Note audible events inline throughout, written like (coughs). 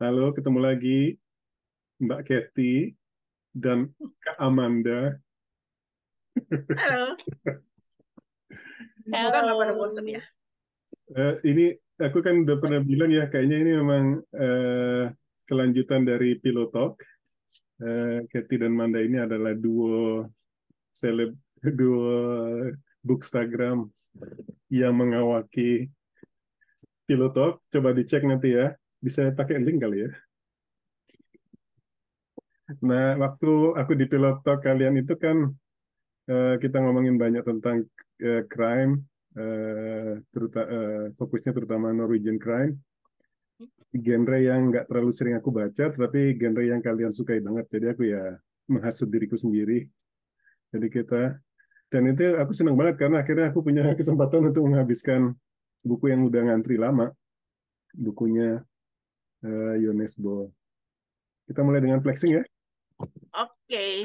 Halo, ketemu lagi Mbak Kathy dan Kak Amanda. Halo. (laughs) Semoga nggak pada bosan ya. Uh, ini aku kan udah pernah bilang ya, kayaknya ini memang uh, kelanjutan dari Pillow Talk. Uh, eh, Kathy dan Manda ini adalah duo seleb, duo bookstagram yang mengawaki Pillow Talk. Coba dicek nanti ya bisa pakai link kali ya. Nah, waktu aku di pilot talk kalian itu kan eh, kita ngomongin banyak tentang eh, crime, eh, terutama fokusnya terutama Norwegian crime. Genre yang nggak terlalu sering aku baca, tapi genre yang kalian sukai banget. Jadi aku ya menghasut diriku sendiri. Jadi kita dan itu aku senang banget karena akhirnya aku punya (laughs) kesempatan untuk menghabiskan buku yang udah ngantri lama bukunya uh, bo, Kita mulai dengan flexing ya. Oke. Okay.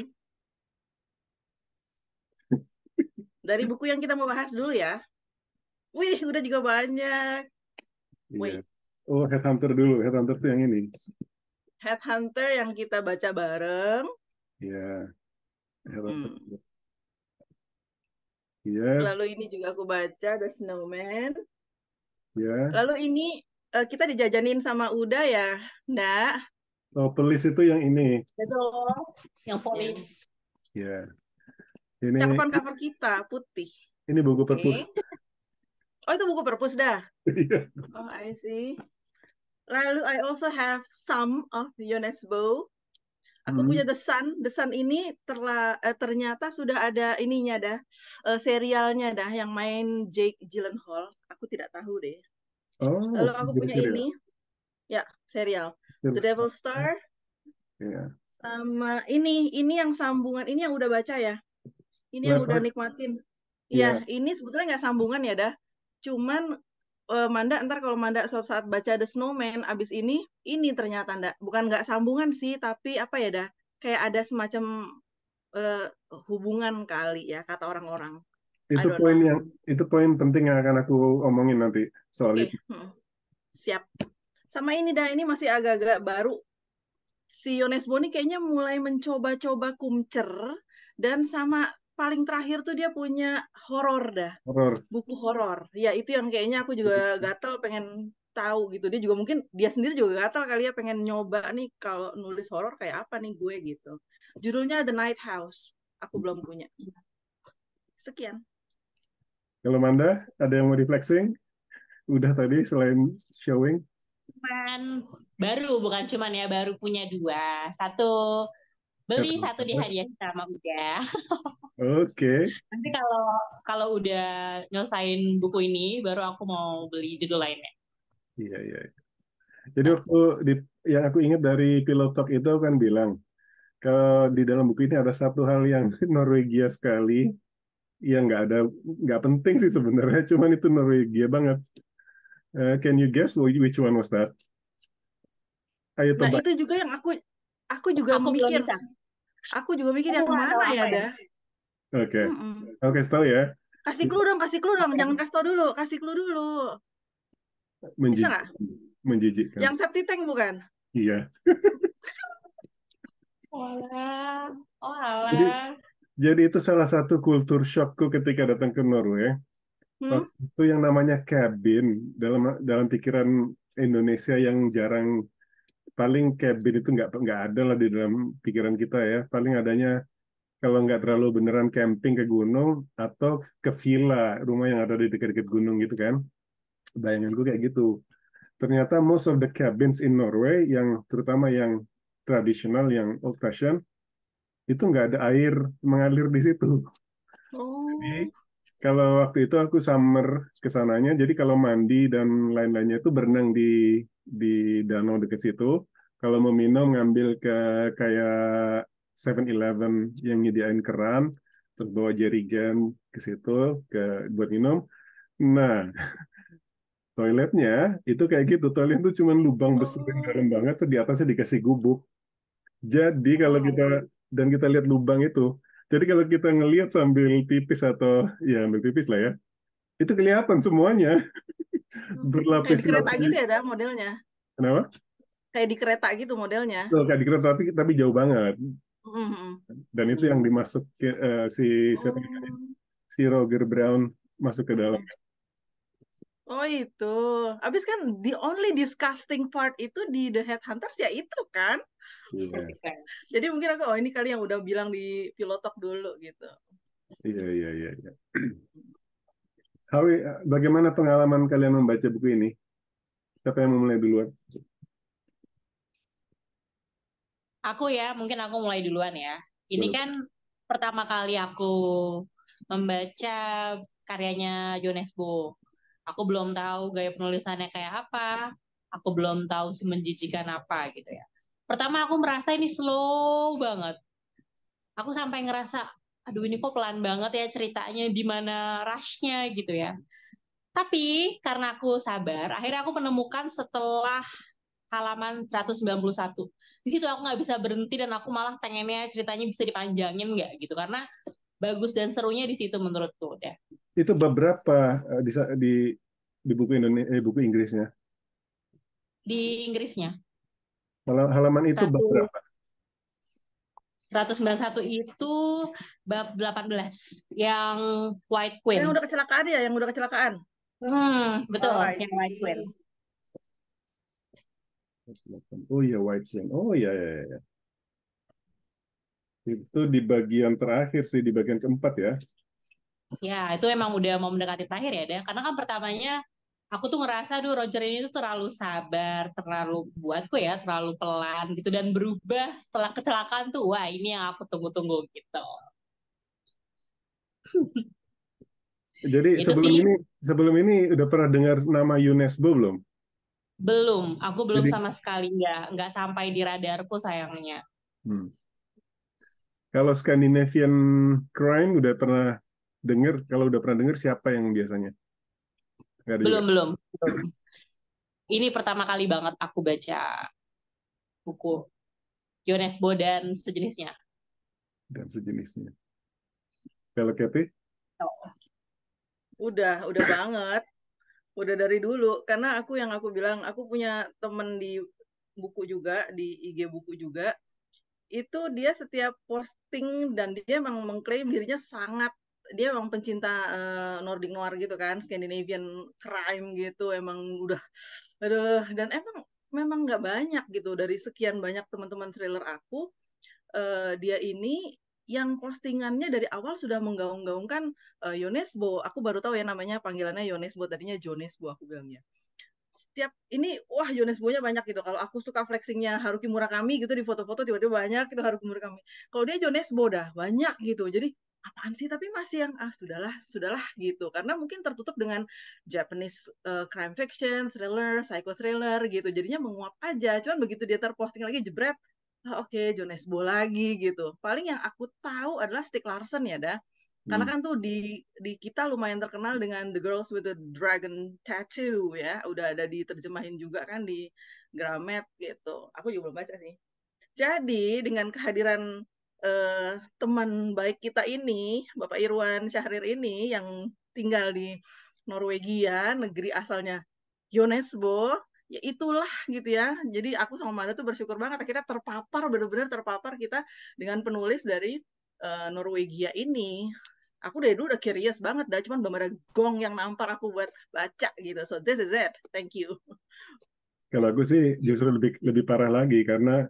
Dari buku yang kita mau bahas dulu ya. Wih, udah juga banyak. Iya. Wih. Yeah. Oh, Headhunter dulu. Headhunter tuh yang ini. Headhunter yang kita baca bareng. Iya. Yeah. Hmm. Yes. Lalu ini juga aku baca The Snowman. Yeah. Lalu ini Eh, kita dijajanin sama Uda ya, ndak? Oh, pelis itu yang ini. Betul, yang polis. Ya. Yeah. Ini Cover cover kita putih. Ini buku perpus. Oh, itu buku perpus dah. Iya. Oh, I see. Lalu I also have some of UNESCO. Aku hmm. punya The Sun. The Sun ini terla, eh, ternyata sudah ada ininya dah, eh, uh, serialnya dah yang main Jake Gyllenhaal. Aku tidak tahu deh. Oh, Lalu aku punya serial. ini. Ya, serial. serial. The Devil Star. Yeah. Sama ini, ini yang sambungan, ini yang udah baca ya. Ini yang udah nikmatin. Yeah. Ya, iya. ini sebetulnya nggak sambungan ya dah. Cuman uh, Manda ntar kalau Manda suatu saat baca The Snowman abis ini ini ternyata ndak bukan nggak sambungan sih tapi apa ya dah kayak ada semacam uh, hubungan kali ya kata orang-orang itu poin yang itu poin penting yang akan aku omongin nanti soal okay. itu. Hmm. Siap. Sama ini dah ini masih agak-agak baru. Si Yones Boni kayaknya mulai mencoba-coba kumcer dan sama paling terakhir tuh dia punya horor dah. Horor. Buku horor. Ya itu yang kayaknya aku juga (laughs) gatel pengen tahu gitu. Dia juga mungkin dia sendiri juga gatel kali ya pengen nyoba nih kalau nulis horor kayak apa nih gue gitu. Judulnya The Night House. Aku belum punya. Sekian. Kalau Manda, ada yang mau di-flexing? Udah tadi selain showing? Cuman baru, bukan cuman ya, baru punya dua. Satu beli, ya, satu dihadiah sama Uda. Oke. Okay. Nanti kalau kalau udah nyelesain buku ini, baru aku mau beli judul lainnya. Iya, iya. Jadi waktu di, yang aku ingat dari Pillow Talk itu kan bilang, kalau di dalam buku ini ada satu hal yang (laughs) Norwegia sekali, ya nggak ada nggak penting sih sebenarnya (laughs) cuman itu Norwegia banget uh, can you guess which one was that ayo nah, tebak nah itu juga yang aku aku juga aku mikir aku juga mikir yang mana ya dah oke okay. oke okay, tahu ya kasih clue dong kasih clue dong jangan kasih tau dulu kasih clue dulu Menjijik. bisa menjijikkan yang septic tank bukan iya Olah, oh alah. Jadi itu salah satu kultur shockku ketika datang ke Norway. Hmm? itu yang namanya cabin dalam dalam pikiran Indonesia yang jarang paling cabin itu nggak nggak ada lah di dalam pikiran kita ya. Paling adanya kalau nggak terlalu beneran camping ke gunung atau ke villa rumah yang ada di dekat-dekat gunung gitu kan. Bayanganku kayak gitu. Ternyata most of the cabins in Norway yang terutama yang tradisional yang old fashion itu nggak ada air mengalir di situ. Oh. Jadi kalau waktu itu aku summer kesananya, jadi kalau mandi dan lain-lainnya itu berenang di di danau dekat situ. Kalau mau minum ngambil ke kayak 7-Eleven yang nyediain keran, terus bawa jerigen ke situ ke buat minum. Nah, (laughs) toiletnya itu kayak gitu. Toilet itu cuma lubang besar yang oh. dalam banget, di atasnya dikasih gubuk. Jadi kalau kita dan kita lihat lubang itu. Jadi kalau kita ngelihat sambil tipis atau ya ambil tipis lah ya, itu kelihatan semuanya hmm. (laughs) berlapis. Kayak di kereta gitu ya, ada modelnya. Kenapa? Kayak di kereta gitu modelnya. Tuh kayak di kereta tapi tapi jauh banget. Hmm, hmm. Dan itu yang dimasuk ke, uh, si oh. si Roger Brown masuk ke dalam. Oh itu, abis kan the only disgusting part itu di The Headhunters ya itu kan. Yeah. (laughs) Iya. Jadi mungkin aku oh ini kali yang udah bilang di pilotok dulu gitu. Iya iya iya. iya. (clears throat) Eh, bagaimana pengalaman kalian membaca buku ini? Siapa yang mau mulai duluan? Aku ya, mungkin aku mulai duluan ya. Ini Boleh. kan pertama kali aku membaca karyanya Johannes Bo aku belum tahu gaya penulisannya kayak apa, aku belum tahu si menjijikan apa gitu ya. Pertama aku merasa ini slow banget. Aku sampai ngerasa, aduh ini kok pelan banget ya ceritanya, di mana rushnya gitu ya. Tapi karena aku sabar, akhirnya aku menemukan setelah halaman 191. Di situ aku nggak bisa berhenti dan aku malah pengennya ceritanya bisa dipanjangin nggak gitu karena bagus dan serunya di situ menurutku ya itu beberapa berapa eh, di, di di buku Indonesia eh, buku Inggrisnya? Di Inggrisnya. Halaman itu 100, berapa? 191 itu bab 18 yang White Queen. Yang udah kecelakaan ya, yang udah kecelakaan. Hmm, betul, oh, yang White Queen. Oh iya White Queen. Oh iya iya iya. Itu di bagian terakhir sih, di bagian keempat ya. Ya, itu emang udah mau mendekati terakhir ya, Dan. Karena kan pertamanya aku tuh ngerasa duh Roger ini tuh terlalu sabar, terlalu buatku ya, terlalu pelan gitu dan berubah setelah kecelakaan tuh. Wah, ini yang aku tunggu-tunggu gitu. Jadi itu sebelum sih. ini sebelum ini udah pernah dengar nama UNESCO belum? Belum, aku belum Jadi, sama sekali ya, nggak sampai di radarku sayangnya. Hmm. Kalau Scandinavian Crime udah pernah dengar kalau udah pernah dengar siapa yang biasanya? Gak belum, belum, belum. Ini pertama kali banget aku baca buku Yonesbo dan sejenisnya. Dan sejenisnya. Kalau Kathy? Oh. Udah, udah banget. Udah dari dulu. Karena aku yang aku bilang, aku punya temen di buku juga, di IG buku juga. Itu dia setiap posting dan dia memang mengklaim dirinya sangat dia emang pencinta uh, Nordic noir gitu kan, Scandinavian crime gitu, emang udah, aduh, dan emang memang nggak banyak gitu dari sekian banyak teman-teman thriller aku, uh, dia ini yang postingannya dari awal sudah menggaung-gaungkan uh, eh, Yonesbo, aku baru tahu ya namanya panggilannya Yonesbo, tadinya Jonesbo aku bilangnya setiap ini wah Yonesbo-nya banyak gitu. Kalau aku suka flexingnya Haruki Murakami gitu di foto-foto tiba-tiba banyak itu Haruki Murakami. Kalau dia Yonesbo dah banyak gitu. Jadi apaan sih tapi masih yang ah sudahlah sudahlah gitu karena mungkin tertutup dengan Japanese uh, crime fiction thriller psycho thriller gitu jadinya menguap aja cuman begitu dia terposting lagi jebret ah, oke okay, Jones Bo lagi gitu paling yang aku tahu adalah Stick Larson ya dah karena hmm. kan tuh di di kita lumayan terkenal dengan The Girls with the Dragon Tattoo ya, udah ada diterjemahin juga kan di Gramet gitu. Aku juga belum baca sih. Jadi dengan kehadiran uh, teman baik kita ini, Bapak Irwan Syahrir ini yang tinggal di Norwegia, negeri asalnya Yonesbo, ya itulah gitu ya. Jadi aku sama Manda tuh bersyukur banget akhirnya terpapar benar-benar terpapar kita dengan penulis dari uh, Norwegia ini. Aku dari dulu udah curious banget dah, cuman benar gong yang nampar aku buat baca gitu. So this is it. Thank you. Kalau aku sih justru lebih lebih parah lagi karena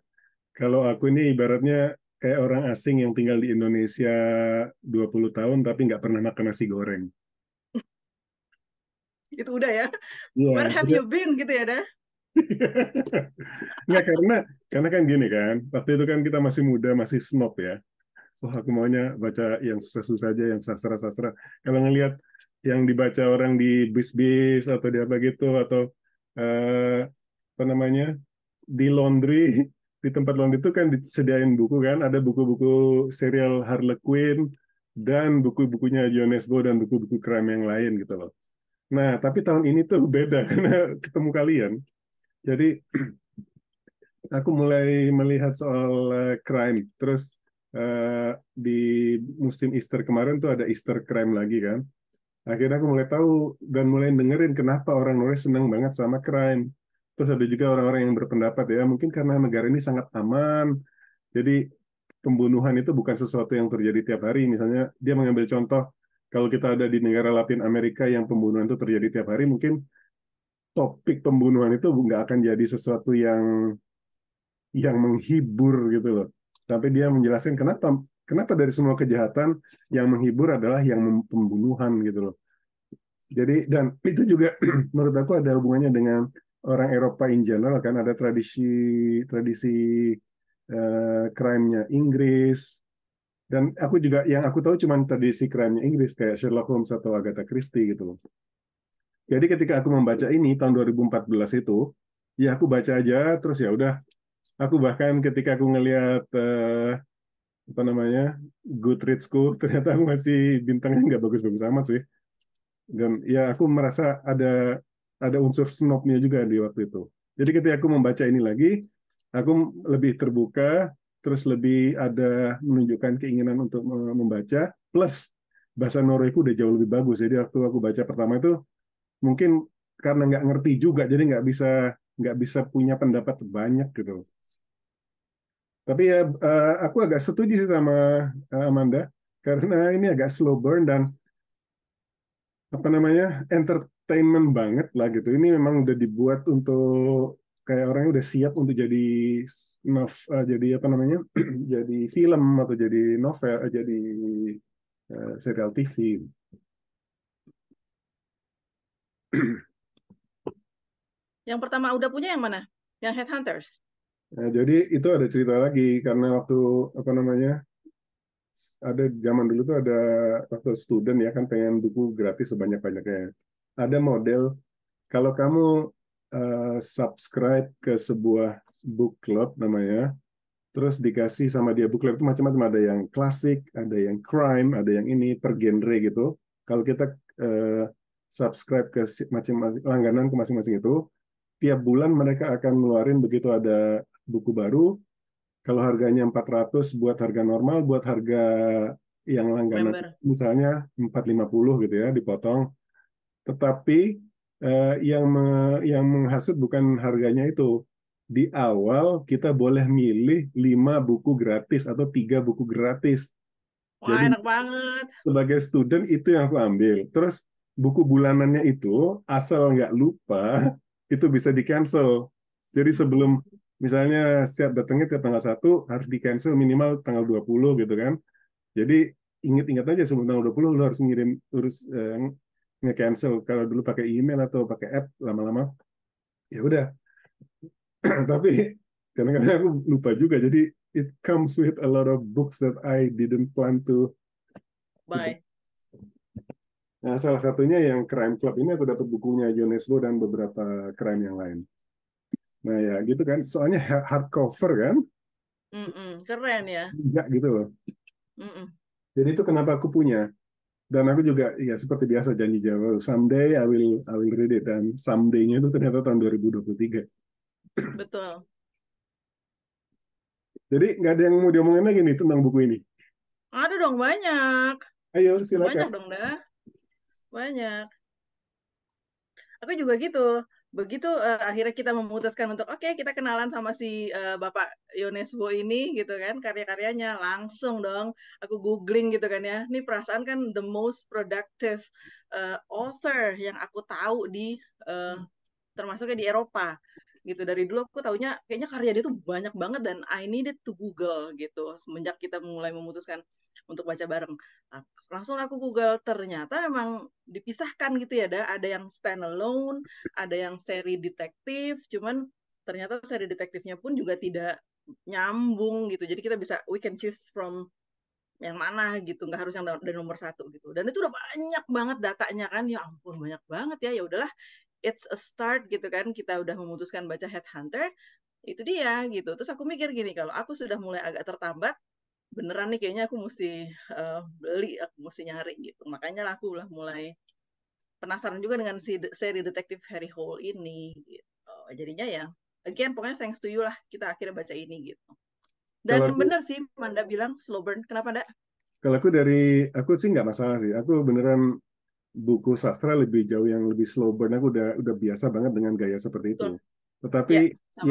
kalau aku ini ibaratnya kayak orang asing yang tinggal di Indonesia 20 tahun tapi nggak pernah makan nasi goreng. (laughs) Itu udah ya. Yeah, Where have you been gitu ya dah? Ya (laughs) karena karena kan gini kan, waktu itu kan kita masih muda, masih snob ya. Wah, aku maunya baca yang susah-susah aja, yang sastra-sastra. Kalau ngelihat yang dibaca orang di bis-bis atau di apa gitu atau uh, apa namanya di laundry di tempat Londi itu kan disediain buku kan, ada buku-buku serial Harlequin dan buku-bukunya Ionesco dan buku-buku crime yang lain gitu loh. Nah, tapi tahun ini tuh (laughs) beda karena ketemu kalian. Jadi (clears throat) aku mulai melihat soal eh, crime. Terus eh, di musim Easter kemarin tuh ada Easter crime lagi kan. Akhirnya aku mulai tahu dan mulai dengerin kenapa orang Norwegia seneng banget sama crime Terus ada juga orang-orang yang berpendapat ya, mungkin karena negara ini sangat aman, jadi pembunuhan itu bukan sesuatu yang terjadi tiap hari. Misalnya dia mengambil contoh, kalau kita ada di negara Latin Amerika yang pembunuhan itu terjadi tiap hari, mungkin topik pembunuhan itu nggak akan jadi sesuatu yang yang menghibur gitu loh. tapi dia menjelaskan kenapa kenapa dari semua kejahatan yang menghibur adalah yang pembunuhan gitu loh. Jadi dan itu juga (clears throat) menurut aku ada hubungannya dengan orang Eropa in general kan ada tradisi tradisi uh, crime-nya Inggris dan aku juga yang aku tahu cuma tradisi crime-nya Inggris kayak Sherlock Holmes atau Agatha Christie gitu loh. Jadi ketika aku membaca hmm. ini tahun 2014 itu, ya aku baca aja terus ya udah. Aku bahkan ketika aku ngelihat uh, apa namanya Goodreadsku (laughs) ternyata aku masih bintangnya nggak bagus-bagus amat sih. Dan ya aku merasa ada ada unsur snobnya juga di waktu itu. Jadi ketika aku membaca ini lagi, aku lebih terbuka, terus lebih ada menunjukkan keinginan untuk membaca, plus bahasa Norwegia udah jauh lebih bagus. Jadi waktu aku baca pertama itu, mungkin karena nggak ngerti juga, jadi nggak bisa nggak bisa punya pendapat banyak gitu. Tapi ya eh, aku agak setuju sih sama eh, Amanda karena ini agak slow burn dan apa namanya entertainment banget lah gitu. Ini memang udah dibuat untuk kayak orangnya udah siap untuk jadi nov, uh, jadi apa namanya, (clears throat) jadi film atau jadi novel, uh, jadi uh, serial TV. (clears throat) Yang pertama udah punya yang mana? Yang Headhunters. Nah, jadi itu ada cerita lagi karena waktu apa namanya ada zaman dulu tuh ada waktu student ya kan pengen buku gratis sebanyak-banyaknya. Ada model kalau kamu eh, subscribe ke sebuah book club namanya, terus dikasih sama dia book club itu macam-macam ada yang klasik, ada yang crime, ada yang ini per genre gitu. Kalau kita eh, subscribe ke macam-macam langganan ke masing-masing itu, tiap bulan mereka akan ngeluarin begitu ada buku baru, kalau harganya 400 buat harga normal, buat harga yang langganan Member. misalnya 450 gitu ya dipotong. Tetapi eh, yang me, yang menghasut bukan harganya itu. Di awal kita boleh milih 5 buku gratis atau tiga buku gratis. Wah, Jadi, enak banget. Sebagai student itu yang aku ambil. Terus buku bulanannya itu asal nggak lupa (laughs) itu bisa di cancel. Jadi sebelum misalnya setiap datangnya tiap tanggal 1 harus di cancel minimal tanggal 20 gitu kan. Jadi ingat-ingat aja sebelum tanggal 20 lu harus ngirim urus eh, nge-cancel kalau dulu pakai email atau pakai app lama-lama ya udah (clears throat) tapi kadang-kadang aku lupa juga jadi it comes with a lot of books that I didn't plan to buy. Nah, salah satunya yang Crime Club ini aku dapat bukunya Jonesbo dan beberapa crime yang lain. Nah ya gitu kan, soalnya hardcover kan. Mm-mm, keren ya. Enggak gitu loh. Mm-mm. Jadi itu kenapa aku punya. Dan aku juga ya seperti biasa janji Jawa, someday I will I will read it dan someday-nya itu ternyata tahun 2023. Betul. Jadi nggak ada yang mau diomongin lagi nih tentang buku ini. Ada dong banyak. Ayo silakan. Banyak dong dah. Banyak. Aku juga gitu begitu uh, akhirnya kita memutuskan untuk oke okay, kita kenalan sama si uh, Bapak Yonesbo ini gitu kan karya-karyanya langsung dong aku googling gitu kan ya ini perasaan kan the most productive uh, author yang aku tahu di uh, termasuknya di Eropa gitu dari dulu aku taunya kayaknya karya dia tuh banyak banget dan I needed to Google gitu semenjak kita mulai memutuskan untuk baca bareng. Nah, langsung aku Google ternyata emang dipisahkan gitu ya, ada ada yang alone, ada yang seri detektif, cuman ternyata seri detektifnya pun juga tidak nyambung gitu. Jadi kita bisa we can choose from yang mana gitu nggak harus yang dari nomor satu gitu dan itu udah banyak banget datanya kan ya ampun banyak banget ya ya udahlah it's a start gitu kan kita udah memutuskan baca headhunter itu dia gitu terus aku mikir gini kalau aku sudah mulai agak tertambat beneran nih kayaknya aku mesti uh, beli, aku mesti nyari gitu. Makanya lah aku lah mulai penasaran juga dengan si de seri detektif Harry Hole ini gitu. Jadinya ya again pokoknya thanks to you lah kita akhirnya baca ini gitu. Dan kalau bener aku, sih Manda bilang slow burn. Kenapa, Nda? Kalau aku dari aku sih nggak masalah sih. Aku beneran buku sastra lebih jauh yang lebih slow burn aku udah udah biasa banget dengan gaya seperti itu. Tuh. Tetapi ya,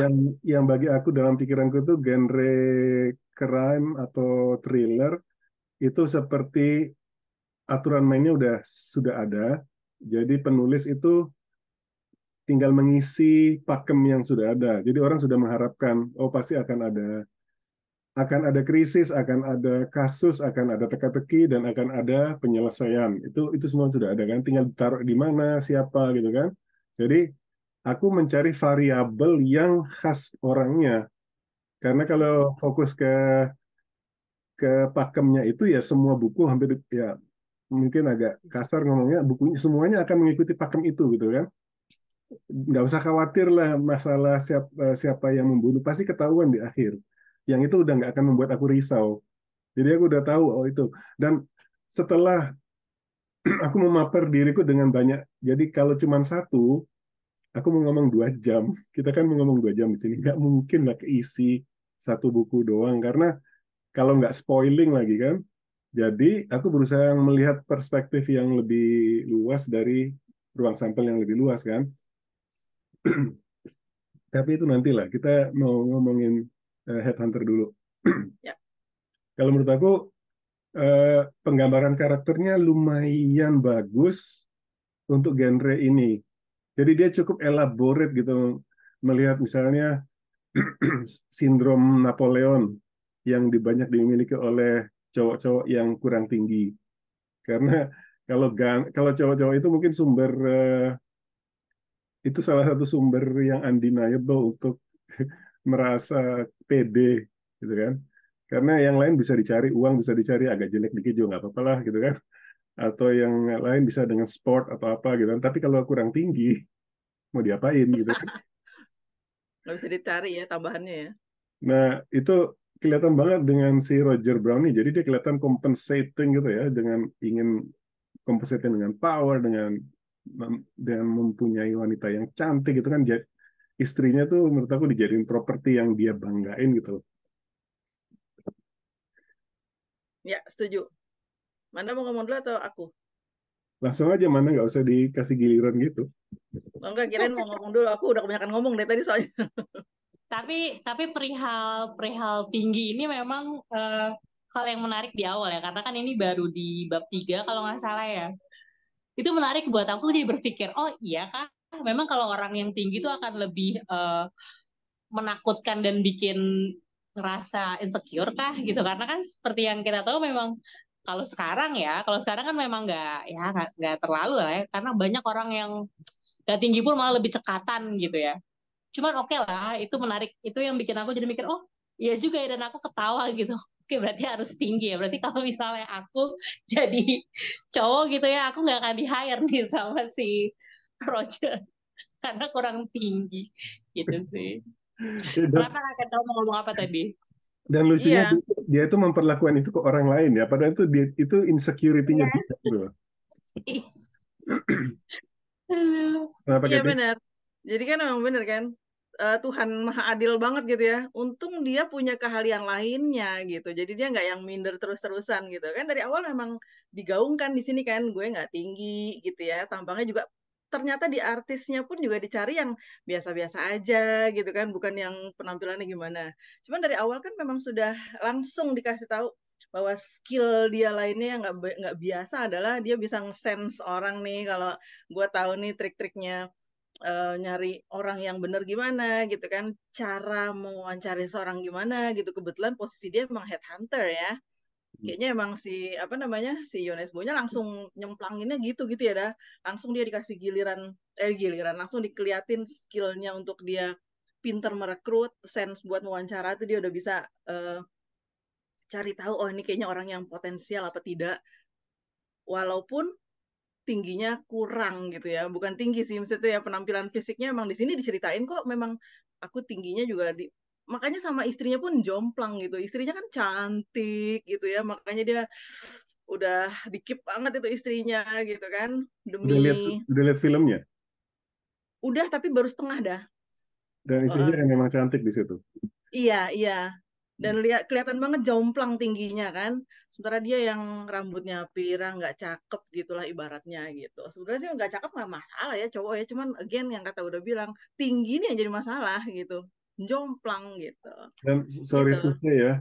yang yang bagi aku dalam pikiranku itu genre crime atau thriller itu seperti aturan mainnya udah sudah ada. Jadi penulis itu tinggal mengisi pakem yang sudah ada. Jadi orang sudah mengharapkan oh pasti akan ada akan ada krisis, akan ada kasus, akan ada teka-teki dan akan ada penyelesaian. Itu itu semua sudah ada kan, tinggal ditaruh di mana, siapa gitu kan. Jadi aku mencari variabel yang khas orangnya. Karena kalau fokus ke ke pakemnya itu ya semua buku hampir ya mungkin agak kasar ngomongnya bukunya semuanya akan mengikuti pakem itu gitu kan nggak usah khawatir lah masalah siapa eh, siapa yang membunuh pasti ketahuan di akhir yang itu udah nggak akan membuat aku risau jadi aku udah tahu oh itu dan setelah (clears throat) aku memaper diriku dengan banyak jadi kalau cuma satu aku mau ngomong dua jam. Kita kan mau ngomong dua jam di sini. Nggak mungkin lah keisi satu buku doang. Karena kalau nggak spoiling lagi kan. Jadi aku berusaha melihat perspektif yang lebih luas dari ruang sampel yang lebih luas kan. (clears throat) Tapi itu nantilah. Kita mau ngomongin uh, headhunter dulu. (clears throat) ya. Kalau menurut aku Uh, penggambaran karakternya lumayan bagus untuk genre ini. Jadi dia cukup elaborate gitu melihat misalnya (clears throat) sindrom Napoleon yang banyak dimiliki oleh cowok-cowok yang kurang tinggi. Karena kalau gan kalau cowok-cowok itu mungkin sumber eh, itu salah satu sumber yang undeniable untuk (laughs) merasa pede gitu kan. Karena yang lain bisa dicari uang, bisa dicari agak jelek dikit juga nggak apa-apa lah gitu kan atau yang lain bisa dengan sport atau apa gitu kan. Tapi kalau kurang tinggi, mau diapain gitu. Kan. (laughs) Nggak bisa ditarik ya tambahannya ya. Nah, itu kelihatan banget dengan si Roger Brown nih. Jadi dia kelihatan compensating gitu ya dengan ingin compensating dengan power, dengan dengan mempunyai wanita yang cantik gitu kan. Istrinya tuh menurut aku dijadiin properti yang dia banggain gitu loh. Ya, setuju. Mana mau ngomong dulu atau aku? langsung aja mana nggak usah dikasih giliran gitu. Oh, enggak kirain mau ngomong dulu, aku udah kebanyakan ngomong deh tadi soalnya. Tapi tapi perihal perihal tinggi ini memang uh, hal yang menarik di awal ya, karena kan ini baru di bab tiga kalau nggak salah ya. Itu menarik buat aku jadi berpikir, oh iya kah, memang kalau orang yang tinggi itu akan lebih uh, menakutkan dan bikin ngerasa insecure kah gitu karena kan seperti yang kita tahu memang kalau sekarang ya, kalau sekarang kan memang nggak ya nggak terlalu lah ya, karena banyak orang yang nggak tinggi pun malah lebih cekatan gitu ya. Cuman oke okay lah, itu menarik, itu yang bikin aku jadi mikir oh iya juga ya dan aku ketawa gitu. Oke berarti harus tinggi ya. Berarti kalau misalnya aku (laughs) jadi cowok gitu ya, aku nggak akan di hire nih sama si Roger karena kurang tinggi gitu sih. Kenapa kakak tahu mau ngomong apa tadi? Dan lucunya yeah. dia itu memperlakukan itu ke orang lain ya, padahal itu dia, itu insecurity-nya yeah. dia gitu. Kenapa Iya benar. Jadi kan memang benar kan uh, Tuhan maha adil banget gitu ya. Untung dia punya keahlian lainnya gitu. Jadi dia nggak yang minder terus-terusan gitu kan. Dari awal memang digaungkan di sini kan gue nggak tinggi gitu ya. Tampangnya juga ternyata di artisnya pun juga dicari yang biasa-biasa aja gitu kan, bukan yang penampilannya gimana. Cuman dari awal kan memang sudah langsung dikasih tahu bahwa skill dia lainnya yang nggak nggak biasa adalah dia bisa nge-sense orang nih kalau gue tahu nih trik-triknya uh, nyari orang yang benar gimana gitu kan cara mewawancari seorang gimana gitu kebetulan posisi dia emang headhunter ya Hmm. kayaknya emang si apa namanya si yonesbo langsung nyemplanginnya gitu gitu ya dah langsung dia dikasih giliran eh giliran langsung dikeliatin skillnya untuk dia pinter merekrut sense buat wawancara tuh dia udah bisa uh, cari tahu oh ini kayaknya orang yang potensial apa tidak walaupun tingginya kurang gitu ya bukan tinggi sih maksudnya ya penampilan fisiknya emang di sini diceritain kok memang aku tingginya juga di makanya sama istrinya pun jomplang gitu istrinya kan cantik gitu ya makanya dia udah dikip banget itu istrinya gitu kan demi udah lihat udah lihat filmnya udah tapi baru setengah dah dan istrinya uh, yang memang cantik di situ iya iya dan hmm. lihat kelihatan banget jomplang tingginya kan sementara dia yang rambutnya pirang nggak cakep gitulah ibaratnya gitu sebenarnya sih nggak cakep nggak masalah ya cowok ya cuman again yang kata udah bilang tinggi nih yang jadi masalah gitu jomplang gitu. Dan sorry gitu. say ya,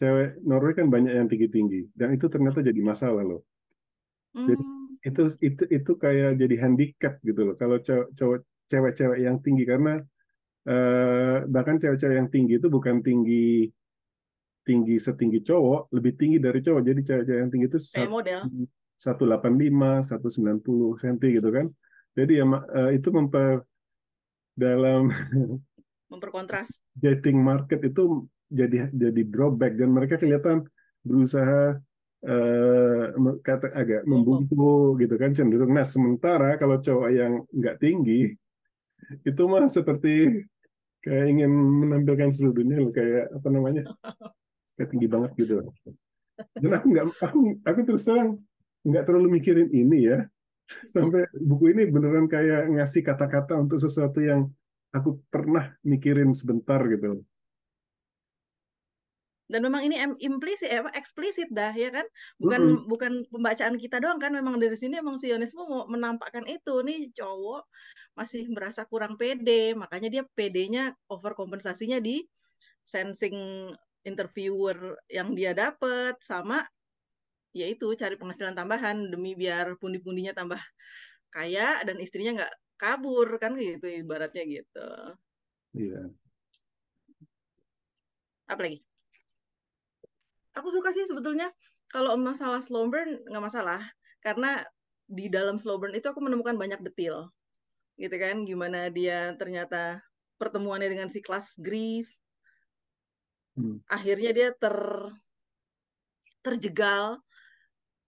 cewek Norway kan banyak yang tinggi-tinggi dan itu ternyata jadi masalah loh. Jadi hmm. itu itu itu kayak jadi handicap gitu loh kalau cewek-cewek yang tinggi karena eh, bahkan cewek-cewek yang tinggi itu bukan tinggi tinggi setinggi cowok, lebih tinggi dari cowok. Jadi cewek-cewek yang tinggi itu satu delapan lima, satu sembilan puluh senti gitu kan. Jadi ya eh, itu memper dalam (laughs) memperkontras. Dating market itu jadi jadi drawback dan mereka kelihatan berusaha eh, kata agak membungkuk gitu kan cenderung. Nah sementara kalau cowok yang nggak tinggi itu mah seperti kayak ingin menampilkan seluruh dunia loh, kayak apa namanya kayak tinggi banget gitu. Dan aku nggak aku, aku terus terang nggak terlalu mikirin ini ya sampai buku ini beneran kayak ngasih kata-kata untuk sesuatu yang aku pernah mikirin sebentar gitu dan memang ini implisit eh, eksplisit dah ya kan bukan mm -hmm. bukan pembacaan kita doang kan memang dari sini emang sionisme mau menampakkan itu nih cowok masih merasa kurang pede makanya dia pedenya kompensasinya di sensing interviewer yang dia dapat sama yaitu cari penghasilan tambahan demi biar pundi-pundinya tambah kaya dan istrinya nggak kabur kan gitu ibaratnya gitu. Iya. Yeah. Apa Aku suka sih sebetulnya kalau masalah slow burn nggak masalah karena di dalam slow burn itu aku menemukan banyak detil gitu kan gimana dia ternyata pertemuannya dengan si kelas grief hmm. akhirnya dia ter terjegal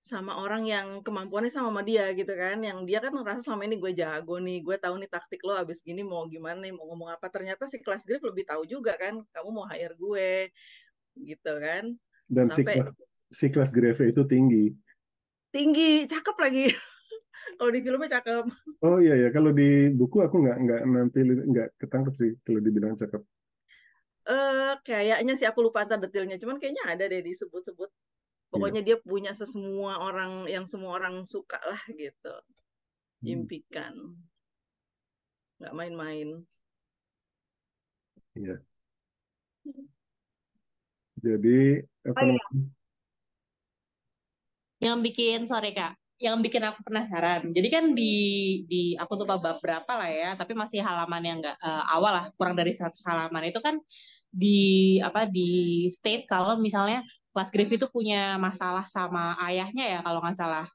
sama orang yang kemampuannya sama sama dia gitu kan yang dia kan ngerasa selama ini gue jago nih gue tahu nih taktik lo abis gini mau gimana nih mau ngomong apa ternyata si kelas grip lebih tahu juga kan kamu mau hire gue gitu kan dan Sampai, si kelas si kelas itu tinggi tinggi cakep lagi (laughs) kalau di filmnya cakep oh iya ya kalau di buku aku nggak nggak nanti nggak ketangkep sih kalau dibilang cakep Eh uh, kayaknya sih aku lupa antar detailnya, cuman kayaknya ada deh disebut-sebut Iya. pokoknya yeah. dia punya sesemua orang yang semua orang suka lah gitu hmm. impikan nggak main-main yeah. Hmm. jadi apa oh, ya. yang bikin sorry kak yang bikin aku penasaran. Jadi kan di di aku lupa bab berapa lah ya, tapi masih halaman yang nggak uh, awal lah, kurang dari 100 halaman itu kan di apa di state kalau misalnya Glass Griff itu punya masalah sama ayahnya ya kalau nggak salah.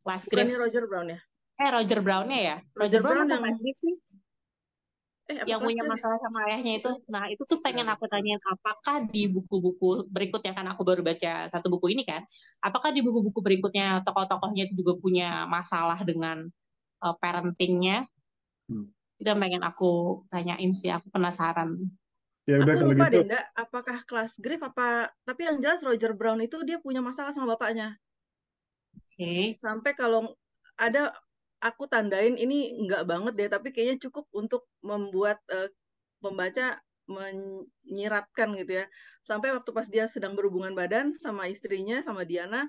Glass Griff. Bukannya Roger Brown ya? Eh Roger Brownnya ya. Roger, Roger Brown, Brown yang... Griff sih? Eh, yang punya masalah sama ayahnya itu, nah itu tuh pengen aku tanyain apakah di buku-buku berikutnya kan aku baru baca satu buku ini kan, apakah di buku-buku berikutnya tokoh-tokohnya itu juga punya masalah dengan uh, parentingnya? Hmm. Itu pengen aku tanyain sih, aku penasaran. Ya udah aku kalau lupa gitu. deh, enggak, apakah kelas Griff apa tapi yang jelas Roger Brown itu dia punya masalah sama bapaknya. Okay. Sampai kalau ada aku tandain ini enggak banget deh, tapi kayaknya cukup untuk membuat uh, pembaca menyiratkan gitu ya. Sampai waktu pas dia sedang berhubungan badan sama istrinya sama Diana,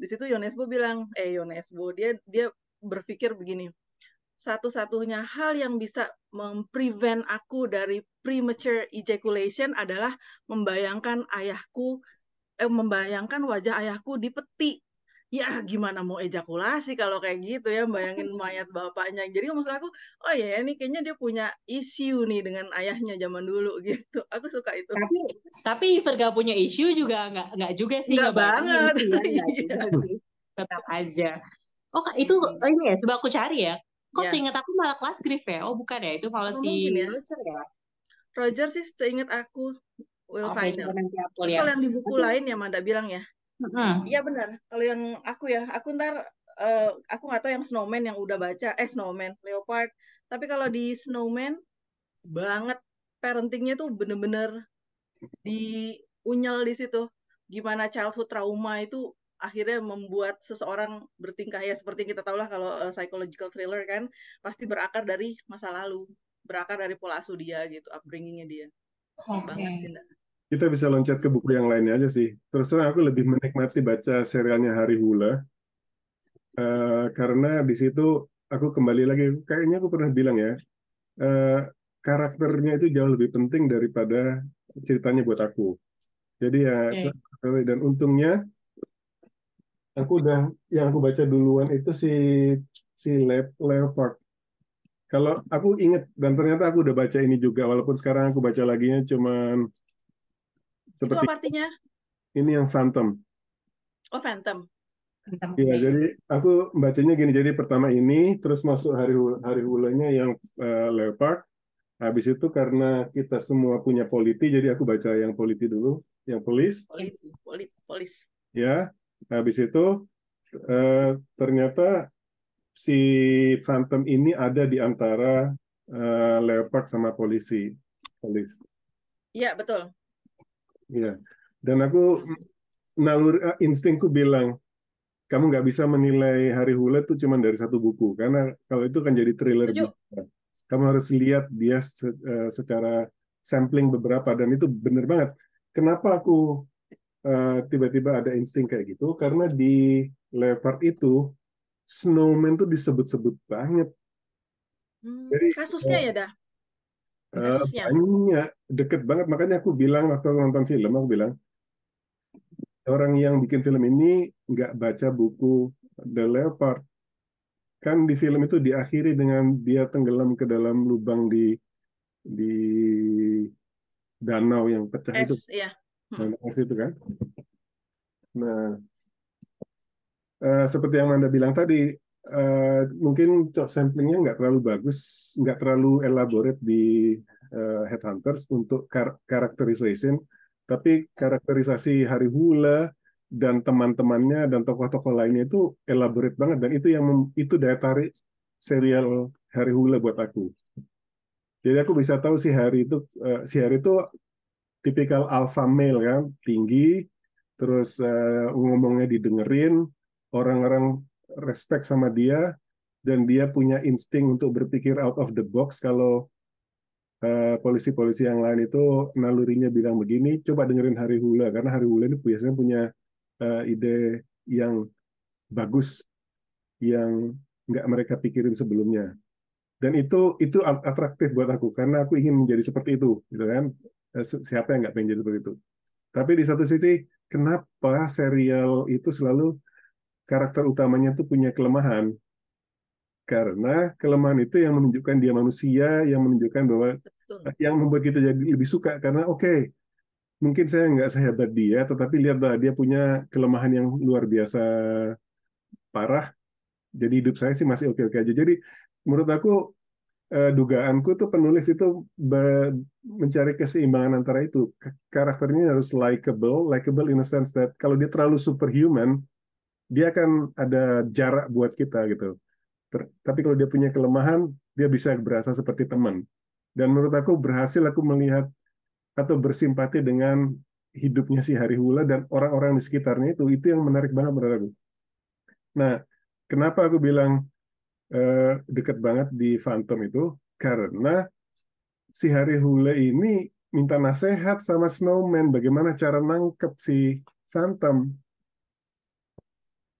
di situ Yonesbo bilang, eh Yonesbo dia dia berpikir begini, satu-satunya hal yang bisa memprevent aku dari premature ejaculation adalah membayangkan ayahku eh, membayangkan wajah ayahku di peti ya gimana mau ejakulasi kalau kayak gitu ya bayangin (laughs) mayat bapaknya jadi maksud aku oh ya ini kayaknya dia punya issue nih dengan ayahnya zaman dulu (laughs) gitu aku suka itu tapi tapi Iver punya issue juga nggak nggak juga sih nggak gitu banget ya, (laughs) iya. tetap aja oh itu iya. oh, ini ya coba aku cari ya Kok yeah. seingat aku malah kelas grief ya? Oh bukan ya, itu malah si ya. Roger ya? Roger sih seingat aku will okay, oh, final. Terus kalau ya? yang di buku lain ya Manda bilang ya? Iya hmm. benar. Kalau yang aku ya, aku ntar uh, aku nggak tahu yang Snowman yang udah baca, eh Snowman, Leopard. Tapi kalau di Snowman banget parentingnya tuh bener-bener diunyel di situ. Gimana childhood trauma itu akhirnya membuat seseorang bertingkah ya seperti yang kita tahu lah kalau uh, psychological thriller kan pasti berakar dari masa lalu, berakar dari pola asuh dia gitu, upbringingnya dia. Okay. Kita bisa loncat ke buku yang lainnya aja sih. Terus terang aku lebih menikmati baca serialnya Hari Hula. Uh, karena di situ aku kembali lagi kayaknya aku pernah bilang ya uh, karakternya itu jauh lebih penting daripada ceritanya buat aku jadi ya okay. dan untungnya aku udah yang aku baca duluan itu si si Leopard. Kalau aku inget dan ternyata aku udah baca ini juga walaupun sekarang aku baca lagi nya cuma seperti itu apa artinya? Ini yang Phantom. Oh Phantom. Iya, jadi aku bacanya gini. Jadi pertama ini, terus masuk hari hari hulanya yang uh, leopard. Habis itu karena kita semua punya politi, jadi aku baca yang politi dulu, yang polis. Politi, polis. Ya, habis itu eh, ternyata si Phantom ini ada di antara eh, Leopard sama polisi. Polisi. Iya, betul. Iya. Dan aku nalur eh, instingku bilang kamu nggak bisa menilai hari Hule itu cuma dari satu buku karena kalau itu kan jadi thriller gitu. kamu harus lihat dia secara sampling beberapa dan itu benar banget kenapa aku Eh, tiba-tiba ada insting kayak gitu karena di Leopard itu snowman tuh disebut-sebut banget. Hmm, Jadi kasusnya uh, ya dah. Eh, kasusnya. Uh, banyak, deket banget makanya aku bilang waktu aku nonton film aku bilang orang yang bikin film ini nggak baca buku The Leopard. Kan di film itu diakhiri dengan dia tenggelam ke dalam lubang di di danau yang pecah es, itu. Iya. Masih hmm. itu kan. Nah, uh, seperti yang Anda bilang tadi, uh, mungkin samplingnya nggak terlalu bagus, nggak terlalu elaborate di uh, headhunters untuk kar characterization, tapi karakterisasi hari hula dan teman-temannya dan tokoh-tokoh lainnya itu elaborate banget dan itu yang itu daya tarik serial hari hula buat aku. Jadi aku bisa tahu si hari itu si hari itu tipikal alpha male kan, tinggi, terus uh, ngomongnya didengerin, orang-orang respect sama dia, dan dia punya insting untuk berpikir out of the box kalau eh, polisi-polisi uh, yang lain itu nalurinya bilang begini, coba dengerin Hari Hula, karena Hari Hula ini biasanya punya uh, ide yang bagus, yang nggak mereka pikirin sebelumnya dan itu itu atraktif buat aku karena aku ingin menjadi seperti itu gitu kan Eh, siapa yang nggak pengen jadi begitu? Tapi di satu sisi, kenapa serial itu selalu karakter utamanya tuh punya kelemahan? Karena kelemahan itu yang menunjukkan dia manusia, yang menunjukkan bahwa Betul. yang membuat kita jadi lebih suka karena oke, okay, mungkin saya nggak sehebat dia, tetapi lihatlah dia punya kelemahan yang luar biasa parah. Jadi hidup saya sih masih oke-oke aja. Jadi menurut aku uh, dugaanku tuh penulis itu mencari keseimbangan antara itu. Karakternya harus likable, likable in a sense that kalau dia terlalu superhuman, dia akan ada jarak buat kita gitu. Ter tapi kalau dia punya kelemahan, dia bisa berasa seperti teman. Dan menurut aku berhasil aku melihat atau bersimpati dengan hidupnya si Hari Hula dan orang-orang di sekitarnya itu, itu yang menarik banget menurut aku. Nah, kenapa aku bilang Eh, dekat banget di Phantom itu karena si Hari Hule ini minta nasihat sama Snowman bagaimana cara nangkep si Phantom.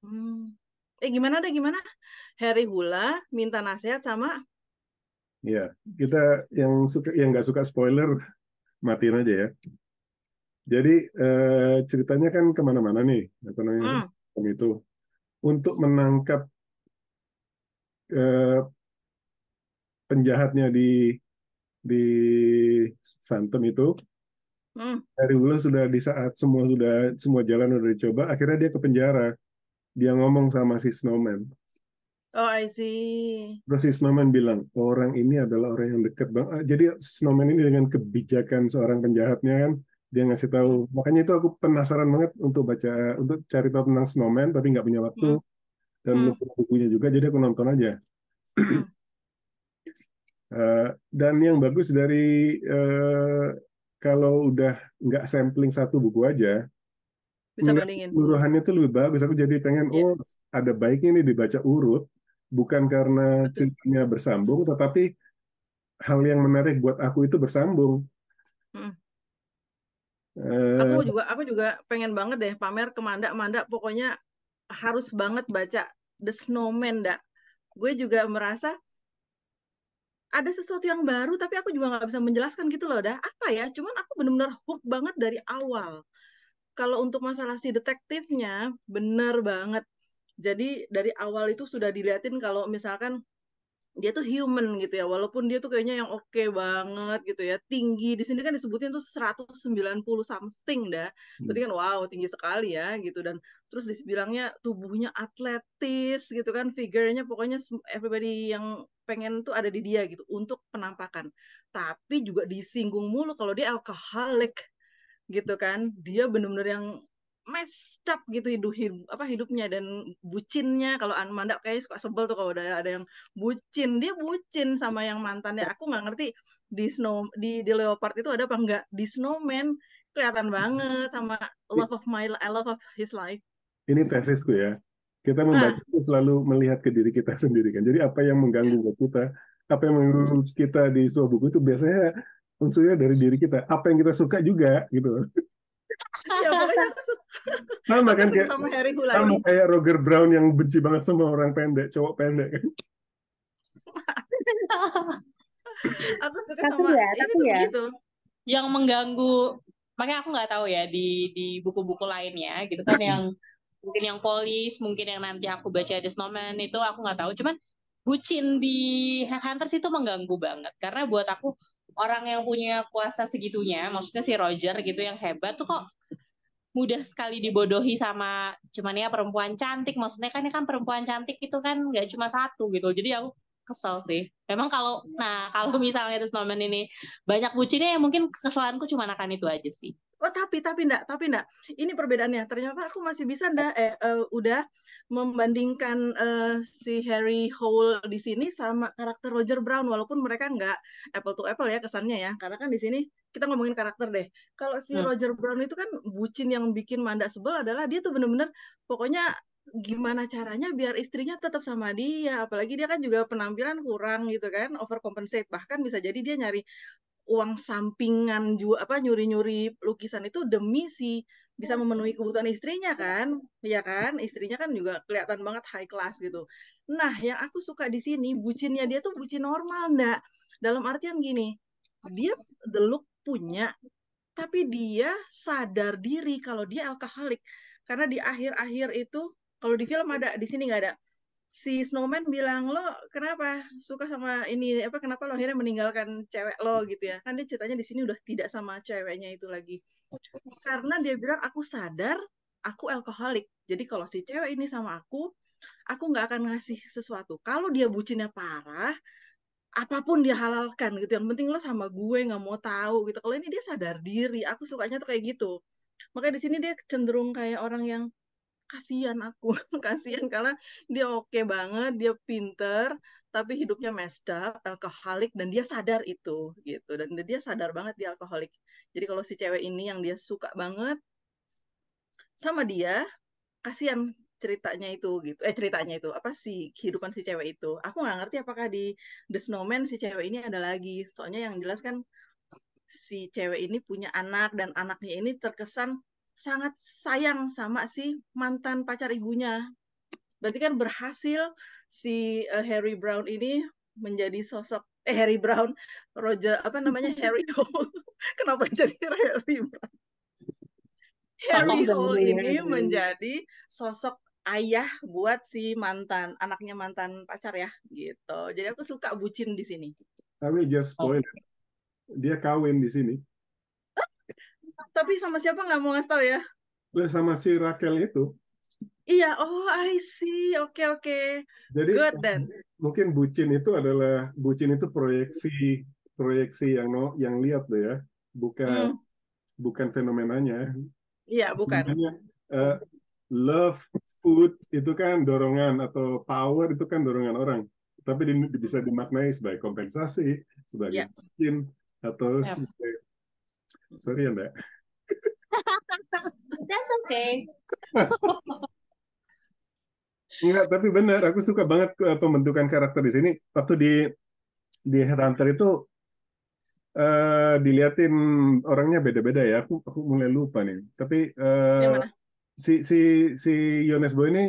Hmm. Eh gimana deh gimana? Harry Hula minta nasihat sama Ya, kita yang suka yang nggak suka spoiler matiin aja ya. Jadi eh, ceritanya kan kemana-mana nih, apa namanya hmm. itu untuk menangkap Eh, penjahatnya di di Phantom itu hmm. dari bulan sudah di saat semua sudah semua jalan udah dicoba akhirnya dia ke penjara dia ngomong sama si Snowman oh I see terus si Snowman bilang orang ini adalah orang yang dekat bang ah, jadi Snowman ini dengan kebijakan seorang penjahatnya kan dia ngasih tahu makanya itu aku penasaran banget untuk baca untuk cari tahu tentang Snowman tapi nggak punya waktu hmm dan hmm. bukunya juga jadi aku nonton aja uh, (clears throat) dan yang bagus dari uh, kalau udah nggak sampling satu buku aja bisa tuh lebih bagus aku jadi pengen yeah. oh ada baiknya nih dibaca urut bukan karena ceritanya bersambung tetapi hal yang menarik buat aku itu bersambung hmm. Eh, aku juga aku juga pengen banget deh pamer ke Manda Manda pokoknya harus banget baca The Snowman, dak. Gue juga merasa ada sesuatu yang baru, tapi aku juga nggak bisa menjelaskan gitu loh, dah. Apa ya? Cuman aku bener-bener hook banget dari awal. Kalau untuk masalah si detektifnya, bener banget. Jadi dari awal itu sudah diliatin kalau misalkan dia tuh human gitu ya walaupun dia tuh kayaknya yang oke okay banget gitu ya tinggi di sini kan disebutin tuh 190 something dah hmm. berarti kan wow tinggi sekali ya gitu dan terus disebilangnya tubuhnya atletis gitu kan figurnya pokoknya everybody yang pengen tuh ada di dia gitu untuk penampakan tapi juga disinggung mulu kalau dia alkoholik gitu kan dia bener-bener yang messed up gitu hidup, hidup apa hidupnya dan bucinnya kalau Amanda kayak suka sebel tuh kalau udah ada yang bucin dia bucin sama yang mantannya aku nggak ngerti di snow di di leopard itu ada apa enggak di snowman kelihatan banget sama love of my I love of his life ini tesisku ya kita membaca ah. selalu melihat ke diri kita (laughs) sendiri kan jadi apa yang mengganggu buat kita apa yang mengganggu kita di sebuah buku itu biasanya unsurnya dari diri kita apa yang kita suka juga gitu sama kan kayak sama Harry Hula sama kayak Roger Brown yang benci banget sama orang pendek cowok pendek kan (laughs) aku suka tapi sama ya, ini Tapi ya. begitu yang mengganggu makanya aku nggak tahu ya di di buku-buku lainnya gitu kan yang (laughs) mungkin yang polis mungkin yang nanti aku baca di Snowman itu aku nggak tahu cuman bucin di Hunters itu mengganggu banget karena buat aku orang yang punya kuasa segitunya maksudnya si Roger gitu yang hebat tuh kok mudah sekali dibodohi sama cuman ya perempuan cantik maksudnya kan ini kan perempuan cantik itu kan nggak cuma satu gitu jadi aku kesel sih memang kalau nah kalau misalnya terus nomen ini banyak bucinnya ya mungkin keselanku cuma akan itu aja sih oh tapi tapi enggak tapi enggak ini perbedaannya ternyata aku masih bisa enggak eh uh, udah membandingkan uh, si Harry Hole di sini sama karakter Roger Brown walaupun mereka enggak apple to apple ya kesannya ya karena kan di sini kita ngomongin karakter deh kalau si hmm. Roger Brown itu kan bucin yang bikin manda sebel adalah dia tuh bener-bener pokoknya gimana caranya biar istrinya tetap sama dia apalagi dia kan juga penampilan kurang gitu kan overcompensate bahkan bisa jadi dia nyari uang sampingan juga apa nyuri-nyuri lukisan itu demi si bisa iya. memenuhi kebutuhan istrinya iya. kan ya kan istrinya kan juga kelihatan banget high class gitu nah yang aku suka di sini bucinnya dia tuh bucin normal ndak dalam artian gini dia the look punya tapi dia sadar diri kalau dia alkoholik karena di akhir-akhir itu kalau di film ada di sini nggak ada si snowman bilang lo kenapa suka sama ini apa kenapa lo akhirnya meninggalkan cewek lo gitu ya kan dia ceritanya di sini udah tidak sama ceweknya itu lagi karena dia bilang aku sadar aku alkoholik jadi kalau si cewek ini sama aku aku nggak akan ngasih sesuatu kalau dia bucinnya parah apapun dia halalkan gitu yang penting lo sama gue nggak mau tahu gitu kalau ini dia sadar diri aku sukanya tuh kayak gitu makanya di sini dia cenderung kayak orang yang kasihan aku (laughs) kasihan karena dia oke okay banget dia pinter tapi hidupnya messed up alkoholik dan dia sadar itu gitu dan dia sadar banget dia alkoholik jadi kalau si cewek ini yang dia suka banget sama dia kasihan ceritanya itu gitu eh ceritanya itu apa sih kehidupan si cewek itu aku nggak ngerti apakah di The Snowman si cewek ini ada lagi soalnya yang jelas kan si cewek ini punya anak dan anaknya ini terkesan sangat sayang sama si mantan pacar ibunya. Berarti kan berhasil si uh, Harry Brown ini menjadi sosok eh Harry Brown, Roger apa namanya (laughs) Harry Hole. (laughs) Kenapa jadi Harry Brown? Harry Hole ini menjadi sosok ayah buat si mantan anaknya mantan pacar ya gitu. Jadi aku suka bucin di sini. Kami just point, okay. Dia kawin di sini tapi sama siapa nggak mau ngasih tahu ya? Sama si Rachel itu. Iya, oh I see, oke okay, oke. Okay. Jadi Good, then. mungkin bucin itu adalah bucin itu proyeksi proyeksi yang no, yang lihat tuh ya, bukan hmm. bukan fenomenanya. Iya, bukan. Fenomenanya, uh, eh, love, food itu kan dorongan atau power itu kan dorongan orang, tapi di, bisa dimaknai sebagai kompensasi, sebagai yeah. bucin atau yep. Iya. Sorry ya, Mbak. (laughs) That's okay. (laughs) Enggak, tapi benar. Aku suka banget eh, pembentukan karakter di sini. Waktu di di Headhunter itu uh, diliatin orangnya beda-beda ya. Aku aku mulai lupa nih. Tapi uh, si si si Yones Boy ini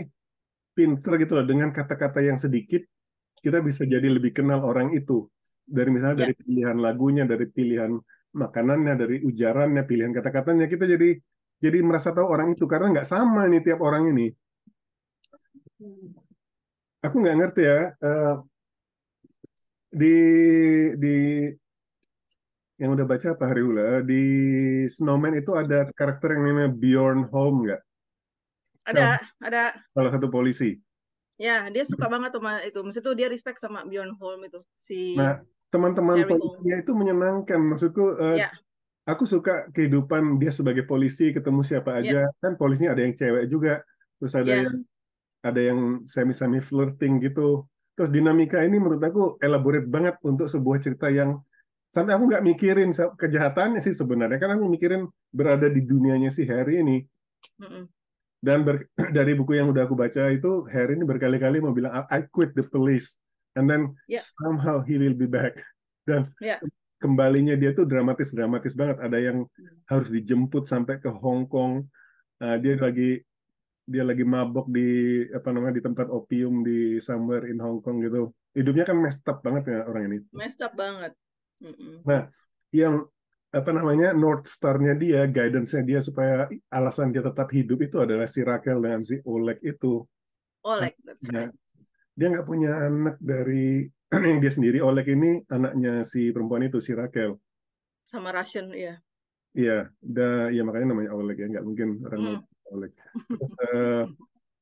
pinter gitu loh dengan kata-kata yang sedikit kita bisa jadi lebih kenal orang itu dari misalnya yeah. dari pilihan lagunya, dari pilihan makanannya, dari ujarannya, pilihan kata-katanya, kita jadi jadi merasa tahu orang itu karena nggak sama ini tiap orang ini. Aku nggak ngerti ya eh, di di yang udah baca apa hari ulah di Snowman itu ada karakter yang namanya Bjorn Holm nggak? Ada, Kamu, ada. Salah satu polisi. Ya, dia suka banget sama itu. Mesti tuh dia respect sama Bjorn Holm itu si. Nah, teman-teman polisinya itu menyenangkan maksudku uh, aku suka kehidupan dia sebagai polisi ketemu siapa ya. aja yeah. kan polisinya ada yang cewek juga terus ada yeah. yang ada yang semi-semi flirting gitu terus dinamika ini menurut aku elaborate banget untuk sebuah cerita yang sampai aku nggak mikirin kejahatannya sih sebenarnya kan aku mikirin berada di dunianya si Harry ini mm -mm. dan (clears throat) dari buku yang udah aku baca itu Harry ini berkali-kali mau bilang I quit the police and then yeah. somehow he will be back dan yeah. kembalinya dia tuh dramatis dramatis banget ada yang hmm. harus dijemput sampai ke Hong Kong uh, dia lagi dia lagi mabok di apa namanya di tempat opium di somewhere in Hong Kong gitu hidupnya kan messed up banget ya orang ini messed up banget mm -mm. nah yang apa namanya North Star-nya dia, guidance-nya dia supaya alasan dia tetap hidup itu adalah si Raquel dengan si Oleg itu. Oleg, that's ya. right dia nggak punya anak dari (clears throat) yang dia sendiri Oleg ini anaknya si perempuan itu si Raquel sama Russian ya iya da ya makanya namanya Oleg ya nggak mungkin orang hmm. Oleg Terus, uh,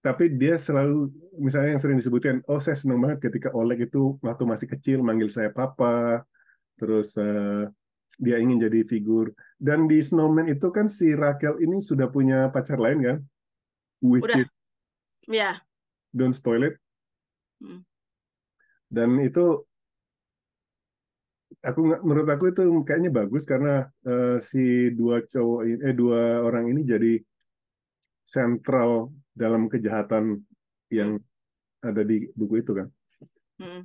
tapi dia selalu misalnya yang sering disebutkan oh saya senang banget ketika Oleg itu waktu masih kecil manggil saya papa terus uh, dia ingin jadi figur dan di Snowman itu kan si Raquel ini sudah punya pacar lain kan which Udah. Ya. yeah. don't spoil it Mm. Dan itu aku menurut aku itu kayaknya bagus karena uh, si dua cowok ini, eh dua orang ini jadi sentral dalam kejahatan yang mm. ada di buku itu kan. Hmm.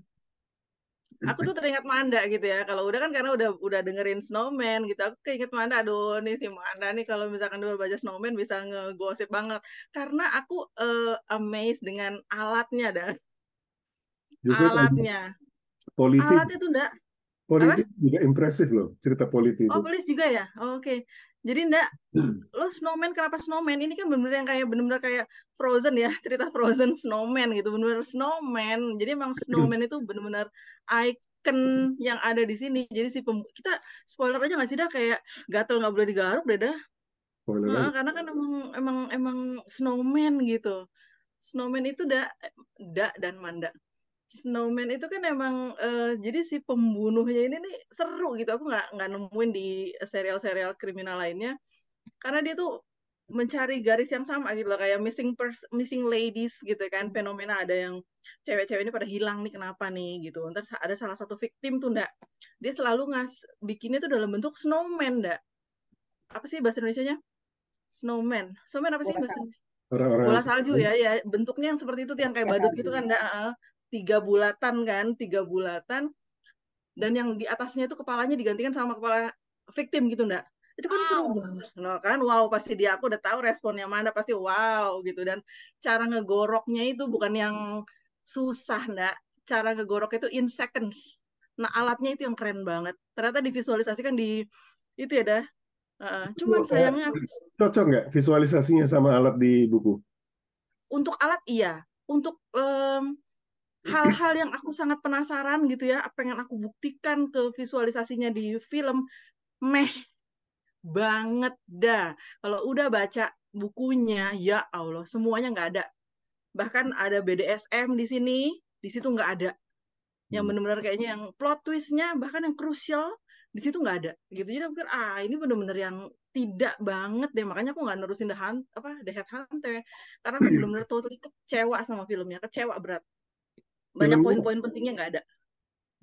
Aku tuh teringat Manda gitu ya. Kalau udah kan karena udah udah dengerin Snowman gitu. Aku keinget Manda. Aduh nih si Manda nih kalau misalkan dulu baca Snowman bisa ngegosip banget. Karena aku uh, amazed dengan alatnya dan Justru alatnya. Politik. Alatnya tuh enggak. Politik Apa? juga impresif loh cerita politik. Oh, polis juga ya. Oh, Oke. Okay. Jadi enggak hmm. lo snowman kenapa snowman? Ini kan benar-benar yang kayak benar-benar kayak Frozen ya, (laughs) cerita Frozen snowman gitu, benar-benar snowman. Jadi emang snowman itu benar-benar icon yang ada di sini. Jadi si pem... kita spoiler aja nggak sih dah kayak gatel nggak boleh digaruk deh dah. Spoiler nah, karena kan emang emang emang snowman gitu. Snowman itu dak da dan mandak Snowman itu kan emang uh, jadi si pembunuhnya ini nih seru gitu. Aku nggak nggak nemuin di serial-serial kriminal lainnya karena dia tuh mencari garis yang sama gitu loh kayak missing pers missing ladies gitu kan fenomena ada yang cewek-cewek ini pada hilang nih kenapa nih gitu ntar ada salah satu victim tuh ndak dia selalu ngas bikinnya tuh dalam bentuk snowman ndak apa sih bahasa Indonesia nya snowman snowman apa sih bahasa Indonesia? bola salju ya ya bentuknya yang seperti itu yang kayak iya, badut gitu iya. kan ndak tiga bulatan kan tiga bulatan dan yang di atasnya itu kepalanya digantikan sama kepala victim gitu ndak itu kan wow. seru banget no, kan wow pasti dia aku udah tahu responnya mana pasti wow gitu dan cara ngegoroknya itu bukan yang susah ndak cara ngegorok itu in seconds nah alatnya itu yang keren banget ternyata divisualisasikan di itu ya dah uh, cuman sayangnya cocok nggak visualisasinya sama alat di buku untuk alat iya untuk um, hal-hal yang aku sangat penasaran gitu ya pengen aku buktikan ke visualisasinya di film meh banget dah kalau udah baca bukunya ya Allah semuanya nggak ada bahkan ada BDSM di sini di situ nggak ada yang hmm. benar-benar kayaknya yang plot twistnya bahkan yang krusial di situ nggak ada gitu jadi aku pikir ah ini benar-benar yang tidak banget deh makanya aku nggak nerusin the hunt apa the head karena aku hmm. benar-benar totally kecewa sama filmnya kecewa berat banyak poin-poin pentingnya nggak ada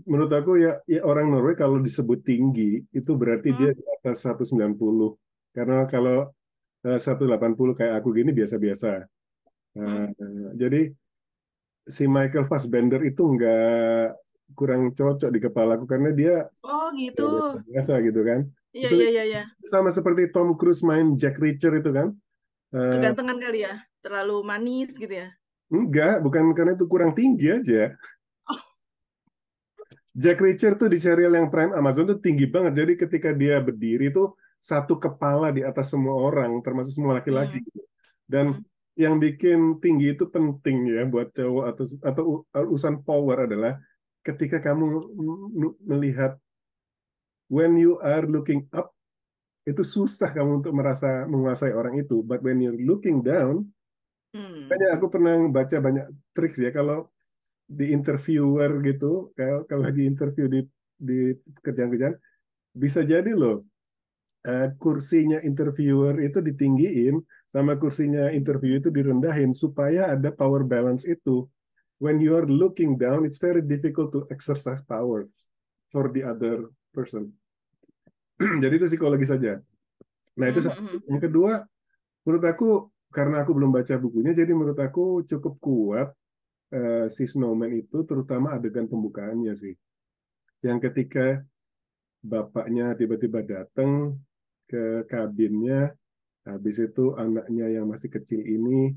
menurut aku ya, ya orang Norway kalau disebut tinggi itu berarti hmm. dia di atas 190 karena kalau eh, uh, 180 kayak aku gini biasa-biasa uh, hmm. Eh, jadi si Michael Fassbender itu nggak kurang cocok di kepala aku karena dia oh gitu ya, biasa gitu kan iya, iya iya iya sama seperti Tom Cruise main Jack Reacher itu kan uh, kegantengan kali ya terlalu manis gitu ya Enggak, bukan karena itu kurang tinggi aja. Jack Reacher tuh di serial yang Prime Amazon tuh tinggi banget. Jadi ketika dia berdiri tuh satu kepala di atas semua orang, termasuk semua laki-laki. Hmm. Dan hmm. yang bikin tinggi itu penting ya buat cowok atau atau urusan power adalah ketika kamu melihat when you are looking up itu susah kamu untuk merasa menguasai orang itu, but when you're looking down Hmm. aku pernah baca banyak trik ya kalau di interviewer gitu, kalau, kalau di interview di di kerjaan-kerjaan bisa jadi loh eh, kursinya interviewer itu ditinggiin sama kursinya interview itu direndahin supaya ada power balance itu. When you are looking down, it's very difficult to exercise power for the other person. (clears throat) jadi itu psikologi saja. Nah itu hmm, hmm, hmm. yang kedua, menurut aku karena aku belum baca bukunya, jadi menurut aku cukup kuat uh, si Snowman itu, terutama adegan pembukaannya sih. Yang ketika bapaknya tiba-tiba datang ke kabinnya, habis itu anaknya yang masih kecil ini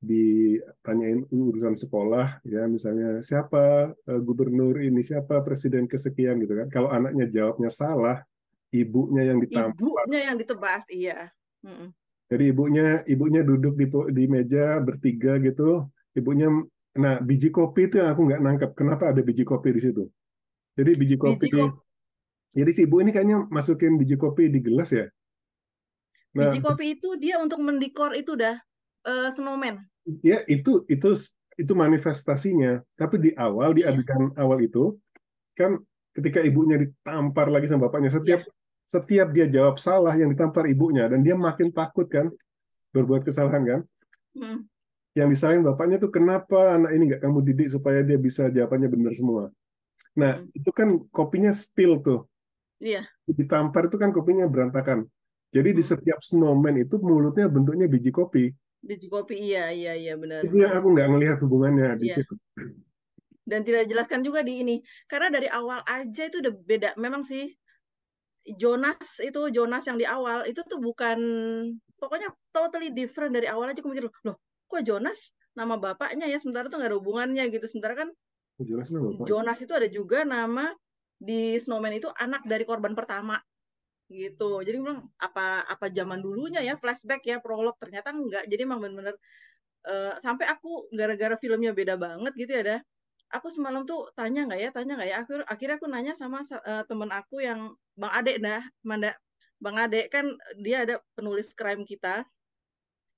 ditanyain urusan sekolah ya misalnya siapa uh, gubernur ini siapa presiden kesekian gitu kan kalau anaknya jawabnya salah ibunya yang ditambah. ibunya yang ditebas iya mm -mm jadi ibunya ibunya duduk di di meja bertiga gitu. Ibunya nah biji kopi itu yang aku nggak nangkap. Kenapa ada biji kopi di situ? Jadi biji kopi. Biji kopi. Jadi si ibu ini kayaknya masukin biji kopi di gelas ya. Nah, biji kopi itu dia untuk mendekor itu dah uh, snowman. Ya itu itu itu manifestasinya. Tapi di awal di iya. adegan awal itu kan ketika ibunya ditampar lagi sama bapaknya iya. setiap setiap dia jawab salah yang ditampar ibunya dan dia makin takut kan berbuat kesalahan kan hmm. yang disalahin bapaknya tuh kenapa anak ini nggak kamu didik supaya dia bisa jawabannya benar semua nah hmm. itu kan kopinya spill tuh yeah. ditampar itu kan kopinya berantakan jadi hmm. di setiap snowman itu mulutnya bentuknya biji kopi biji kopi iya iya iya benar itu yang aku nggak ngelihat hubungannya di yeah. situ dan tidak dijelaskan juga di ini karena dari awal aja itu udah beda memang sih Jonas itu Jonas yang di awal itu tuh bukan pokoknya totally different dari awal aja aku mikir loh kok Jonas nama bapaknya ya sementara tuh gak ada hubungannya gitu sementara kan oh, Jonas, Jonas itu ada juga nama di Snowman itu anak dari korban pertama gitu jadi bilang apa apa zaman dulunya ya flashback ya prolog ternyata enggak jadi emang bener-bener uh, sampai aku gara-gara filmnya beda banget gitu ya dah aku semalam tuh tanya nggak ya tanya nggak ya aku akhirnya aku nanya sama uh, temen aku yang bang Ade dah Manda bang Ade kan dia ada penulis crime kita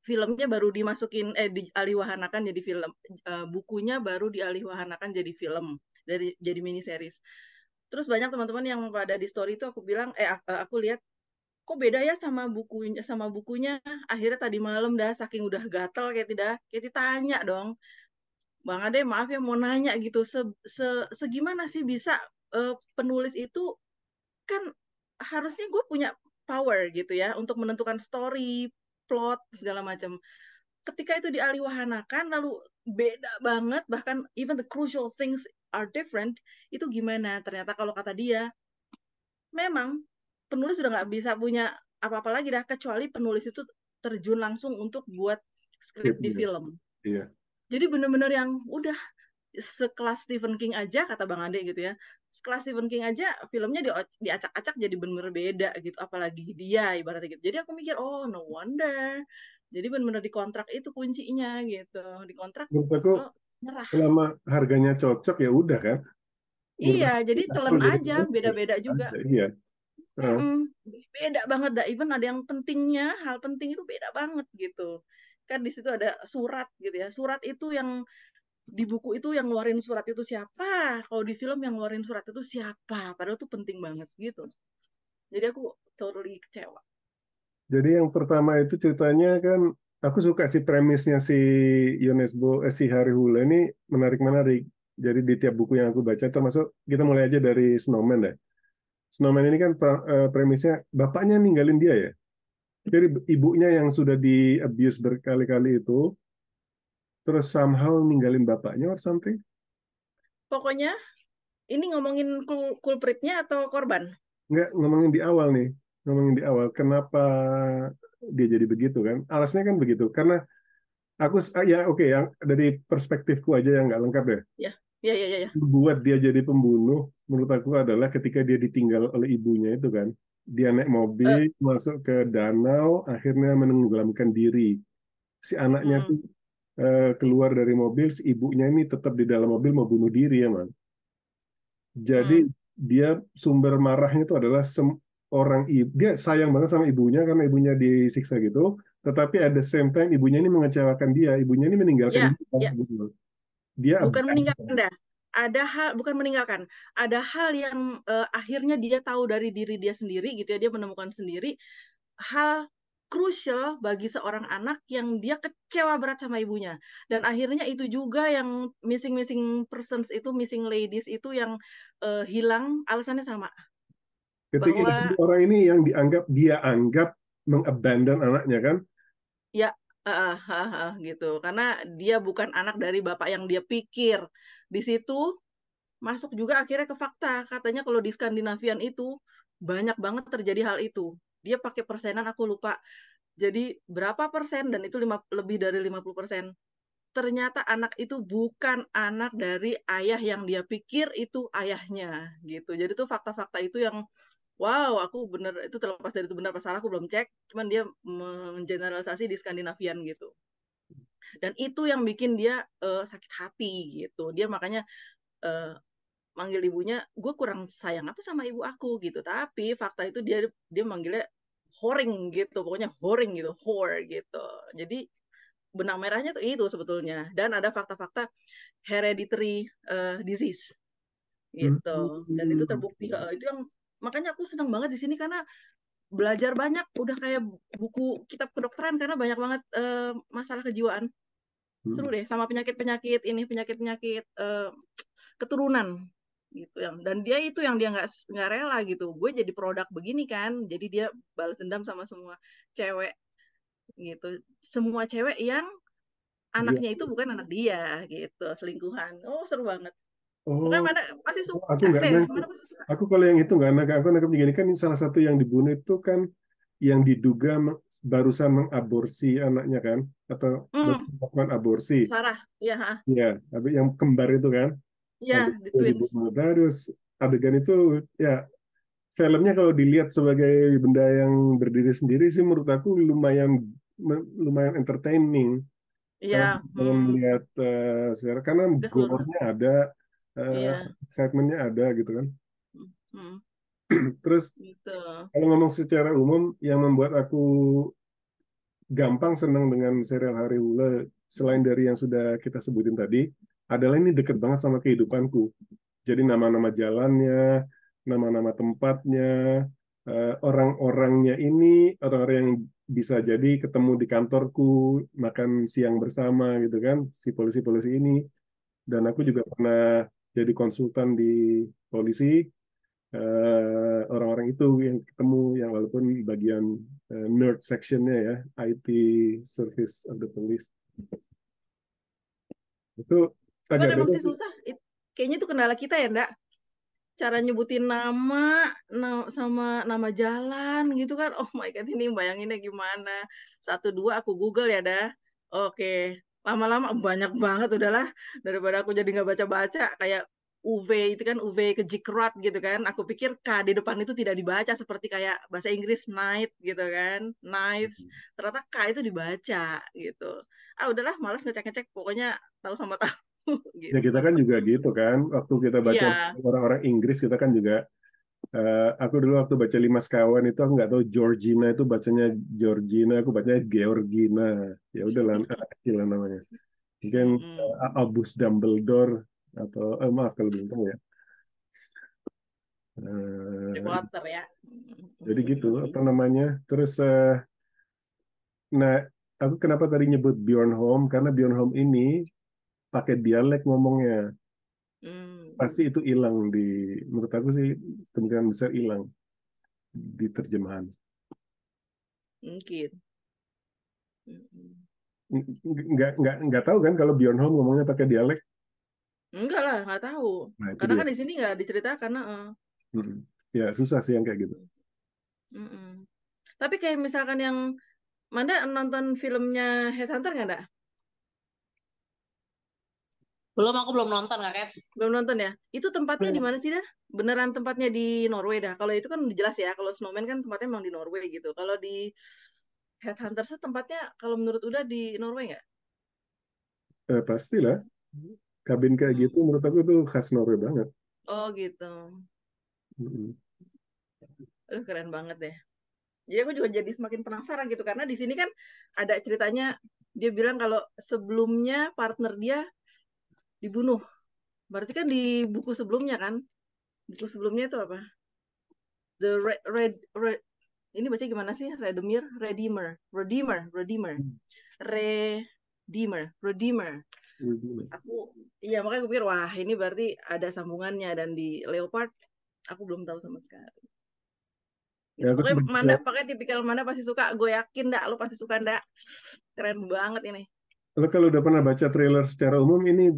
filmnya baru dimasukin eh dialihwahanakan jadi film uh, bukunya baru dialihwahanakan jadi film dari jadi mini series terus banyak teman-teman yang pada di story itu aku bilang eh, eh aku lihat kok beda ya sama bukunya sama bukunya akhirnya tadi malam dah saking udah gatel kayak tidak kayak ditanya dong Bang Ade, maaf ya mau nanya gitu, se, se, segimana sih bisa uh, penulis itu kan harusnya gue punya power gitu ya untuk menentukan story, plot segala macam. Ketika itu dialihwahanakan lalu beda banget bahkan even the crucial things are different itu gimana? Ternyata kalau kata dia memang penulis sudah nggak bisa punya apa-apa lagi dah kecuali penulis itu terjun langsung untuk buat skrip di film. Iya. Jadi bener-bener yang udah sekelas Stephen King aja kata Bang Ade gitu ya. Sekelas Stephen King aja filmnya di, diacak-acak jadi bener-bener beda gitu apalagi dia ibaratnya gitu. Jadi aku mikir oh no wonder. Jadi bener-bener di kontrak itu kuncinya gitu. Di kontrak Menurut aku Selama harganya cocok ya udah kan. Iya, jadi telan aja, ya. beda-beda juga. iya. Mm -mm. Beda banget dah, even ada yang pentingnya, hal penting itu beda banget gitu kan di situ ada surat gitu ya surat itu yang di buku itu yang ngeluarin surat itu siapa kalau di film yang ngeluarin surat itu siapa padahal tuh penting banget gitu jadi aku totally kecewa jadi yang pertama itu ceritanya kan aku suka si premisnya si Yonesbo eh, si Hari Hula ini menarik-menarik jadi di tiap buku yang aku baca termasuk kita mulai aja dari Snowman deh Snowman ini kan eh, premisnya bapaknya ninggalin dia ya jadi ibunya yang sudah di abuse berkali-kali itu, terus somehow ninggalin bapaknya or something? Pokoknya ini ngomongin kul kulpritnya atau korban? Enggak, ngomongin di awal nih. Ngomongin di awal, kenapa dia jadi begitu kan? Alasnya kan begitu, karena aku, ah, ya oke, okay, yang dari perspektifku aja yang nggak lengkap ya. Ya, ya, ya. ya. ya. Buat dia jadi pembunuh, menurut aku adalah ketika dia ditinggal oleh ibunya itu kan dia naik mobil uh. masuk ke danau akhirnya menenggelamkan diri si anaknya hmm. tuh eh, keluar dari mobil si ibunya ini tetap di dalam mobil mau bunuh diri ya man jadi hmm. dia sumber marahnya itu adalah orang ibu dia sayang banget sama ibunya karena ibunya disiksa gitu tetapi ada same time ibunya ini mengecewakan dia ibunya ini meninggalkan yeah, dia yeah. Gitu. dia bukan meninggalkan dah ada hal bukan meninggalkan ada hal yang uh, akhirnya dia tahu dari diri dia sendiri gitu ya dia menemukan sendiri hal krusial bagi seorang anak yang dia kecewa berat sama ibunya dan akhirnya itu juga yang missing missing persons itu missing ladies itu yang uh, hilang alasannya sama ketika bahwa, orang ini yang dianggap dia anggap mengabandon anaknya kan ya uh, uh, uh, gitu karena dia bukan anak dari bapak yang dia pikir di situ masuk juga akhirnya ke fakta. Katanya kalau di Skandinavian itu banyak banget terjadi hal itu. Dia pakai persenan aku lupa. Jadi berapa persen dan itu lima, lebih dari 50 persen. Ternyata anak itu bukan anak dari ayah yang dia pikir itu ayahnya gitu. Jadi tuh fakta-fakta itu yang wow aku bener itu terlepas dari itu benar apa salah aku belum cek. Cuman dia menggeneralisasi di Skandinavian gitu dan itu yang bikin dia uh, sakit hati gitu dia makanya uh, manggil ibunya gue kurang sayang apa sama ibu aku gitu tapi fakta itu dia dia manggilnya horing gitu pokoknya horing gitu whore gitu jadi benang merahnya tuh itu sebetulnya dan ada fakta-fakta hereditary uh, disease gitu dan itu hmm. terbukti uh, itu yang makanya aku senang banget di sini karena belajar banyak udah kayak buku kitab kedokteran karena banyak banget uh, masalah kejiwaan hmm. seru deh sama penyakit penyakit ini penyakit penyakit uh, keturunan gitu yang dan dia itu yang dia nggak nggak rela gitu gue jadi produk begini kan jadi dia balas dendam sama semua cewek gitu semua cewek yang iya. anaknya iya. itu bukan anak dia gitu selingkuhan oh seru banget Oh, mana pasti suka aku nggak deh. Mana suka. Aku kalau yang itu nggak nangkap. Aku nangkap ini kan salah satu yang dibunuh itu kan yang diduga barusan mengaborsi anaknya kan atau mm. melakukan aborsi. Sarah, iya. ya tapi yang kembar itu kan. Iya, di nah, twins. Dibunuh. Nah, terus adegan itu ya filmnya kalau dilihat sebagai benda yang berdiri sendiri sih menurut aku lumayan lumayan entertaining. Iya. Kalau hmm. melihat uh, sekarang karena gore-nya ada, yeah. Iya. segmennya ada gitu kan. Hmm. (clears throat) Terus gitu. kalau ngomong secara umum yang membuat aku gampang senang dengan serial Hari hula selain dari yang sudah kita sebutin tadi adalah ini dekat banget sama kehidupanku. Jadi nama-nama jalannya, nama-nama tempatnya, eh, orang-orangnya ini orang-orang yang bisa jadi ketemu di kantorku makan siang bersama gitu kan si polisi-polisi ini dan aku iya. juga pernah jadi konsultan di polisi eh, orang-orang itu yang ketemu yang walaupun bagian uh, nerd sectionnya ya IT service of the police itu agak Cuman beda. susah kayaknya itu kendala kita ya ndak cara nyebutin nama sama nama jalan gitu kan oh my god ini bayanginnya gimana satu dua aku google ya dah oke lama-lama banyak banget udahlah daripada aku jadi nggak baca-baca kayak UV itu kan UV kejikrat gitu kan. Aku pikir K di depan itu tidak dibaca seperti kayak bahasa Inggris night gitu kan. nights Ternyata K itu dibaca gitu. Ah udahlah malas ngecek-ngecek pokoknya tahu sama (laughs) tahu. Ya, gitu. Ya kita kan juga gitu kan. Waktu kita baca iya. orang-orang yeah. Inggris kita kan juga Uh, aku dulu waktu baca lima sekawan itu aku nggak tahu Georgina itu bacanya Georgina, aku bacanya Georgina. Ya udah (laughs) lah kecil namanya. Mungkin uh, Albus Dumbledore atau uh, maaf kalau belum tahu ya. Uh, ya. Hmm. Jadi gitu apa namanya. Terus uh, nah aku kenapa tadi nyebut Bjorn Home karena Bjorn Home ini pakai dialek ngomongnya pasti itu hilang di menurut aku sih kemungkinan besar hilang di terjemahan mungkin nggak nggak nggak tahu kan kalau Bjorn Home ngomongnya pakai dialek Enggak lah, nggak tahu. Nah, Karena dia. kan di sini nggak diceritakan. Uh. Hmm. Ya susah sih yang kayak gitu. Mm Tapi kayak misalkan yang mana nonton filmnya Headhunter nggak, ada belum, aku belum nonton, Kak Belum nonton ya? Itu tempatnya di mana sih dah? Beneran tempatnya di Norway dah. Kalau itu kan jelas ya, kalau Snowman kan tempatnya emang di Norway gitu. Kalau di Headhunters tempatnya kalau menurut udah di Norway nggak? Eh, pastilah. Kabin kayak gitu hmm. menurut aku itu khas Norway banget. Oh gitu. Mm -hmm. Aduh keren banget deh. Jadi aku juga jadi semakin penasaran gitu karena di sini kan ada ceritanya dia bilang kalau sebelumnya partner dia dibunuh. Berarti kan di buku sebelumnya kan? Buku sebelumnya itu apa? The Red Red, Red ini baca gimana sih? Redemir, Redeemer, Redeemer, Redeemer. Hmm. Redeemer, Redeemer. Redeemer. Aku iya makanya aku pikir wah ini berarti ada sambungannya dan di Leopard aku belum tahu sama sekali. Ya, Ya, Pokoknya Manda pakai tipikal mana pasti suka. Gue yakin dak, lo pasti suka dak. Keren banget ini. Lo kalau udah pernah baca trailer secara umum ini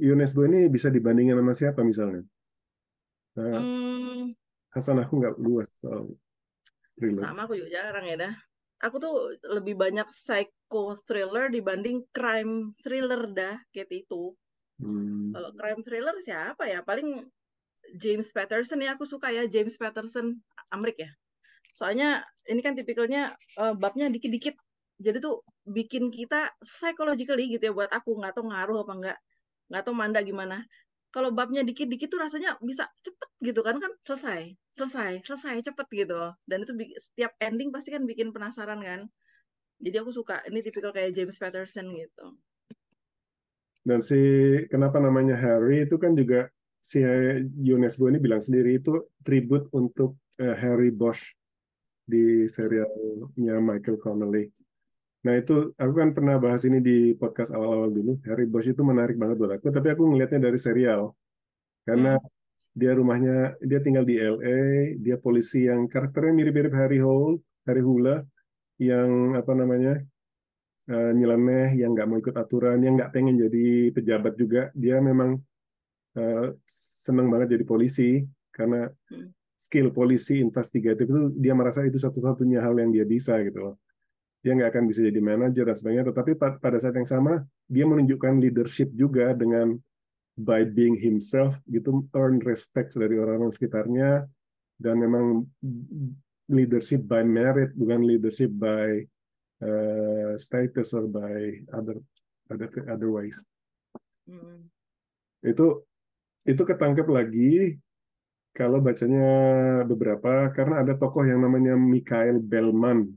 UNESCO ini bisa dibandingin sama siapa misalnya? Nah, hmm. Hasan aku nggak luas soal thriller. Sama aku juga jarang ya dah. Aku tuh lebih banyak psycho thriller dibanding crime thriller dah kayak itu. Hmm. Kalau crime thriller siapa ya? Paling James Patterson ya aku suka ya James Patterson Amrik ya. Soalnya ini kan tipikalnya uh, babnya dikit-dikit jadi tuh bikin kita psychologically gitu ya buat aku nggak tahu ngaruh apa enggak nggak tahu Manda gimana kalau babnya dikit-dikit tuh rasanya bisa cepet gitu kan kan selesai selesai selesai cepet gitu dan itu setiap ending pasti kan bikin penasaran kan jadi aku suka ini tipikal kayak James Patterson gitu dan si kenapa namanya Harry itu kan juga si UNESCO ini bilang sendiri itu tribute untuk eh, Harry Bosch di serialnya Michael Connelly Nah itu aku kan pernah bahas ini di podcast awal-awal dulu. Harry Bosch itu menarik banget buat aku, tapi aku ngelihatnya dari serial karena hmm. dia rumahnya dia tinggal di LA, dia polisi yang karakternya mirip-mirip Harry Hole, Harry Hula yang apa namanya uh, nyeleneh, yang nggak mau ikut aturan, yang nggak pengen jadi pejabat juga. Dia memang uh, eh, senang banget jadi polisi karena hmm. skill polisi investigatif itu dia merasa itu satu-satunya hal yang dia bisa gitu loh dia nggak akan bisa jadi manajer dan sebagainya. Tetapi pada saat yang sama dia menunjukkan leadership juga dengan by being himself gitu earn respect dari orang-orang sekitarnya dan memang leadership by merit bukan leadership by uh, status or by other other other Hmm. Itu itu ketangkep lagi kalau bacanya beberapa karena ada tokoh yang namanya Mikhail Bellman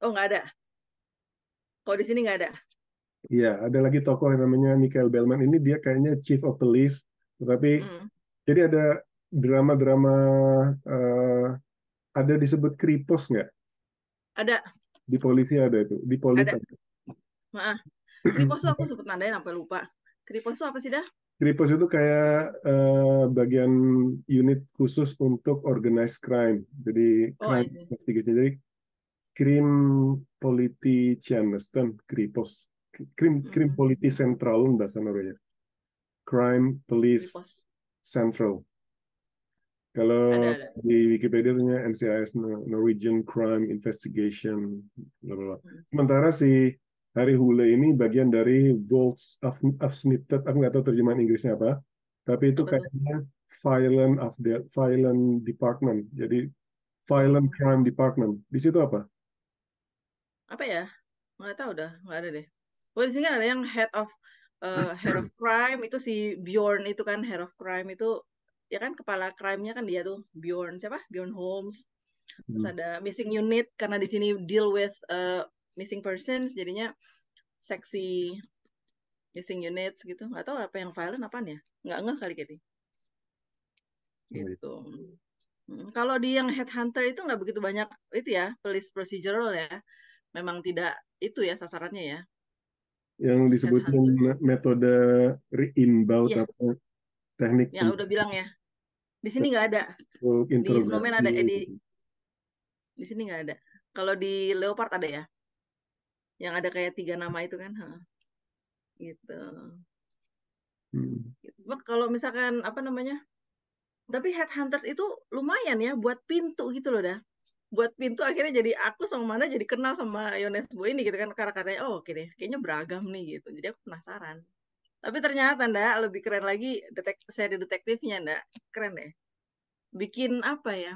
Oh nggak ada. Kalau di sini nggak ada. Iya, ada lagi tokoh yang namanya Michael Bellman. Ini dia kayaknya chief of police, tetapi hmm. jadi ada drama-drama uh, ada disebut Kripos nggak? Ada. Di polisi ada itu, di polisi. Ada. Maaf. Kripos aku sempat nandain sampai lupa. Kripos itu apa sih dah? Kripos itu kayak uh, bagian unit khusus untuk organized crime. Jadi oh, crime investigation. Jadi politi Krimpolititjenesten, Kripos. Krim, krim sentral, bahasa Norwegia. Crime Police Kripos. Central. Kalau ada, ada. di Wikipedia punya NCIS Norwegian Crime Investigation, bla bla. Mm. Sementara si hari Hule ini bagian dari of Snippet, aku nggak tahu terjemahan Inggrisnya apa, tapi itu kayaknya Violent of the Violent Department. Jadi Violent oh. Crime Department. Di situ apa? apa ya nggak tahu dah nggak ada deh oh di sini kan ada yang head of uh, head of (clears throat) crime itu si Bjorn itu kan head of crime itu ya kan kepala crime-nya kan dia tuh Bjorn siapa Bjorn Holmes terus hmm. ada missing unit karena di sini deal with uh, missing persons jadinya seksi missing units gitu nggak tahu apa yang violent apaan ya nggak ngeh kali oh, gitu gitu hmm. kalau di yang headhunter itu nggak begitu banyak itu ya police procedural ya memang tidak itu ya sasarannya ya. Yang disebut ya. metode reinbound yeah. atau teknik. Yang udah bilang ya. Di sini nggak ada. Di Snowman ada eh, di di sini nggak ada. Kalau di Leopard ada ya. Yang ada kayak tiga nama itu kan. huh. Gitu. Hmm. Gitu. Kalau misalkan apa namanya? Tapi headhunters itu lumayan ya buat pintu gitu loh dah buat pintu akhirnya jadi aku sama mana jadi kenal sama Yonesbo ini gitu kan karena katanya oh oke deh kayaknya beragam nih gitu jadi aku penasaran tapi ternyata ndak lebih keren lagi detek seri detektifnya ndak keren deh bikin apa ya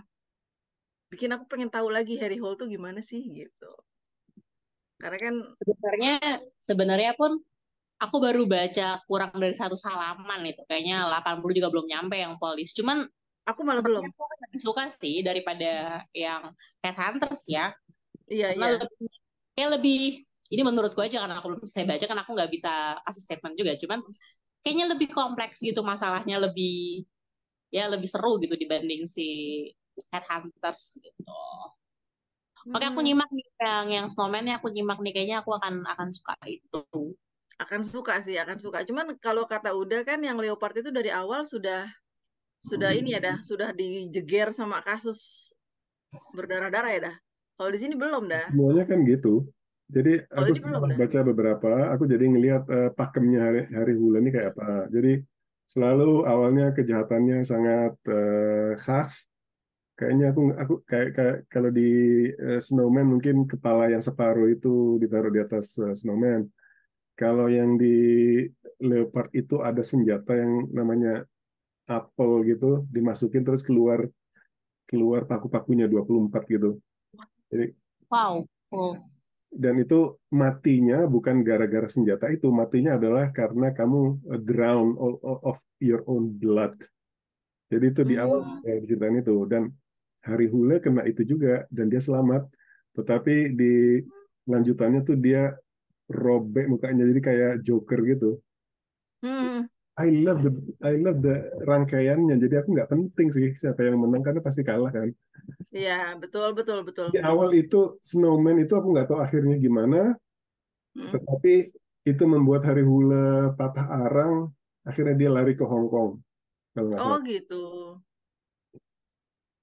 bikin aku pengen tahu lagi Harry Hole tuh gimana sih gitu karena kan sebenarnya sebenarnya pun aku baru baca kurang dari satu halaman itu kayaknya 80 juga belum nyampe yang polis cuman Aku malah belum. Aku lebih suka sih daripada yang Headhunters ya. Iya, iya. Lebih, kayak lebih ini menurutku aja karena aku belum selesai baca karena aku nggak bisa kasih statement juga cuman kayaknya lebih kompleks gitu masalahnya lebih ya lebih seru gitu dibanding si Headhunters gitu. Hmm. Oke aku nyimak nih yang yang snowman aku nyimak nih kayaknya aku akan akan suka itu. Akan suka sih, akan suka. Cuman kalau kata udah kan yang leopard itu dari awal sudah sudah ini ya dah sudah dijeger sama kasus berdarah-darah ya dah kalau di sini belum dah semuanya kan gitu jadi aku belum, baca dah. beberapa aku jadi ngelihat uh, pakemnya hari hari bulan ini kayak apa jadi selalu awalnya kejahatannya sangat uh, khas kayaknya aku aku kayak, kayak kalau di uh, snowman mungkin kepala yang separuh itu ditaruh di atas uh, snowman kalau yang di leopard itu ada senjata yang namanya apel gitu dimasukin terus keluar keluar paku-pakunya 24 gitu. Jadi wow. wow. Dan itu matinya bukan gara-gara senjata itu, matinya adalah karena kamu uh, drown all, of your own blood. Jadi itu di awal hmm. saya itu dan Hari Hule kena itu juga dan dia selamat. Tetapi di lanjutannya tuh dia robek mukanya jadi kayak Joker gitu. Hmm. I love the I love the rangkaiannya. Jadi aku nggak penting sih siapa yang menang karena pasti kalah kan. Iya betul betul betul. Di awal itu Snowman itu aku nggak tahu akhirnya gimana, hmm. tetapi itu membuat Hari Hula patah arang. Akhirnya dia lari ke Hong Kong. Kalau oh salah. gitu.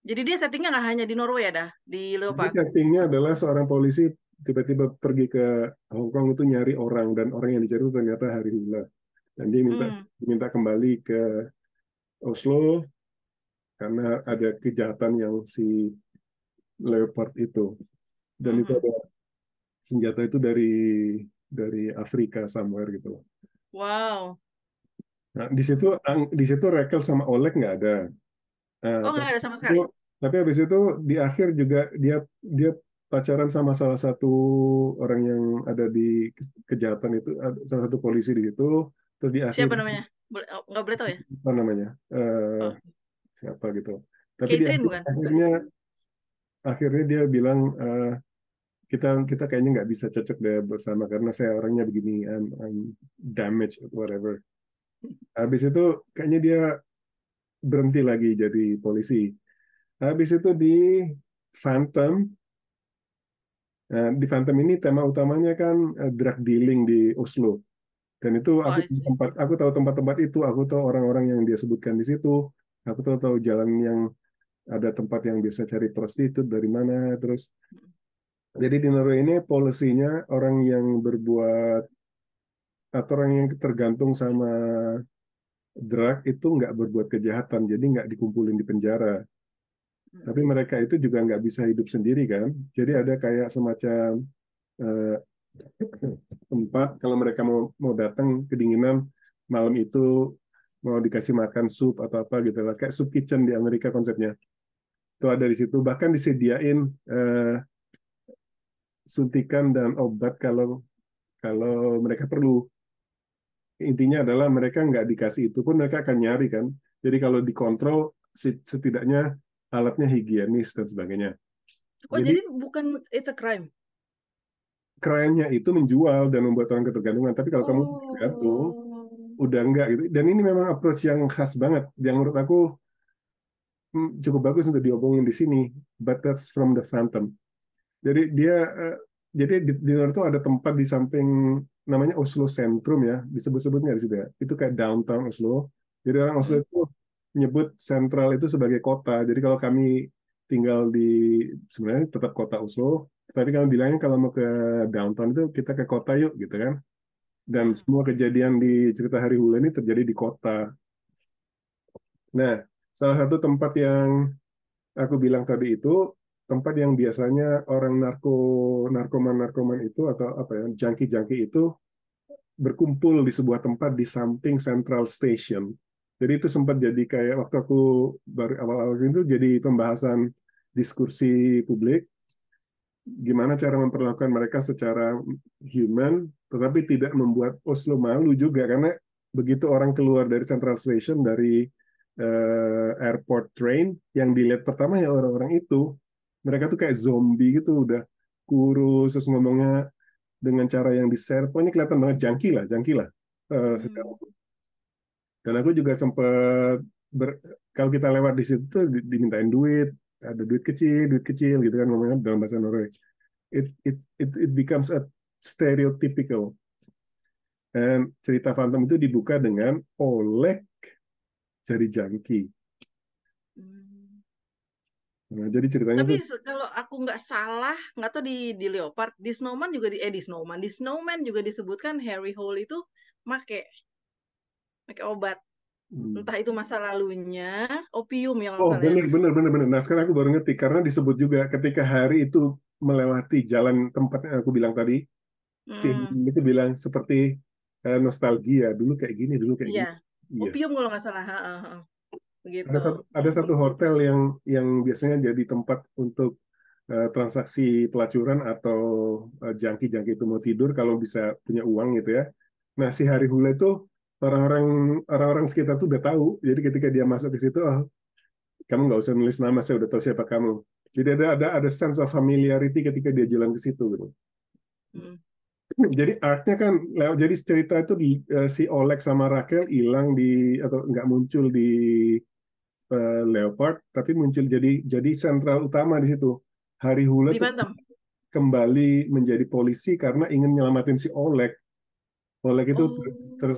Jadi dia settingnya nggak hanya di Norway ya dah di Leopard. settingnya adalah seorang polisi tiba-tiba pergi ke Hong Kong itu nyari orang dan orang yang dicari itu ternyata Hari Hula dan dia minta hmm. diminta kembali ke Oslo karena ada kejahatan yang si leopard itu dan hmm. itu ada senjata itu dari dari Afrika somewhere gitu Wow. Nah, di situ di situ Rekel sama Oleg nggak ada. Nah, oh nggak ada sama sekali. tapi habis itu di akhir juga dia dia pacaran sama salah satu orang yang ada di kejahatan itu salah satu polisi di situ terus di akhir siapa namanya oh, nggak boleh tahu ya apa namanya uh, oh. siapa gitu tapi di akhir, bukan? akhirnya akhirnya dia bilang uh, kita kita kayaknya nggak bisa cocok deh bersama karena saya orangnya begini I'm, I'm damaged whatever habis itu kayaknya dia berhenti lagi jadi polisi habis itu di Phantom eh, di Phantom ini tema utamanya kan drug dealing di Oslo. Dan itu oh, aku tempat aku tahu tempat-tempat itu, aku tahu orang-orang yang dia sebutkan di situ. Aku tahu tahu jalan yang ada tempat yang bisa cari prostitut dari mana terus. Jadi di Norway ini polisinya orang yang berbuat atau orang yang tergantung sama drug itu nggak berbuat kejahatan, jadi nggak dikumpulin di penjara. Tapi hmm. mereka itu juga nggak bisa hidup sendiri kan, jadi ada kayak semacam eh, tempat kalau mereka mau mau datang kedinginan malam itu mau dikasih makan sup atau apa gitu lah kayak sup kitchen di Amerika konsepnya itu ada di situ bahkan disediain eh, suntikan dan obat kalau kalau mereka perlu intinya adalah mereka nggak dikasih itu pun mereka akan nyari kan jadi kalau dikontrol setidaknya alatnya higienis dan sebagainya. Oh jadi, jadi bukan it's a crime? kerennya itu menjual dan membuat orang ketergantungan. Tapi kalau oh. kamu tergantung, udah enggak gitu. Dan ini memang approach yang khas banget, yang menurut aku hmm, cukup bagus untuk diobongin di sini. But that's from the Phantom. Jadi dia, uh, jadi di, di Naruto ada tempat di samping namanya Oslo Centrum ya, disebut-sebutnya di situ ya. Itu kayak downtown Oslo. Jadi orang Oslo hmm. itu nyebut sentral itu sebagai kota. Jadi kalau kami tinggal di sebenarnya tetap kota Oslo, Tadi kamu bilangnya kalau mau ke downtown itu kita ke kota yuk gitu kan. Dan hmm. semua kejadian di cerita Hari Hula ini terjadi di kota. Nah, salah satu tempat yang aku bilang tadi itu tempat yang biasanya orang narko narkoman narkoman itu atau apa ya jangki jangki itu berkumpul di sebuah tempat di samping Central Station. Jadi itu sempat jadi kayak waktu aku baru awal-awal itu jadi pembahasan diskusi publik gimana cara memperlakukan mereka secara human, tetapi tidak membuat Oslo malu juga karena begitu orang keluar dari Central Station dari uh, airport train, yang dilihat pertama ya orang-orang itu, mereka tuh kayak zombie gitu, udah kurus, terus ngomongnya dengan cara yang diser, ini pokoknya kelihatan banget jangki lah, jangki lah. Uh, hmm. Dan aku juga sempat kalau kita lewat di situ dimintain duit, ada duit kecil, duit kecil gitu kan ngomongnya dalam bahasa Norway. It it it it becomes a stereotypical. Dan cerita Phantom itu dibuka dengan Oleg dari jangki. Hmm. Nah, jadi ceritanya Tapi tuh, kalau aku nggak salah, nggak tahu di di Leopard, di Snowman juga di eh di Snowman, di Snowman juga disebutkan Harry Hole itu make make obat Hmm. entah itu masa lalunya opium yang oh ya. benar benar benar benar nah sekarang aku baru ngerti karena disebut juga ketika hari itu melewati jalan tempat yang aku bilang tadi hmm. si itu bilang seperti eh, nostalgia dulu kayak gini dulu kayak ya. gini iya. opium ya. kalau nggak salah Begitu. ada satu ada satu hotel yang yang biasanya jadi tempat untuk eh, transaksi pelacuran atau eh, jangki-jangki itu mau tidur kalau bisa punya uang gitu ya nah si hari hula itu orang-orang orang-orang sekitar tuh udah tahu. Jadi ketika dia masuk ke situ, oh, kamu nggak usah nulis nama, saya udah tahu siapa kamu. Jadi ada ada ada sense of familiarity ketika dia jalan ke situ gitu. Hmm. Jadi artnya kan jadi cerita itu di eh, si Oleg sama Raquel hilang di atau nggak muncul di eh, Leopard tapi muncul jadi jadi sentral utama di situ. Hari Hula kembali menjadi polisi karena ingin menyelamatin si Oleg. Oleg itu oh. ter,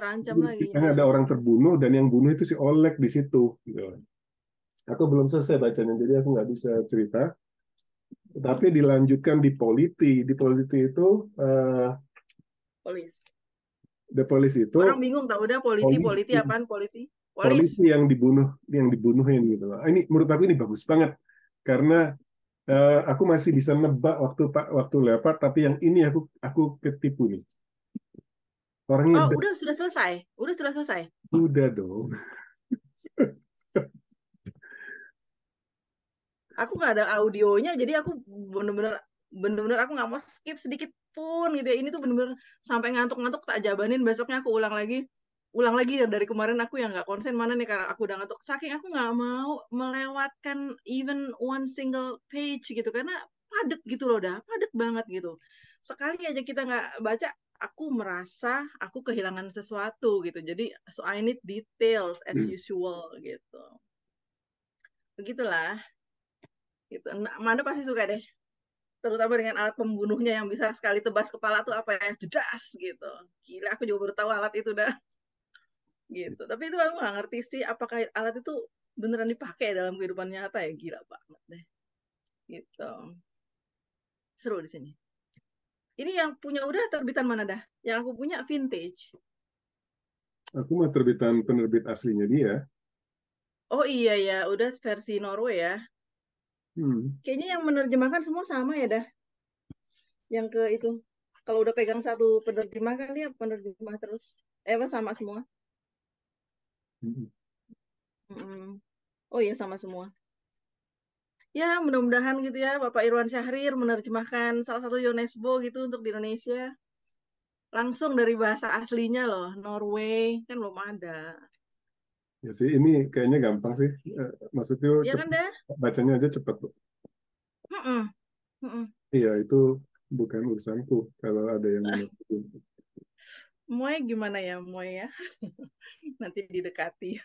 terancam lagi. Kan ada orang terbunuh dan yang bunuh itu si Oleg di situ. Gitu. Aku belum selesai bacanya, jadi aku nggak bisa cerita. Tapi dilanjutkan di politi. Di politi itu uh, polis. The polis itu orang bingung tak udah politi polisi. politi apaan politi? Polis. Polisi yang dibunuh yang dibunuhin gitu. Ini menurut aku ini bagus banget karena uh, aku masih bisa nebak waktu waktu lewat tapi yang ini aku aku ketipu nih Orangnya oh, udah, sudah selesai. Udah sudah selesai. Udah dong. aku nggak ada audionya, jadi aku bener-bener bener-bener aku nggak mau skip sedikit pun gitu ya. Ini tuh bener-bener sampai ngantuk-ngantuk tak jabanin besoknya aku ulang lagi ulang lagi ya, dari kemarin aku yang nggak konsen mana nih karena aku udah ngantuk saking aku nggak mau melewatkan even one single page gitu karena padet gitu loh dah padet banget gitu sekali aja kita nggak baca aku merasa aku kehilangan sesuatu gitu. Jadi so I need details as hmm. usual gitu. Begitulah. Gitu. Nah, mana pasti suka deh. Terutama dengan alat pembunuhnya yang bisa sekali tebas kepala tuh apa ya jedas gitu. Gila aku juga baru tahu alat itu dah. Gitu. Tapi itu aku gak ngerti sih apakah alat itu beneran dipakai dalam kehidupan nyata ya gila banget deh. Gitu. Seru di sini. Ini yang punya udah terbitan mana dah? Yang aku punya vintage. Aku mah terbitan penerbit aslinya dia. Oh iya ya, udah versi Norway ya. Hmm. Kayaknya yang menerjemahkan semua sama ya dah. Yang ke itu. Kalau udah pegang satu penerjemah kan dia penerjemah terus. Eh sama semua. Hmm. Hmm. Oh iya sama semua ya mudah-mudahan gitu ya Bapak Irwan Syahrir menerjemahkan salah satu UNESCO gitu untuk di Indonesia langsung dari bahasa aslinya loh Norway kan belum ada ya sih ini kayaknya gampang sih eh, maksudnya ya kan dah? bacanya aja cepet loh mm -mm. Mm -mm. iya itu bukan urusanku kalau ada yang (laughs) Moy gimana ya Moy ya (laughs) nanti didekati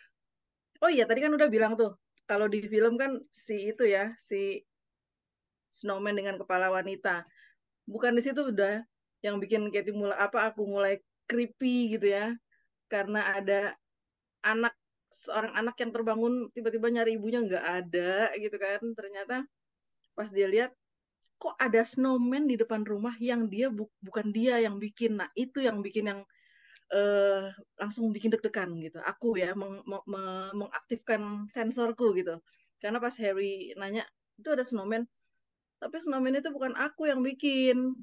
oh iya tadi kan udah bilang tuh kalau di film kan si itu ya si snowman dengan kepala wanita bukan di situ udah yang bikin Katy mulai apa aku mulai creepy gitu ya karena ada anak seorang anak yang terbangun tiba-tiba nyari ibunya nggak ada gitu kan ternyata pas dia lihat kok ada snowman di depan rumah yang dia bu bukan dia yang bikin nah itu yang bikin yang uh, langsung bikin deg-degan gitu. Aku ya meng meng mengaktifkan sensorku gitu. Karena pas Harry nanya itu ada snowman, tapi snowman itu bukan aku yang bikin.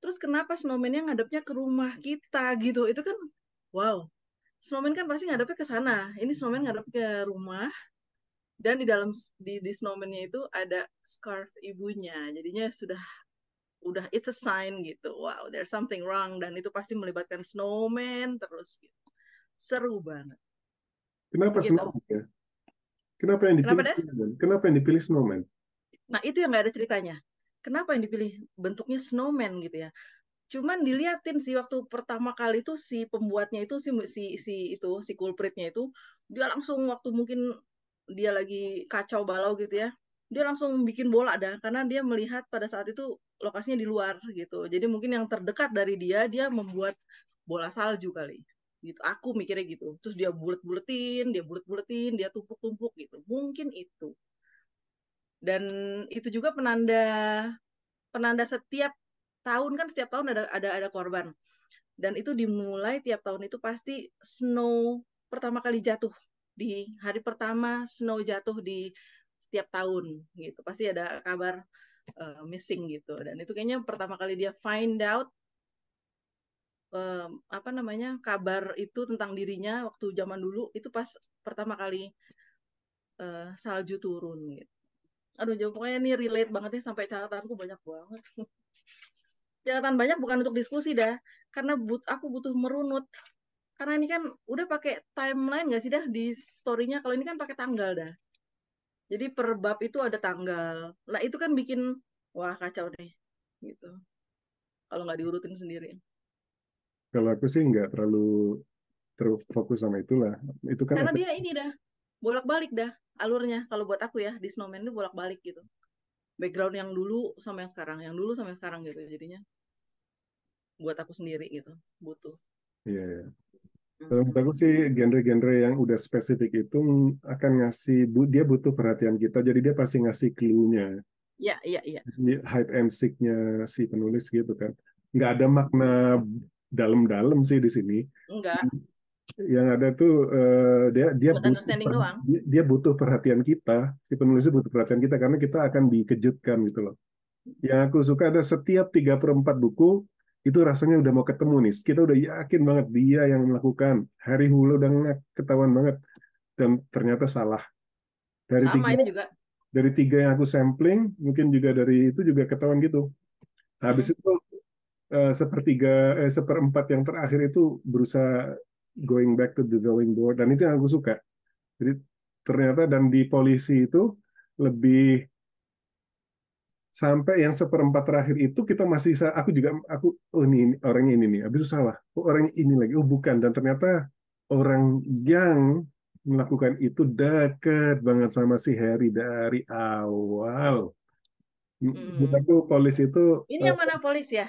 Terus kenapa snowmannya ngadepnya ke rumah kita gitu? Itu kan wow. Snowman kan pasti ngadepnya ke sana. Ini snowman ngadep ke rumah dan di dalam di, di snowmannya itu ada scarf ibunya. Jadinya sudah udah it's a sign gitu wow there's something wrong dan itu pasti melibatkan snowman terus gitu seru banget kenapa gitu. snowman ya? kenapa yang dipilih kenapa, snowman? kenapa yang dipilih snowman nah itu yang nggak ada ceritanya kenapa yang dipilih bentuknya snowman gitu ya cuman diliatin sih waktu pertama kali itu si pembuatnya itu si si si itu si culpritnya itu dia langsung waktu mungkin dia lagi kacau balau gitu ya dia langsung bikin bola dah karena dia melihat pada saat itu lokasinya di luar gitu. Jadi mungkin yang terdekat dari dia dia membuat bola salju kali. Gitu. Aku mikirnya gitu. Terus dia bulet-buletin, dia bulet-buletin, dia tumpuk-tumpuk gitu. Mungkin itu. Dan itu juga penanda penanda setiap tahun kan setiap tahun ada ada ada korban. Dan itu dimulai tiap tahun itu pasti snow pertama kali jatuh di hari pertama snow jatuh di setiap tahun gitu. Pasti ada kabar uh, missing gitu dan itu kayaknya pertama kali dia find out um, apa namanya kabar itu tentang dirinya waktu zaman dulu itu pas pertama kali uh, salju turun gitu. Aduh, pokoknya ini relate banget ya sampai catatanku banyak banget. (laughs) Catatan banyak bukan untuk diskusi dah, karena but aku butuh merunut. Karena ini kan udah pakai timeline gak sih dah di storynya Kalau ini kan pakai tanggal dah. Jadi per bab itu ada tanggal. Nah, itu kan bikin wah kacau deh gitu. Kalau nggak diurutin sendiri. Kalau aku sih nggak terlalu terfokus sama itulah. Itu kan Karena dia ini dah bolak-balik dah alurnya kalau buat aku ya di Snowman itu bolak-balik gitu. Background yang dulu sama yang sekarang, yang dulu sama yang sekarang gitu jadinya. Buat aku sendiri gitu, butuh. Iya. Yeah. Kalau menurut aku sih genre-genre yang udah spesifik itu akan ngasih dia butuh perhatian kita, jadi dia pasti ngasih clue-nya. Iya, iya, iya. Hide and seek-nya si penulis gitu kan. Nggak ada makna dalam-dalam sih di sini. Enggak. Yang ada tuh eh, dia dia butuh, Dia, butuh perhatian kita, si penulis butuh perhatian kita karena kita akan dikejutkan gitu loh. Yang aku suka ada setiap tiga per buku itu rasanya udah mau ketemu nih. Kita udah yakin banget dia yang melakukan. hari Hulu udah ngak, ketahuan banget. Dan ternyata salah. Dari Sama tiga, ini juga. Dari tiga yang aku sampling, mungkin juga dari itu juga ketahuan gitu. Habis hmm. itu eh, sepertiga, eh, seperempat yang terakhir itu berusaha going back to the drawing board. Dan itu yang aku suka. Jadi ternyata dan di polisi itu lebih sampai yang seperempat terakhir itu kita masih aku juga aku oh ini, ini orangnya ini nih habis itu salah oh, orangnya ini lagi oh bukan dan ternyata orang yang melakukan itu dekat banget sama si Harry dari awal hmm. bukan tuh polis itu ini eh, yang mana polis ya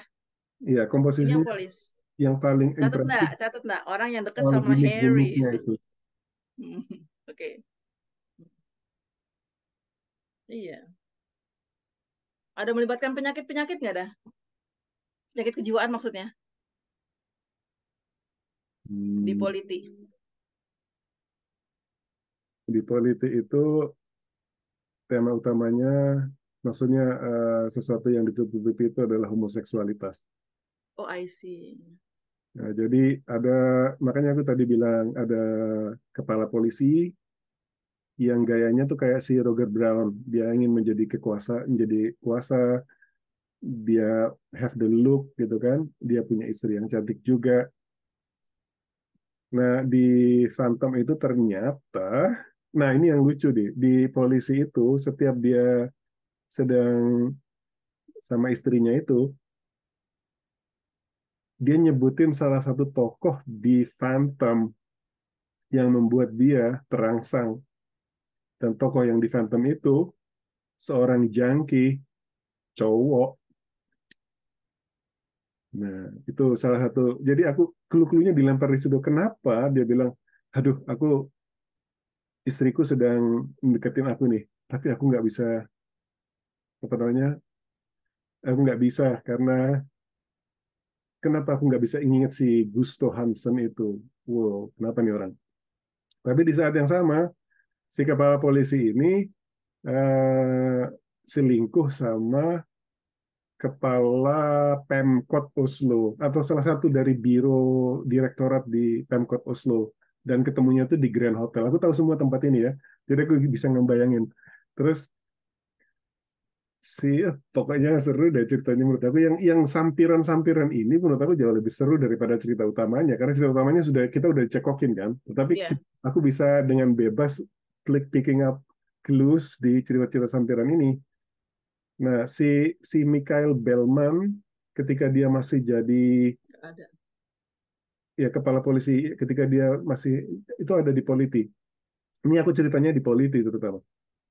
iya komposisi yang polis yang paling catat Enggak, catat nggak orang yang dekat sama Harry (laughs) oke okay. iya ada melibatkan penyakit-penyakit nggak ada? Penyakit kejiwaan maksudnya? Hmm. Di politik. Di politik itu tema utamanya, maksudnya uh, sesuatu yang ditutupi itu adalah homoseksualitas. Oh, I see. Nah, jadi ada makanya aku tadi bilang ada kepala polisi, yang gayanya tuh kayak si Roger Brown. Dia ingin menjadi kekuasa, menjadi kuasa. Dia have the look gitu kan. Dia punya istri yang cantik juga. Nah, di Phantom itu ternyata nah ini yang lucu deh. Di polisi itu setiap dia sedang sama istrinya itu dia nyebutin salah satu tokoh di Phantom yang membuat dia terangsang dan tokoh yang di Phantom itu seorang jangki cowok. Nah, itu salah satu. Jadi aku clue keluhnya dilempar di situ. Kenapa? Dia bilang, aduh, aku istriku sedang mendekatin aku nih, tapi aku nggak bisa apa namanya? Aku nggak bisa karena kenapa aku nggak bisa ingat si Gusto Hansen itu? Wow, kenapa nih orang? Tapi di saat yang sama, si kepala polisi ini eh, selingkuh sama kepala Pemkot Oslo atau salah satu dari biro direktorat di Pemkot Oslo dan ketemunya tuh di Grand Hotel. Aku tahu semua tempat ini ya. Jadi aku bisa ngebayangin. Terus si eh, pokoknya seru deh ceritanya menurut aku yang yang sampiran-sampiran ini menurut aku jauh lebih seru daripada cerita utamanya karena cerita utamanya sudah kita udah cekokin kan tetapi yeah. aku bisa dengan bebas picking up clues di cerita-cerita sampiran ini. Nah, si si Mikhail Bellman ketika dia masih jadi ada. ya kepala polisi, ketika dia masih itu ada di Politi. Ini aku ceritanya di Politi itu terutama.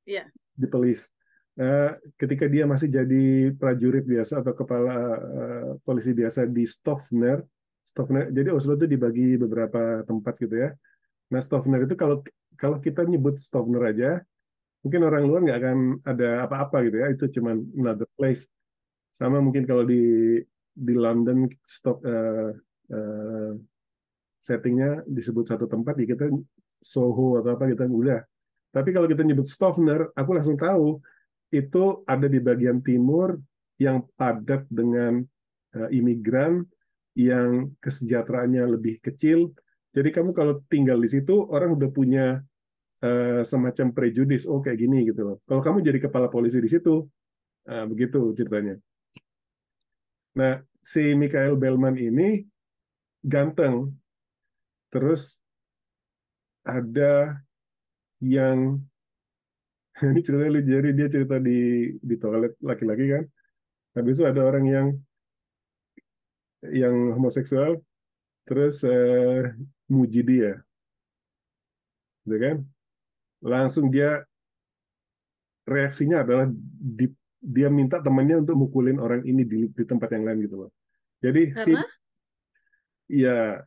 Iya. Di Polis. Nah, ketika dia masih jadi prajurit biasa atau kepala uh, polisi biasa di Stofner, Stofner. Jadi Oslo itu dibagi beberapa tempat gitu ya. Nah, Stofner itu kalau kalau kita nyebut Stockner aja, mungkin orang luar nggak akan ada apa-apa gitu ya. Itu cuman another place. Sama mungkin kalau di di London stock uh, uh, settingnya disebut satu tempat, ya kita Soho atau apa kita udah. Tapi kalau kita nyebut Stockner, aku langsung tahu itu ada di bagian timur yang padat dengan uh, imigran yang kesejahteraannya lebih kecil. Jadi kamu kalau tinggal di situ, orang udah punya Eh, semacam prejudis oh kayak gini gitu loh kalau kamu jadi kepala polisi di situ uh, begitu ceritanya nah si Michael Bellman ini ganteng terus ada yang (laughs) ini cerita lu jadi dia cerita di di toilet laki-laki kan habis itu ada orang yang yang homoseksual terus uh, muji dia gitu kan langsung dia reaksinya adalah di, dia minta temannya untuk mukulin orang ini di, di tempat yang lain gitu loh. Jadi Karena? si ya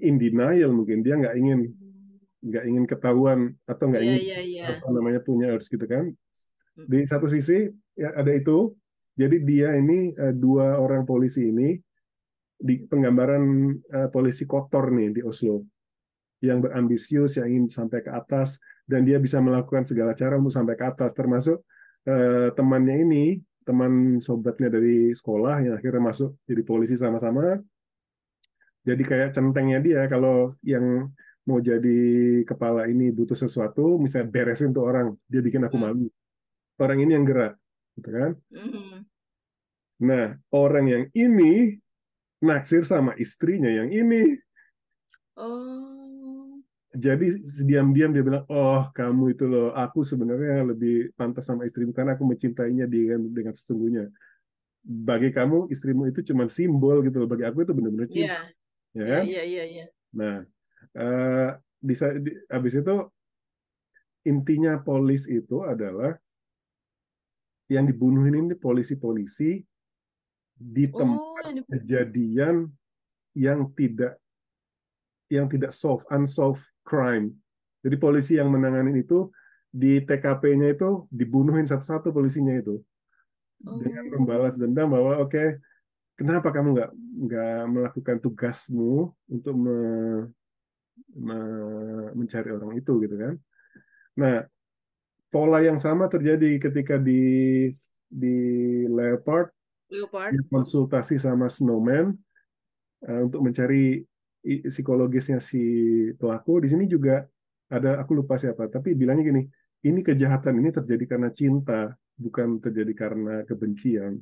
in denial mungkin dia nggak ingin nggak ingin ketahuan atau nggak iya, ingin yeah, yeah. apa namanya punya harus gitu kan. Hmm. Di satu sisi ya ada itu. Jadi dia ini eh, dua orang polisi ini di penggambaran eh, polisi kotor nih di Oslo yang berambisius, yang ingin sampai ke atas, dan dia bisa melakukan segala cara untuk sampai ke atas, termasuk eh, temannya ini, teman sobatnya dari sekolah yang akhirnya masuk jadi polisi sama-sama. Jadi kayak centengnya dia kalau yang mau jadi kepala ini butuh sesuatu, misalnya beresin untuk orang, dia bikin aku hmm. malu. Orang ini yang gerak, gitu kan? Hmm. Nah, orang yang ini naksir sama istrinya yang ini. Oh jadi diam-diam dia bilang, oh kamu itu loh, aku sebenarnya lebih pantas sama istrimu karena aku mencintainya dengan dengan sesungguhnya. Bagi kamu istrimu itu cuma simbol gitu loh, bagi aku itu benar-benar iya. cinta. Ya iya, yeah. Kan? iya, yeah, iya. Yeah, yeah, Nah, uh, di, di, abis itu intinya polis itu adalah yang dibunuh ini polisi-polisi di oh, tempat oh, kejadian yang tidak yang tidak solve, unsolved crime. Jadi polisi yang menangani itu di TKP-nya itu dibunuhin satu-satu polisinya itu oh. dengan membalas dendam bahwa oke okay, kenapa kamu nggak nggak melakukan tugasmu untuk me, me, mencari orang itu gitu kan? Nah pola yang sama terjadi ketika di di Leopard, Leopard. konsultasi sama Snowman uh, untuk mencari psikologisnya si pelaku di sini juga ada aku lupa siapa tapi bilangnya gini ini kejahatan ini terjadi karena cinta bukan terjadi karena kebencian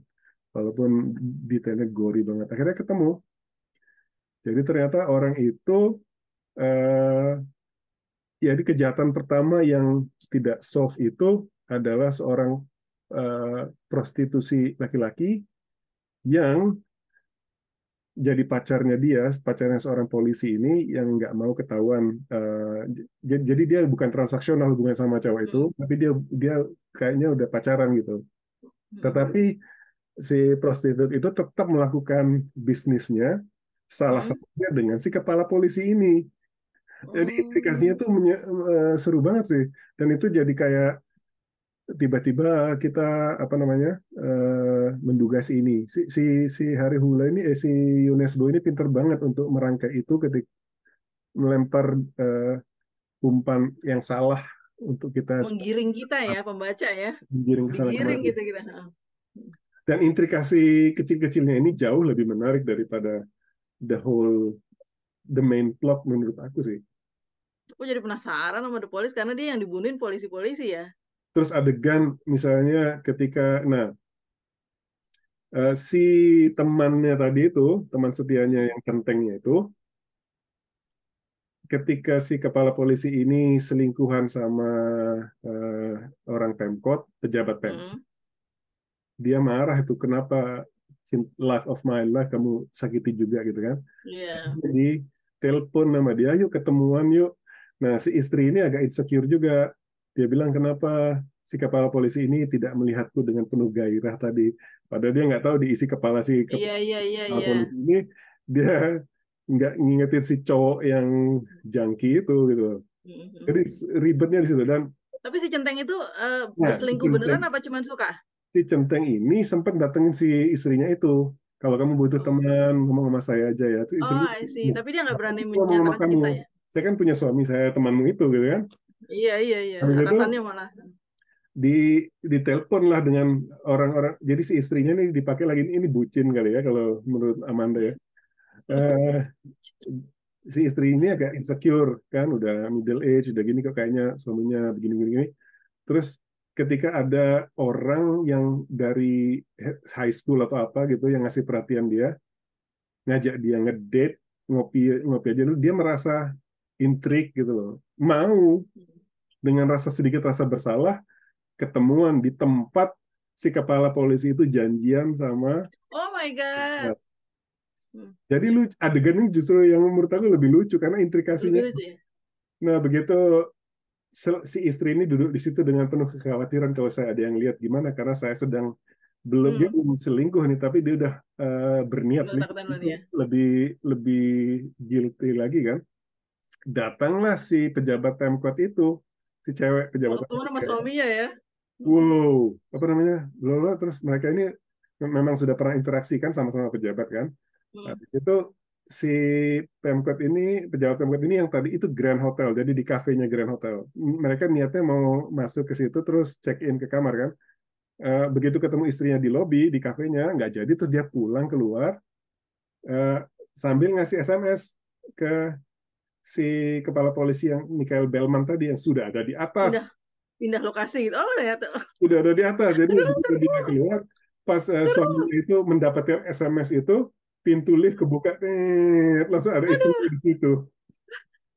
walaupun detailnya gori banget akhirnya ketemu jadi ternyata orang itu eh, ya di kejahatan pertama yang tidak soft itu adalah seorang eh, prostitusi laki-laki yang jadi pacarnya dia, pacarnya seorang polisi ini yang nggak mau ketahuan. Uh, jadi dia bukan transaksional hubungan sama cowok itu, hmm. tapi dia dia kayaknya udah pacaran gitu. Hmm. Tetapi si prostitut itu tetap melakukan bisnisnya, salah hmm. satunya dengan si kepala polisi ini. Jadi oh. implikasinya tuh menye- eh, seru banget sih, dan itu jadi kayak tiba-tiba kita apa namanya? Eh, menduga si ini. Si, si si Hari Hula ini, eh, si UNESCO ini pinter banget untuk merangkai itu ketika melempar uh, umpan yang salah untuk kita menggiring kita ya ah. pembaca ya menggiring kesana menggiring gitu, gitu. dan intrikasi kecil-kecilnya ini jauh lebih menarik daripada the whole the main plot menurut aku sih aku jadi penasaran sama the police karena dia yang dibunuhin polisi-polisi ya terus adegan misalnya ketika nah uh, si temannya tadi itu teman setianya yang kentengnya itu ketika si kepala polisi ini selingkuhan sama uh, orang pemkot pejabat pemkot mm. dia marah itu kenapa life of my life kamu sakiti juga gitu kan yeah. jadi telepon nama dia yuk ketemuan yuk nah si istri ini agak insecure juga dia bilang kenapa si kepala polisi ini tidak melihatku dengan penuh gairah tadi. Padahal dia nggak tahu diisi kepala si iya, iya, iya, kepala yeah, yeah, yeah, yeah. polisi ini dia nggak ngingetin si cowok yang jangki itu gitu. Mm-hmm. Jadi ribetnya di situ dan. Tapi si centeng itu uh, berselingkuh si beneran apa cuma suka? Si centeng ini sempat datengin si istrinya itu. Kalau kamu butuh oh. teman, ngomong sama saya aja ya. istrinya, oh, I see. Tapi dia nggak berani menyatakan kita ya. Saya kan punya suami saya temanmu itu gitu kan. Iya iya iya. Alasannya Atasannya malah di ditelepon lah dengan orang-orang jadi si istrinya nih dipakai lagi ini bucin kali ya kalau menurut Amanda ya uh, si istri ini agak insecure kan udah middle age udah gini kok kayaknya suaminya begini begini, begini. terus ketika ada orang yang dari high school atau apa gitu yang ngasih perhatian dia ngajak dia ngedate ngopi ngopi aja dulu dia merasa intrik gitu loh mau dengan rasa sedikit rasa bersalah ketemuan di tempat si kepala polisi itu janjian sama Oh my god. Hmm. Jadi lucu, adegan ini justru yang menurut aku lebih lucu karena intrikasinya. lucu ya? Nah, begitu si istri ini duduk di situ dengan penuh kekhawatiran kalau saya ada yang lihat gimana karena saya sedang belum hmm. dia selingkuh nih tapi dia udah uh, berniat sih Ya. lebih lebih guilty lagi kan datanglah si pejabat Temkot itu si cewek pejabat oh, sama suaminya ya wow apa namanya lola terus mereka ini memang sudah pernah interaksi kan sama-sama pejabat kan hmm. Nah, habis itu si pemkot ini pejabat pemkot ini yang tadi itu Grand Hotel jadi di kafenya Grand Hotel mereka niatnya mau masuk ke situ terus check in ke kamar kan eh, begitu ketemu istrinya di lobi di kafenya nggak jadi terus dia pulang keluar eh, sambil ngasih SMS ke si kepala polisi yang Michael Bellman tadi yang sudah ada di atas pindah lokasi gitu. Oh, udah di Udah ada di atas. Jadi dia keluar, pas uh, eh, suami itu mendapatkan SMS itu, pintu lift kebuka, eh, langsung ada istri di situ.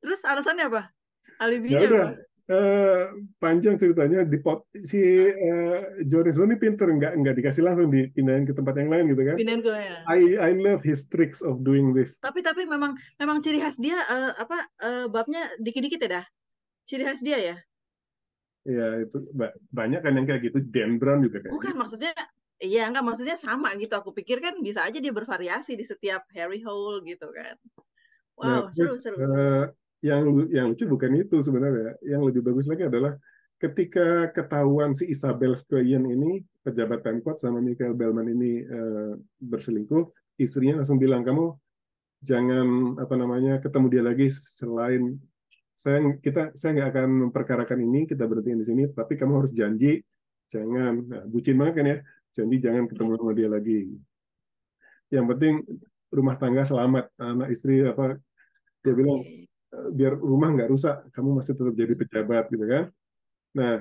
Terus alasannya apa? Ya Alibinya apa? Uh, panjang ceritanya di pot si uh, Joris ini pinter nggak nggak dikasih langsung dipindahin ke tempat yang lain gitu kan? Pindahin ke ya. I I love his tricks of doing this. Tapi tapi memang memang ciri khas dia uh, apa uh, babnya dikit-dikit ya dah. Ciri khas dia ya. Iya itu banyak kan yang kayak gitu. Dan Brown juga kayak. Bukan gitu. maksudnya, iya enggak, maksudnya sama gitu. Aku pikir kan bisa aja dia bervariasi di setiap Harry Hole gitu kan. Nah, wow nah, seru terus, seru. Uh, yang yang lucu bukan itu sebenarnya. Yang lebih bagus lagi adalah ketika ketahuan si Isabel Scoyen ini pejabat Pemkot sama Michael Bellman ini uh, berselingkuh, istrinya langsung bilang kamu jangan apa namanya ketemu dia lagi selain saya kita saya nggak akan memperkarakan ini kita berhenti di sini tapi kamu harus janji jangan nah, bucin banget kan ya janji jangan ketemu sama dia lagi yang penting rumah tangga selamat anak istri apa dia bilang eh, biar rumah nggak rusak kamu masih tetap jadi pejabat gitu kan nah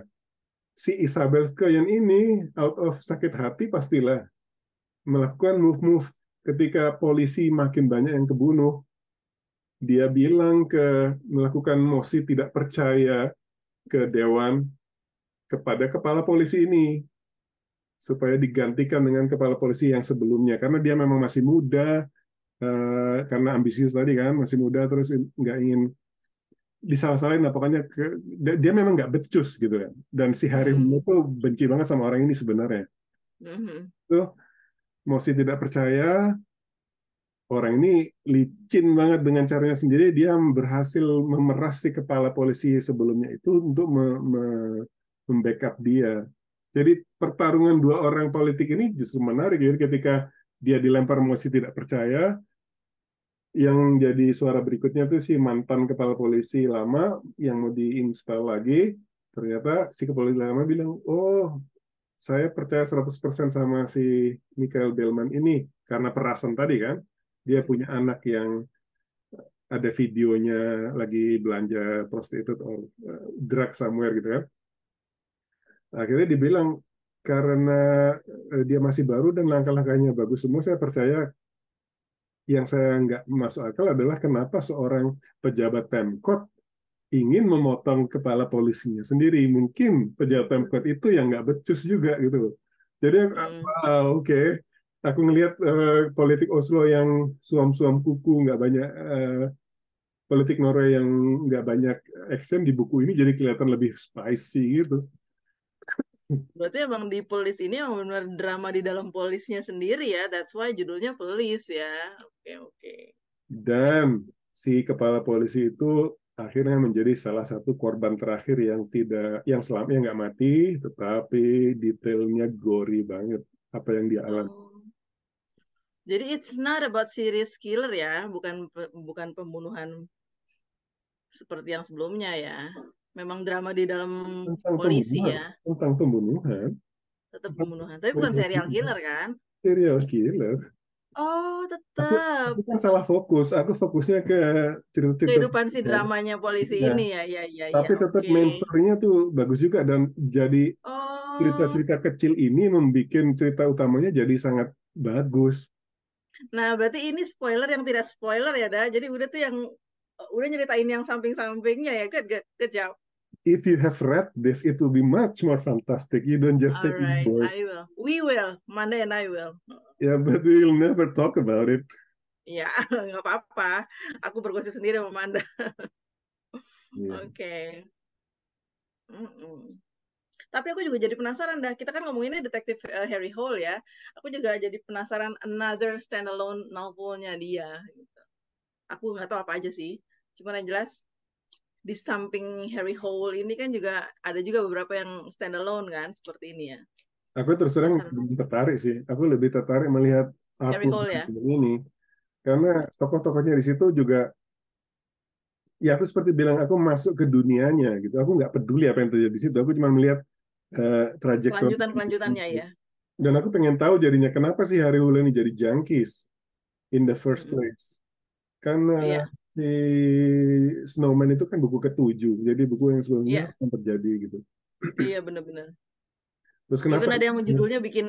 si Isabel Koyen ini out of sakit hati pastilah melakukan move-move ketika polisi makin banyak yang kebunuh dia bilang ke melakukan mosi tidak percaya ke dewan kepada kepala polisi ini supaya digantikan dengan kepala polisi yang sebelumnya karena dia memang masih muda eh, karena ambisius tadi kan masih muda terus nggak ingin disalah-salahin lah pokoknya dia memang nggak becus gitu kan dan si Harry hmm. tuh benci banget sama orang ini sebenarnya hmm. tuh mosi tidak percaya orang ini licin banget dengan caranya sendiri dia berhasil memeras si kepala polisi sebelumnya itu untuk membackup dia jadi pertarungan dua orang politik ini justru menarik ya ketika dia dilempar mosi tidak percaya yang jadi suara berikutnya itu si mantan kepala polisi lama yang mau diinstal lagi ternyata si kepala polisi lama bilang oh saya percaya 100% sama si Michael Delman ini karena perasan tadi kan dia punya anak yang eh, ada videonya lagi belanja prostitut or eh, drug somewhere gitu kan. Akhirnya dibilang karena eh, dia masih baru dan langkah-langkahnya bagus semua, saya percaya yang saya nggak masuk akal adalah kenapa seorang pejabat Pemkot ingin memotong kepala polisinya sendiri. Mungkin pejabat Pemkot itu yang nggak becus juga gitu. Jadi, hmm. wow, oke. Okay aku ngelihat uh, politik Oslo yang suam-suam kuku nggak banyak uh, politik Norway yang nggak banyak action di buku ini jadi kelihatan lebih spicy gitu. Berarti emang di polis ini emang benar drama di dalam polisnya sendiri ya. That's why judulnya polis ya. Oke okay, oke. Okay. Dan si kepala polisi itu akhirnya menjadi salah satu korban terakhir yang tidak yang selamanya nggak mati, tetapi detailnya gori banget apa yang dia alami. Oh. Jadi it's not about serious killer ya, bukan bukan pembunuhan seperti yang sebelumnya ya. Memang drama di dalam tentang polisi ya. Tentang pembunuhan. Tetap pembunuhan, tapi bukan serial killer kan? Serial killer. Oh, tetap. kan salah fokus. Aku fokusnya ke cerita-cerita kehidupan si dramanya polisi ya. ini ya, ya, ya. ya. Tapi ya, tetap okay. main story-nya tuh bagus juga dan jadi oh. cerita-cerita oh. kecil ini membuat cerita utamanya jadi sangat bagus. Nah, berarti ini spoiler yang tidak spoiler ya, dah. Jadi udah tuh yang udah nyeritain yang samping-sampingnya ya. Good, good, good job. If you have read this, it will be much more fantastic. You don't just All take right, it. I will. We will. Monday and I will. Yeah, but we'll never talk about it. Ya, (laughs) nggak apa-apa. Aku bergosip sendiri sama Manda. (laughs) Oke. Tapi aku juga jadi penasaran dah. Kita kan ngomonginnya detektif uh, Harry Hole ya. Aku juga jadi penasaran another standalone novelnya dia. Gitu. Aku nggak tahu apa aja sih. cuma yang jelas di samping Harry Hole ini kan juga ada juga beberapa yang standalone kan seperti ini ya. Aku terus terang tertarik sih. Aku lebih tertarik melihat Harry Hole ya. Ini karena tokoh-tokohnya di situ juga ya aku seperti bilang aku masuk ke dunianya gitu. Aku nggak peduli apa yang terjadi di situ. Aku cuma melihat uh, eh, kelanjutan kelanjutannya ya dan aku pengen tahu jadinya kenapa sih hari ini jadi junkies in the first place karena yeah. si Snowman itu kan buku ketujuh jadi buku yang sebelumnya yeah. Iya. akan terjadi gitu iya yeah, benar-benar terus kenapa even ada yang judulnya bikin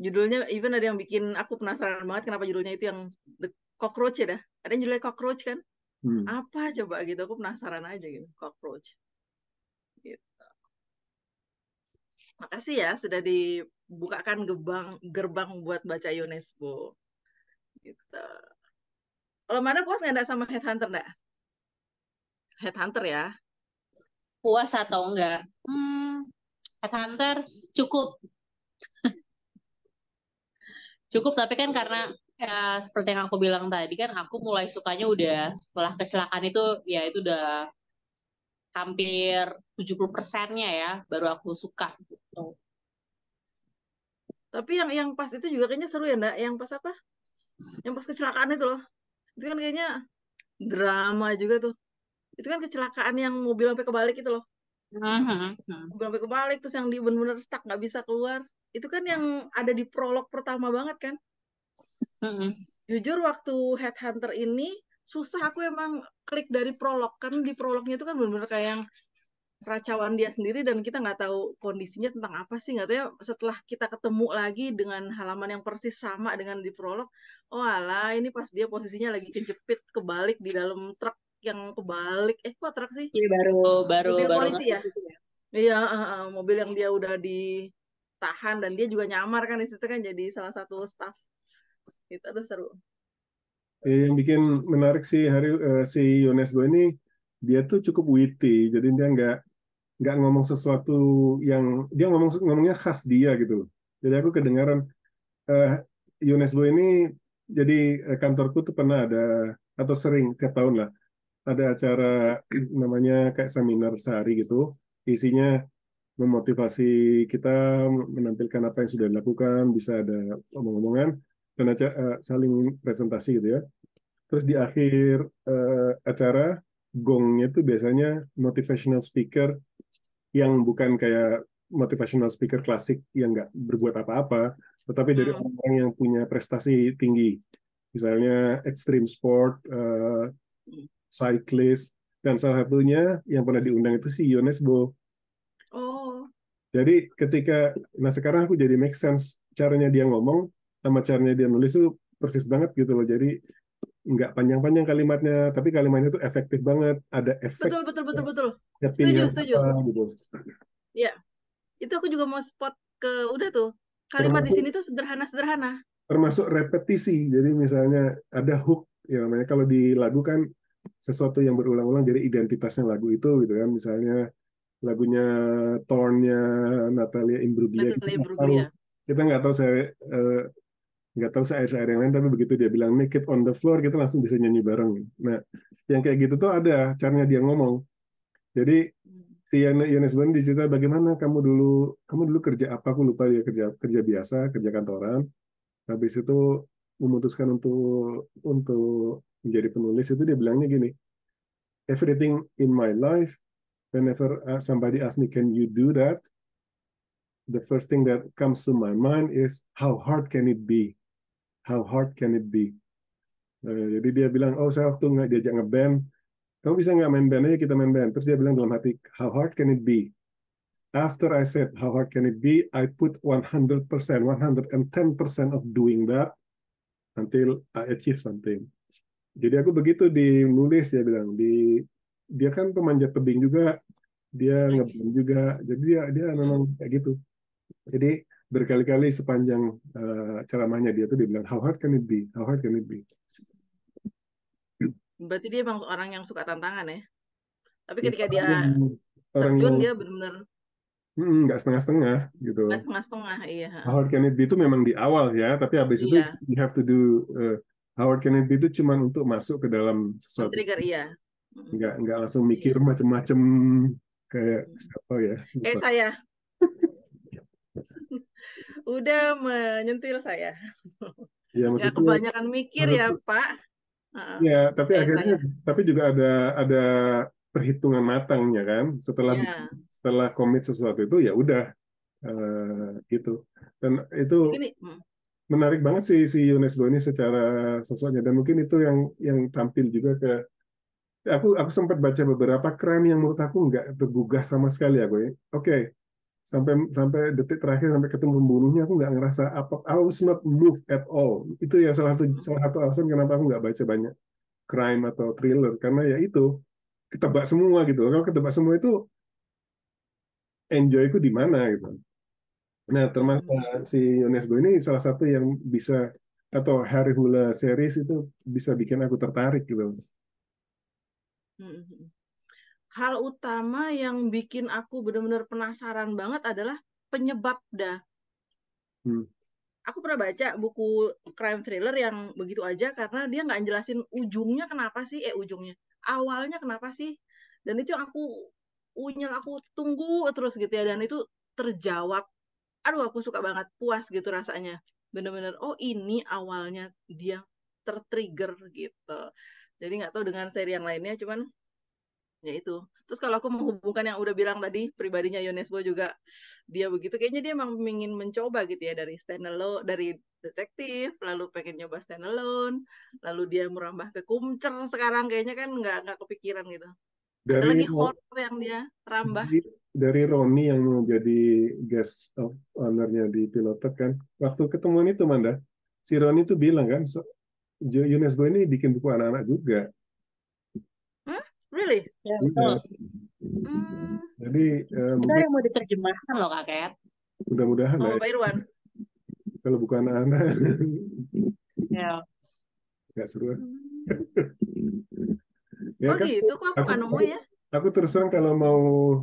judulnya even ada yang bikin aku penasaran banget kenapa judulnya itu yang the cockroach ya dah ada yang judulnya cockroach kan hmm. apa coba gitu aku penasaran aja gitu cockroach Makasih ya sudah dibukakan gerbang gerbang buat baca UNESCO. Gitu. Kalau mana puas nggak sama headhunter nggak? Headhunter ya? Puas atau enggak? Hmm, headhunter cukup. (laughs) cukup tapi kan karena ya, seperti yang aku bilang tadi kan aku mulai sukanya udah setelah kecelakaan itu ya itu udah hampir 70 persennya ya baru aku suka gitu. Tapi yang yang pas itu juga kayaknya seru ya Nak. Yang pas apa? Yang pas kecelakaan itu loh. Itu kan kayaknya drama juga tuh. Itu kan kecelakaan yang mobil sampai kebalik itu loh. Uh-huh. Mobil sampai kebalik terus yang di benar-benar stuck nggak bisa keluar. Itu kan yang ada di prolog pertama banget kan? Uh-huh. Jujur waktu Headhunter ini susah aku emang klik dari prolog kan di prolognya itu kan benar-benar kayak yang racauan dia sendiri dan kita nggak tahu kondisinya tentang apa sih nggak tahu ya setelah kita ketemu lagi dengan halaman yang persis sama dengan di prolog oh ala ini pas dia posisinya lagi kejepit kebalik di dalam truk yang kebalik eh kok truk sih ini iya, baru baru mobil baru polisi ya? Gitu ya iya uh, mobil yang dia udah ditahan dan dia juga nyamar kan di situ kan jadi salah satu staff itu aduh seru Eh, yang bikin menarik sih hari uh, si UNESCO ini dia tuh cukup witty jadi dia nggak nggak ngomong sesuatu yang dia ngomong ngomongnya khas dia gitu jadi aku kedengaran uh, ini jadi uh, kantorku tuh pernah ada atau sering tiap tahun lah ada acara namanya kayak seminar sehari gitu isinya memotivasi kita menampilkan apa yang sudah dilakukan bisa ada omong-omongan dan uh, saling presentasi gitu ya. Terus di akhir uh, acara gongnya itu biasanya motivational speaker yang bukan kayak motivational speaker klasik yang nggak berbuat apa-apa, tetapi dari hmm. orang-orang yang punya prestasi tinggi, misalnya extreme sport, uh, cyclist, dan salah satunya yang pernah diundang itu si Yonesbo. E oh. Jadi ketika, nah sekarang aku jadi make sense caranya dia ngomong, sama caranya dia nulis tuh persis banget gitu loh. Jadi nggak panjang-panjang kalimatnya, tapi kalimatnya tuh efektif banget. Ada efek. Betul, betul, betul, betul. Setuju, setuju. Apa, gitu. Ya, itu aku juga mau spot ke udah tuh. Kalimat di sini tuh sederhana-sederhana. Termasuk repetisi. Jadi misalnya ada hook, ya namanya kalau di lagu kan sesuatu yang berulang-ulang jadi identitasnya lagu itu gitu kan. Misalnya lagunya Thornnya Natalia Imbruglia. Natalia Kita nggak tahu saya uh, eh, nggak tahu seair-air yang lain tapi begitu dia bilang make it on the floor kita gitu, langsung bisa nyanyi bareng nah yang kayak gitu tuh ada caranya dia ngomong jadi si Yunus Bondi cerita bagaimana kamu dulu kamu dulu kerja apa aku lupa ya kerja kerja biasa kerja kantoran habis itu memutuskan untuk untuk menjadi penulis itu dia bilangnya gini everything in my life whenever uh, somebody ask me can you do that the first thing that comes to my mind is how hard can it be how hard can it be? Eh, jadi dia bilang, oh saya waktu nggak diajak ngeband, kamu bisa nggak main band aja kita main band. Terus dia bilang dalam hati, how hard can it be? After I said how hard can it be, I put 100%, 110% of doing that until I achieve something. Jadi aku begitu di dinulis dia bilang di dia kan pemanjat tebing juga, dia ngeband juga. Jadi dia dia memang kayak gitu. Jadi berkali-kali sepanjang uh, ceramahnya dia tuh dia bilang how hard can it be how hard can it be berarti dia memang orang yang suka tantangan ya tapi iya, ketika dia orang terjun yang... dia benar-benar nggak setengah-setengah gitu nggak setengah-setengah iya how hard can it be itu memang di awal ya tapi habis iya. itu you have to do uh, how hard can it be itu cuma untuk masuk ke dalam sesuatu trigger iya nggak nggak langsung mikir iya. macem macam kayak siapa ya kayak saya udah menyentil saya. (laughs) Ya, ya kebanyakan mikir ya Pak. Ya, tapi ya, akhirnya saya. tapi juga ada ada perhitungan matangnya kan. Setelah ya. setelah komit sesuatu itu ya udah uh, gitu. Dan itu Gini. Hmm. menarik banget sih si Unesco ini secara sosoknya dan mungkin itu yang yang tampil juga ke aku aku sempat baca beberapa keren yang menurut aku nggak tergugah sama sekali aku ya. Oke, okay, sampai sampai detik terakhir sampai ketemu pembunuhnya aku nggak ngerasa apa I was not moved at all itu ya salah satu salah satu alasan kenapa aku nggak baca banyak crime atau thriller karena ya itu ketebak semua gitu kalau ketebak semua itu enjoyku di mana gitu nah termasuk hmm. si Yonesbo ini salah satu yang bisa atau Harry Hula series itu bisa bikin aku tertarik gitu hmm, hmm, hmm hal utama yang bikin aku benar-benar penasaran banget adalah penyebab dah. Hmm. Aku pernah baca buku crime thriller yang begitu aja karena dia nggak jelasin ujungnya kenapa sih, eh ujungnya, awalnya kenapa sih. Dan itu aku unyel aku tunggu terus gitu ya dan itu terjawab. Aduh aku suka banget, puas gitu rasanya. Benar-benar oh ini awalnya dia tertrigger gitu. Jadi nggak tahu dengan seri yang lainnya, cuman ya itu terus kalau aku menghubungkan yang udah bilang tadi pribadinya Yonesbo juga dia begitu kayaknya dia emang ingin mencoba gitu ya dari standalone dari detektif lalu pengen nyoba standalone lalu dia merambah ke kumcer sekarang kayaknya kan nggak nggak kepikiran gitu dari lagi horror yang dia rambah dari, dari Roni yang mau jadi guest of honornya di Pilotek kan waktu ketemuan itu Manda si Roni tuh bilang kan so, Unesco ini bikin buku anak-anak juga Really? betul. Iya. Iya. Oh. Hmm. Jadi um, kita eh, yang mau diterjemahkan loh Kak Ket. Mudah-mudahan oh, ya. Pak Irwan. Kalau bukan anak. (laughs) ya. Gak seru. Hmm. ya, oh kan, gitu kok aku, aku nemu ya. Aku terus terang kalau mau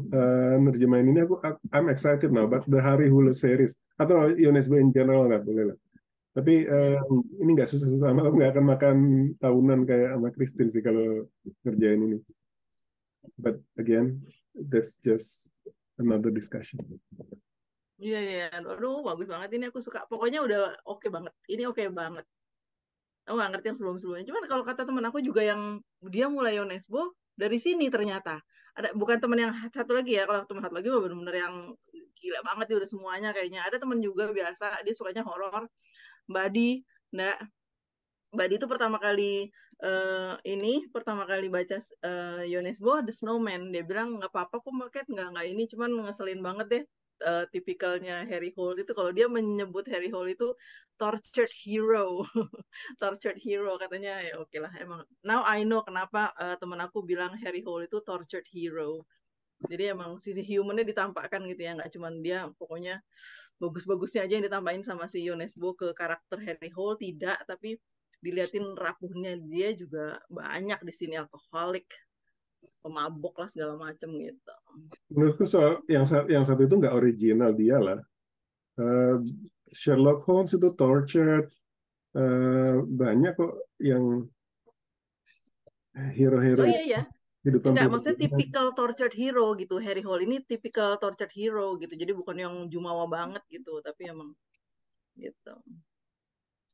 uh, nerjemahin ini aku I'm excited now but the Hari Hulu series atau UNESCO in general nggak boleh lah. Tapi uh, ini nggak susah-susah amat. Aku nggak akan makan tahunan kayak sama Christine sih kalau kerjain ini but again that's just another discussion Iya, yeah, iya. Yeah. Aduh, bagus banget. Ini aku suka. Pokoknya udah oke okay banget. Ini oke okay banget. Aku gak ngerti yang sebelum-sebelumnya. Cuman kalau kata teman aku juga yang dia mulai Yonesbo dari sini ternyata. Ada bukan teman yang satu lagi ya. Kalau teman satu lagi benar-benar yang gila banget Ya udah semuanya kayaknya. Ada teman juga biasa dia sukanya horor. body, nah, Mbak Di itu pertama kali uh, ini pertama kali baca uh, eh, Yonesbo The Snowman dia bilang nggak apa-apa kok market nggak nggak ini cuman ngeselin banget deh uh, tipikalnya Harry Hole itu kalau dia menyebut Harry Hole itu tortured hero, (laughs) tortured hero katanya ya oke lah emang. Now I know kenapa uh, teman aku bilang Harry Hole itu tortured hero. Jadi emang sisi humannya ditampakkan gitu ya, nggak cuman dia pokoknya bagus-bagusnya aja yang ditambahin sama si Yonesbo ke karakter Harry Hole tidak, tapi diliatin rapuhnya dia juga banyak di sini alkoholik pemabok lah segala macem gitu menurutku soal yang yang satu itu nggak original dia lah uh, Sherlock Holmes itu tortured uh, banyak kok yang hero-hero oh, iya, iya. hidup Enggak, maksudnya tipikal gitu. tortured hero gitu Harry Hole ini tipikal tortured hero gitu jadi bukan yang jumawa banget gitu tapi emang gitu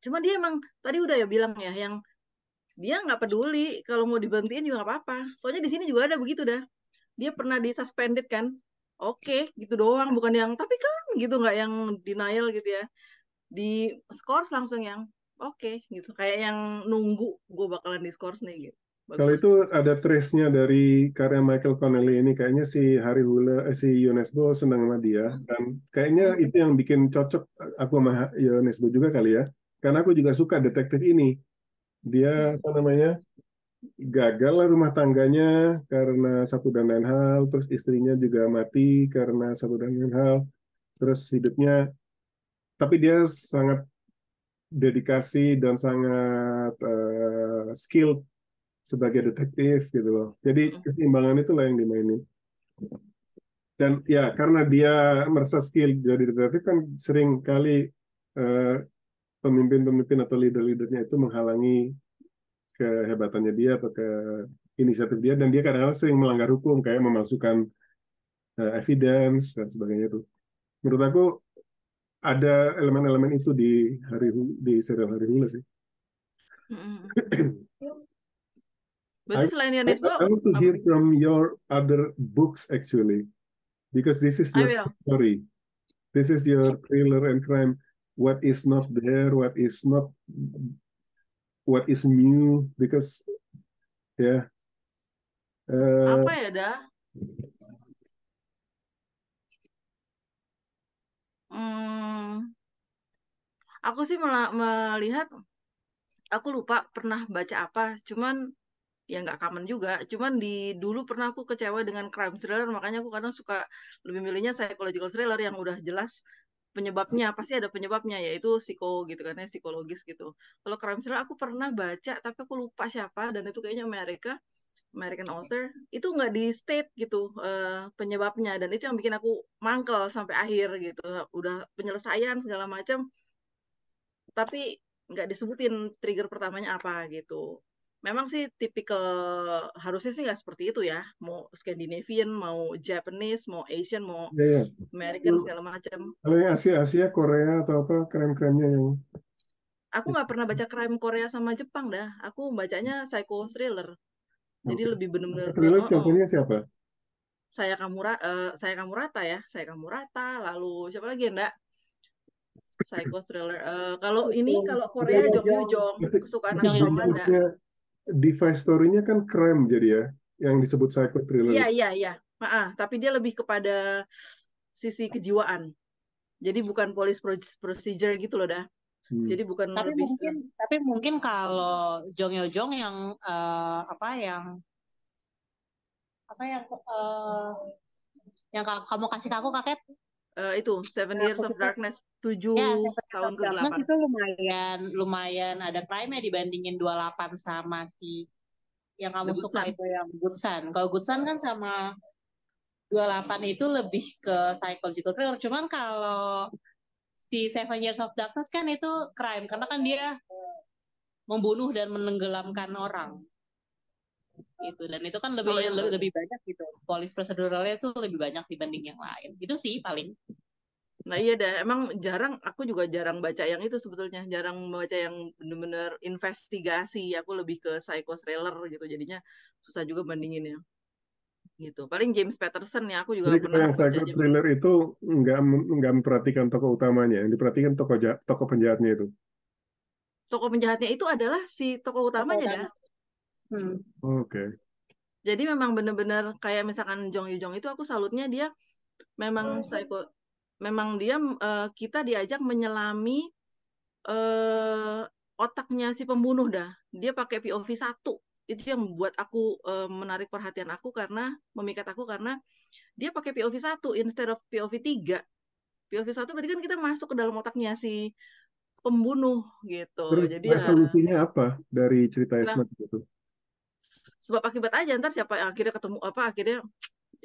Cuma dia emang tadi udah ya bilang ya yang dia nggak peduli kalau mau diberhentiin juga nggak apa-apa. Soalnya di sini juga ada begitu dah. Dia pernah di disuspended kan. Oke, okay, gitu doang bukan yang tapi kan gitu nggak yang denial gitu ya. Di scores langsung yang oke okay, gitu kayak yang nunggu gue bakalan di scores nih gitu. Bagus. Kalau itu ada trace-nya dari karya Michael Connelly ini kayaknya si Harry Hula eh, si Yonesbo senang sama dia dan kayaknya hmm. itu yang bikin cocok eh, aku sama Yonesbo juga kali ya karena aku juga suka detektif ini dia hmm. apa namanya gagal lah rumah tangganya karena satu dan lain hal terus istrinya juga mati karena satu dan lain hal terus hidupnya tapi dia sangat dedikasi dan sangat uh, skilled sebagai detektif gitu loh jadi hmm. keseimbangan itulah yang dimainin dan ya karena dia merasa skill jadi detektif kan sering kali uh, pemimpin-pemimpin atau leader-leadernya itu menghalangi kehebatannya dia atau ke inisiatif dia dan dia kadang-kadang sering melanggar hukum kayak memasukkan eh, evidence dan sebagainya itu. Menurut aku ada elemen-elemen itu di hari di serial hari hulu sih. (coughs) Berarti selain Yanisbo, I, I want to hear from your other books actually, because this is your story, this is your thriller and crime what is not there, what is not, what is new, because ya. Yeah, uh, Apa ya dah? Hmm, aku sih melihat, aku lupa pernah baca apa, cuman ya nggak common juga. Cuman di dulu pernah aku kecewa dengan crime thriller, makanya aku kadang suka lebih milihnya psychological thriller yang udah jelas penyebabnya pasti ada penyebabnya yaitu psiko gitu kan ya, psikologis gitu kalau crime thriller aku pernah baca tapi aku lupa siapa dan itu kayaknya Amerika American author itu nggak di state gitu uh, penyebabnya dan itu yang bikin aku mangkel sampai akhir gitu udah penyelesaian segala macam tapi nggak disebutin trigger pertamanya apa gitu memang sih tipikal harusnya sih nggak seperti itu ya mau Scandinavian mau Japanese mau Asian mau yeah, yeah. American segala macam kalau yang Asia Asia Korea atau apa krim krimnya yang aku nggak pernah baca krim Korea sama Jepang dah aku bacanya psycho thriller jadi okay. Oh. lebih benar-benar thriller oh, oh. siapa saya kamu uh, eh, saya kamu rata ya saya kamu rata lalu siapa lagi ya, Ndak? psycho thriller. Uh, kalau ini iya, iya. kalau Korea Jong Yoo Jong kesukaan iya, aku Jong device story-nya kan crime jadi ya, yang disebut cyclic thriller. Iya, iya, iya. Maaf, ah, ah. tapi dia lebih kepada sisi kejiwaan. Jadi bukan polis procedure gitu loh dah. Hmm. Jadi bukan tapi lebih mungkin ke... tapi mungkin kalau Jong Yo Jong yang uh, apa yang apa yang uh, yang kamu kasih ke aku kakek uh, itu Seven Years of Darkness tujuh ya, tahun ke delapan itu lumayan lumayan ada crime-nya dibandingin delapan sama si yang kamu suka itu yang Gutsan kalau Gutsan kan sama dua delapan itu lebih ke psychological thriller cuman kalau si Seven Years of Darkness kan itu crime karena kan dia membunuh dan menenggelamkan orang itu dan itu kan lebih oh, lebih, lebih banyak gitu polis proseduralnya itu lebih banyak dibanding yang lain itu sih paling nah iya deh emang jarang aku juga jarang baca yang itu sebetulnya jarang baca yang benar-benar investigasi aku lebih ke psycho thriller gitu jadinya susah juga bandinginnya gitu paling James Patterson ya aku juga Jadi pernah yang psycho James thriller itu nggak nggak memperhatikan tokoh utamanya yang diperhatikan tokoh tokoh penjahatnya itu tokoh penjahatnya itu adalah si tokoh utamanya tokoh Hmm. Oke. Okay. Jadi memang benar-benar kayak misalkan Jong Yujong itu aku salutnya dia memang oh. psycho, memang dia uh, kita diajak menyelami uh, otaknya si pembunuh dah. Dia pakai POV satu itu yang membuat aku uh, menarik perhatian aku karena memikat aku karena dia pakai POV satu instead of POV tiga. POV satu berarti kan kita masuk ke dalam otaknya si pembunuh gitu. Ber Jadi ya resolusinya ya, apa dari cerita nah, Esmat itu? sebab akibat aja ntar siapa yang akhirnya ketemu apa akhirnya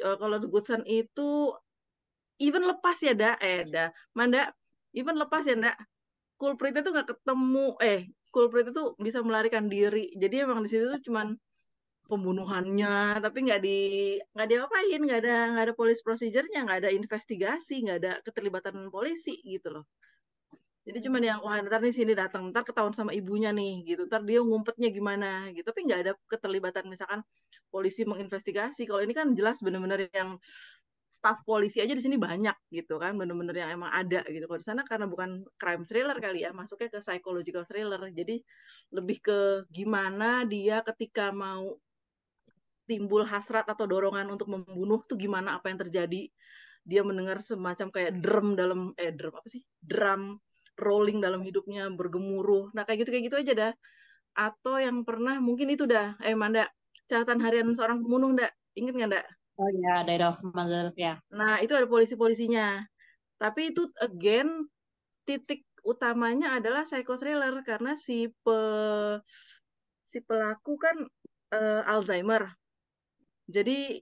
uh, kalau degusan itu even lepas ya da eh mana? manda even lepas ya da kulpritnya itu nggak ketemu eh kulprit itu bisa melarikan diri jadi emang di situ tuh cuman pembunuhannya tapi nggak di nggak diapain nggak ada nggak ada polis prosedurnya nggak ada investigasi nggak ada keterlibatan polisi gitu loh jadi cuman yang wah ntar nih sini datang ntar ketahuan sama ibunya nih gitu ntar dia ngumpetnya gimana gitu tapi nggak ada keterlibatan misalkan polisi menginvestigasi kalau ini kan jelas bener-bener yang staff polisi aja di sini banyak gitu kan bener-bener yang emang ada gitu kalau di sana karena bukan crime thriller kali ya masuknya ke psychological thriller jadi lebih ke gimana dia ketika mau timbul hasrat atau dorongan untuk membunuh tuh gimana apa yang terjadi dia mendengar semacam kayak drum dalam eh drum apa sih drum rolling dalam hidupnya, bergemuruh. Nah, kayak gitu kayak gitu aja dah. Atau yang pernah mungkin itu dah, eh Manda, catatan harian seorang pembunuh ndak? inget nggak ndak? Oh ya, ada of Murder ya. Nah, itu ada polisi-polisinya. Tapi itu again titik utamanya adalah psycho thriller karena si pe si pelaku kan uh, Alzheimer. Jadi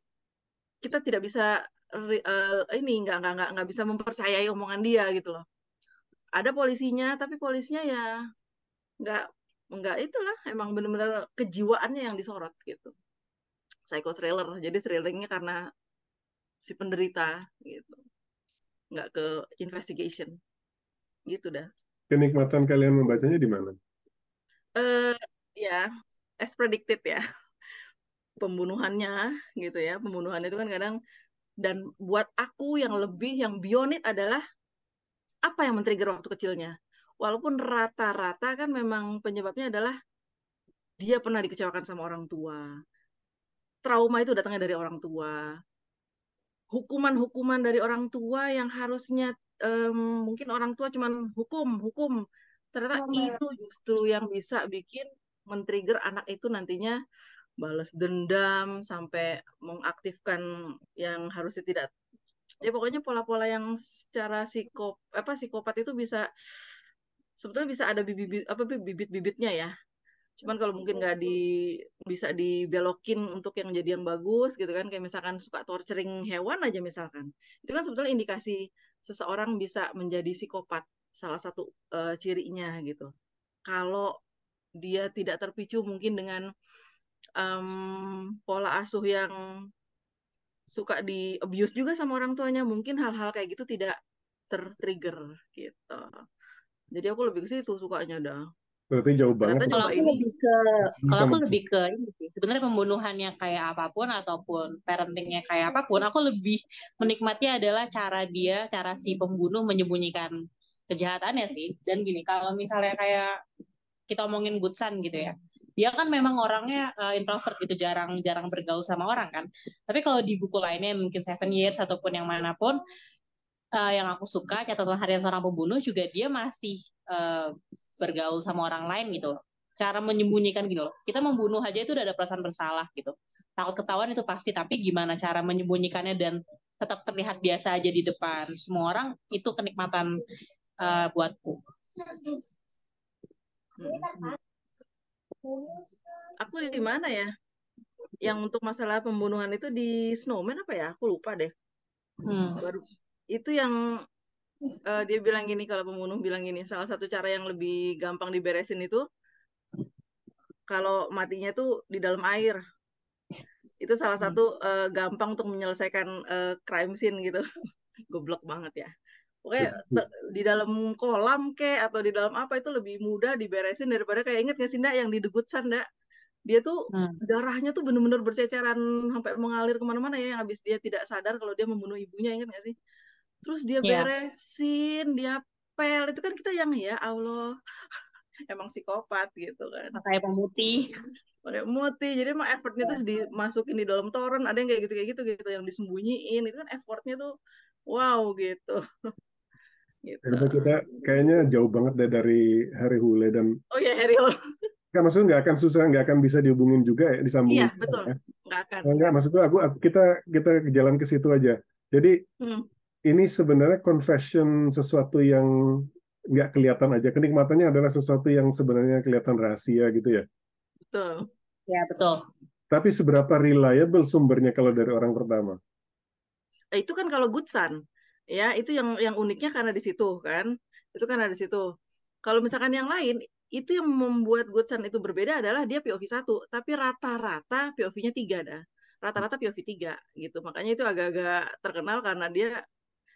kita tidak bisa uh, ini nggak nggak nggak nggak bisa mempercayai omongan dia gitu loh ada polisinya tapi polisinya ya nggak nggak itulah emang bener-bener kejiwaannya yang disorot gitu psycho thriller jadi thrillingnya karena si penderita gitu nggak ke investigation gitu dah kenikmatan kalian membacanya di mana eh ya as predicted ya pembunuhannya gitu ya pembunuhan itu kan kadang dan buat aku yang lebih yang bionit adalah apa yang men-trigger waktu kecilnya. Walaupun rata-rata kan memang penyebabnya adalah dia pernah dikecewakan sama orang tua. Trauma itu datangnya dari orang tua. Hukuman-hukuman dari orang tua yang harusnya um, mungkin orang tua cuman hukum, hukum. Ternyata oh, itu justru yang bisa bikin men-trigger anak itu nantinya balas dendam sampai mengaktifkan yang harusnya tidak ya pokoknya pola-pola yang secara psikop apa psikopat itu bisa sebetulnya bisa ada bibit apa bibit-bibitnya ya cuman kalau mungkin nggak di bisa dibelokin untuk yang jadi yang bagus gitu kan kayak misalkan suka torturing hewan aja misalkan itu kan sebetulnya indikasi seseorang bisa menjadi psikopat salah satu uh, cirinya gitu kalau dia tidak terpicu mungkin dengan um, pola asuh yang suka di abuse juga sama orang tuanya mungkin hal-hal kayak gitu tidak tertrigger gitu jadi aku lebih ke situ sukanya dah berarti jauh banget kalau aku lebih ke kalau aku lebih ke ini sih sebenarnya pembunuhannya kayak apapun ataupun parentingnya kayak apapun aku lebih menikmati adalah cara dia cara si pembunuh menyembunyikan kejahatannya sih dan gini kalau misalnya kayak kita omongin Gutsan gitu ya dia kan memang orangnya uh, introvert gitu jarang jarang bergaul sama orang kan tapi kalau di buku lainnya mungkin Seven Years ataupun yang manapun uh, yang aku suka catatan harian seorang pembunuh juga dia masih uh, bergaul sama orang lain gitu cara menyembunyikan gitu loh kita membunuh aja itu udah ada perasaan bersalah gitu takut ketahuan itu pasti tapi gimana cara menyembunyikannya dan tetap terlihat biasa aja di depan semua orang itu kenikmatan uh, buatku hmm aku di mana ya? Yang untuk masalah pembunuhan itu di Snowman apa ya? Aku lupa deh. Hmm. Baru itu yang uh, dia bilang gini kalau pembunuh bilang gini, salah satu cara yang lebih gampang diberesin itu kalau matinya tuh di dalam air. Itu salah hmm. satu uh, gampang untuk menyelesaikan uh, crime scene gitu. (laughs) Goblok banget ya. Oke iya. di dalam kolam ke atau di dalam apa itu lebih mudah diberesin daripada kayak ingetnya nggak sih Nda yang di degut sanda Dia tuh hmm. darahnya tuh bener-bener berceceran sampai mengalir kemana-mana ya yang habis dia tidak sadar kalau dia membunuh ibunya inget nggak sih? Terus dia yeah. beresin, dia pel itu kan kita yang ya Allah (laughs) emang psikopat gitu kan pakai pemutih pakai pemutih jadi emang effortnya yeah. tuh iya. dimasukin di dalam toren ada yang kayak gitu kayak gitu gitu yang disembunyiin itu kan effortnya tuh wow gitu (laughs) Gitu. kita kayaknya jauh banget deh dari Harry Hule dan Oh ya Harry Hule. Kan maksudnya nggak akan susah, nggak akan bisa dihubungin juga ya disambung. Iya betul, ya. nggak akan. Nggak maksud aku, aku kita kita jalan ke situ aja. Jadi hmm. ini sebenarnya confession sesuatu yang nggak kelihatan aja. Kenikmatannya adalah sesuatu yang sebenarnya kelihatan rahasia gitu ya. Betul. Ya betul. Tapi seberapa reliable sumbernya kalau dari orang pertama? Itu kan kalau Gutsan ya itu yang yang uniknya karena di situ kan itu karena di situ kalau misalkan yang lain itu yang membuat Goodson itu berbeda adalah dia POV satu tapi rata-rata POV-nya tiga dah rata-rata POV tiga gitu makanya itu agak-agak terkenal karena dia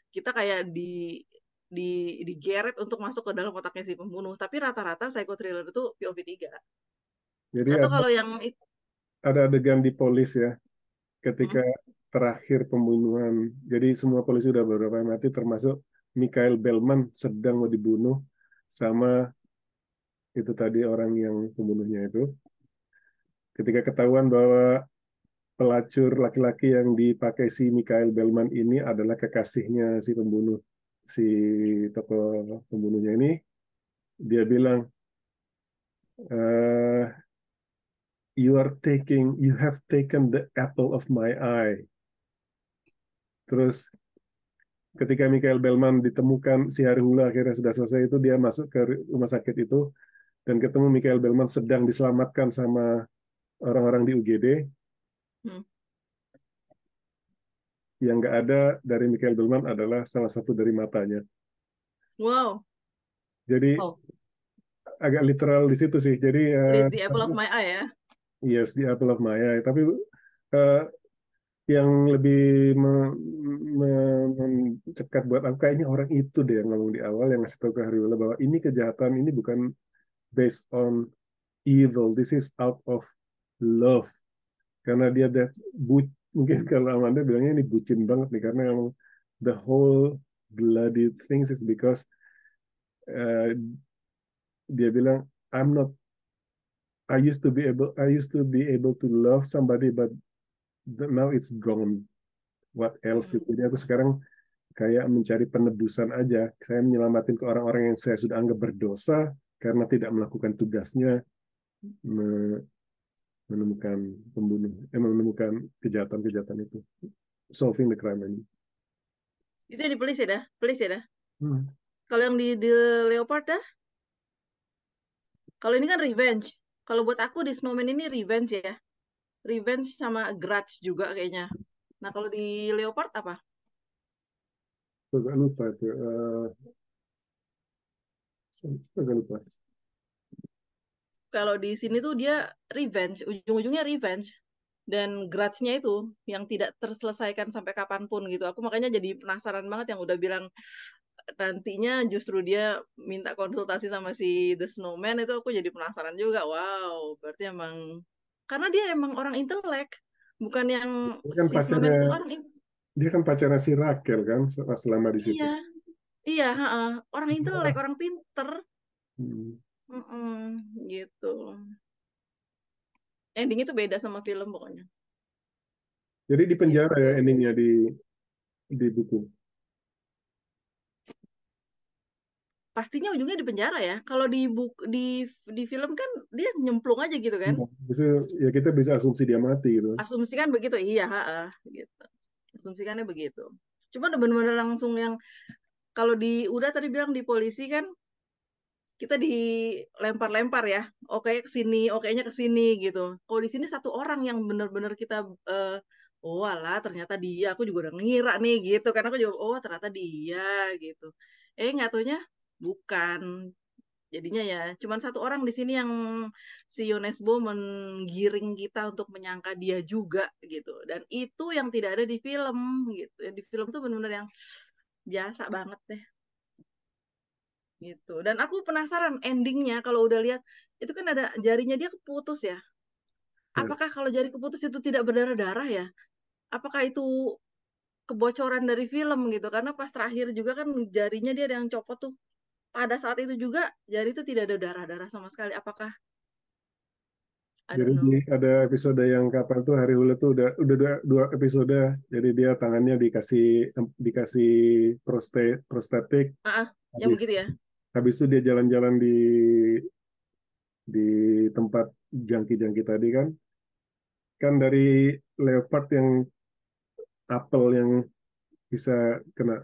kita kayak di di digeret untuk masuk ke dalam otaknya si pembunuh tapi rata-rata psycho thriller itu POV tiga jadi atau kalau yang ada adegan di polis ya ketika hmm terakhir pembunuhan. Jadi semua polisi udah beberapa yang mati, termasuk Michael Bellman sedang mau dibunuh sama itu tadi orang yang pembunuhnya itu. Ketika ketahuan bahwa pelacur laki-laki yang dipakai si Michael Bellman ini adalah kekasihnya si pembunuh, si tokoh pembunuhnya ini, dia bilang, uh, you are taking, you have taken the apple of my eye. Terus ketika Michael Bellman ditemukan si hula akhirnya sudah selesai itu dia masuk ke rumah sakit itu dan ketemu Michael Bellman sedang diselamatkan sama orang-orang di UGD. Hmm. Yang nggak ada dari Michael Bellman adalah salah satu dari matanya. Wow. Jadi oh. agak literal di situ sih. Jadi uh, eh, the apple of my eye ya. Yes, the apple of my eye. Tapi uh, yang lebih mencekat buat aku kayaknya orang itu deh yang ngomong di awal yang ngasih tahu ke Hariwala bahwa ini kejahatan ini bukan based on evil this is out of love karena dia that bu, mungkin (laughs) kalau Amanda bilangnya ini bucin banget nih karena yang the whole bloody things is because uh, dia bilang I'm not I used to be able I used to be able to love somebody but now it's gone. What else? Hmm. Jadi aku sekarang kayak mencari penebusan aja. Saya menyelamatin ke orang-orang yang saya sudah anggap berdosa karena tidak melakukan tugasnya menemukan pembunuh, eh, menemukan kejahatan-kejahatan itu. Solving the crime ini. Itu yang di polisi ya, dah, polisi ya, dah. Hmm. Kalau yang di, di Leopard dah? Kalau ini kan revenge. Kalau buat aku di Snowman ini revenge ya. Revenge sama Grudge juga kayaknya. Nah, kalau di Leopard apa? Agak lupa itu. Uh, eh, agak lupa. Kalau di sini tuh dia revenge, ujung-ujungnya revenge dan grudge-nya itu yang tidak terselesaikan sampai kapanpun gitu. Aku makanya jadi penasaran banget yang udah bilang nantinya justru dia minta konsultasi sama si The Snowman itu aku jadi penasaran juga. Wow, berarti emang karena dia emang orang intelek bukan yang dia kan si pacarnya, itu orang dia kan pacarnya si Rakel kan selama di situ iya iya ha -ha. orang iya. intelek orang pinter hmm. Mm -mm, gitu endingnya tuh beda sama film pokoknya jadi di penjara iya. ya endingnya di di buku pastinya ujungnya di penjara ya. Kalau di buk di di film kan dia nyemplung aja gitu kan. Bisa ya kita bisa asumsi dia mati gitu. Asumsikan begitu. Iya, ha gitu. Asumsikannya begitu. Cuma udah benar-benar langsung yang kalau di udah tadi bilang di polisi kan kita dilempar-lempar ya. Oke ke sini, oke-nya ke sini gitu. Kalau di sini satu orang yang benar-benar kita uh, oh alah ternyata dia aku juga udah ngira nih gitu karena aku juga oh ternyata dia gitu eh nggak taunya bukan jadinya ya cuman satu orang di sini yang si Yonesbo menggiring kita untuk menyangka dia juga gitu dan itu yang tidak ada di film gitu di film tuh benar-benar yang biasa banget deh gitu dan aku penasaran endingnya kalau udah lihat itu kan ada jarinya dia keputus ya iya. apakah kalau jari keputus itu tidak berdarah-darah ya apakah itu kebocoran dari film gitu karena pas terakhir juga kan jarinya dia ada yang copot tuh pada saat itu juga jari itu tidak ada darah-darah sama sekali. Apakah jadi ada episode yang kapan tuh hari Hulu tuh udah udah dua, dua episode. Jadi dia tangannya dikasih dikasih proste, prostetik. Ah, uh ya begitu ya. Habis itu dia jalan-jalan di di tempat jangki-jangki tadi kan. Kan dari leopard yang apel yang bisa kena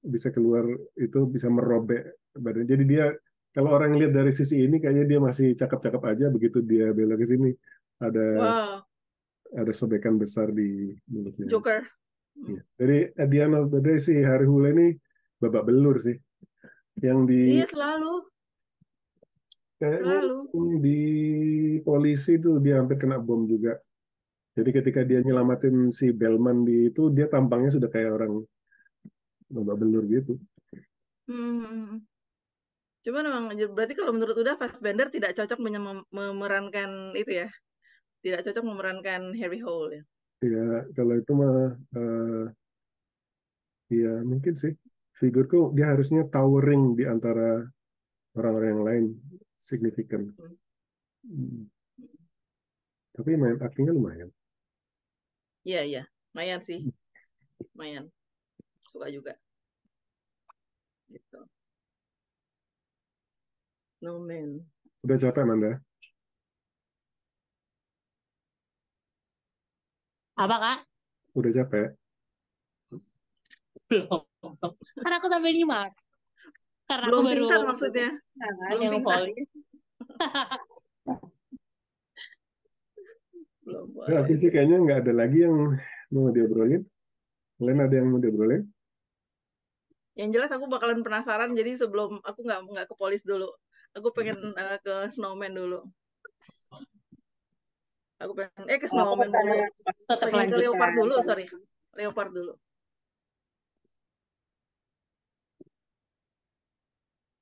bisa keluar itu bisa merobek badan. Jadi dia kalau orang lihat dari sisi ini kayaknya dia masih cakep-cakep aja begitu dia belok ke sini ada wow. ada sobekan besar di mulutnya. Joker. Iya. Jadi at the end Hari Hule ini babak belur sih. Yang di Iya selalu. selalu. di polisi tuh dia hampir kena bom juga. Jadi ketika dia nyelamatin si Belman di itu dia tampangnya sudah kayak orang babak belur gitu. Hmm. hmm, hmm. Cuman memang berarti kalau menurut udah fast Fassbender tidak cocok mem memerankan itu ya. Tidak cocok memerankan Harry Hole ya. tidak kalau itu mah uh, ya mungkin sih figurku dia harusnya towering di antara orang-orang yang lain signifikan. Hmm. hmm. Tapi main aktingnya lumayan. Iya, iya. Lumayan sih. Hmm. Lumayan. Suka juga. Gitu. No man. Udah capek, Manda? Apa, Kak? Udah capek? Belum. Karena aku sampai ini, Karena Belum aku baru... pingsan maksudnya? Nah, kan, Belum pingsan. Belum ya, boleh. sih kayaknya nggak ada lagi yang mau diobrolin. Kalian ada yang mau diobrolin? Yang jelas aku bakalan penasaran, jadi sebelum aku nggak nggak ke polis dulu. Aku hmm. pengen uh, ke snowman dulu. Aku pengen eh ke snowman dulu. pengen ke leopard dulu, sorry. Leopard dulu.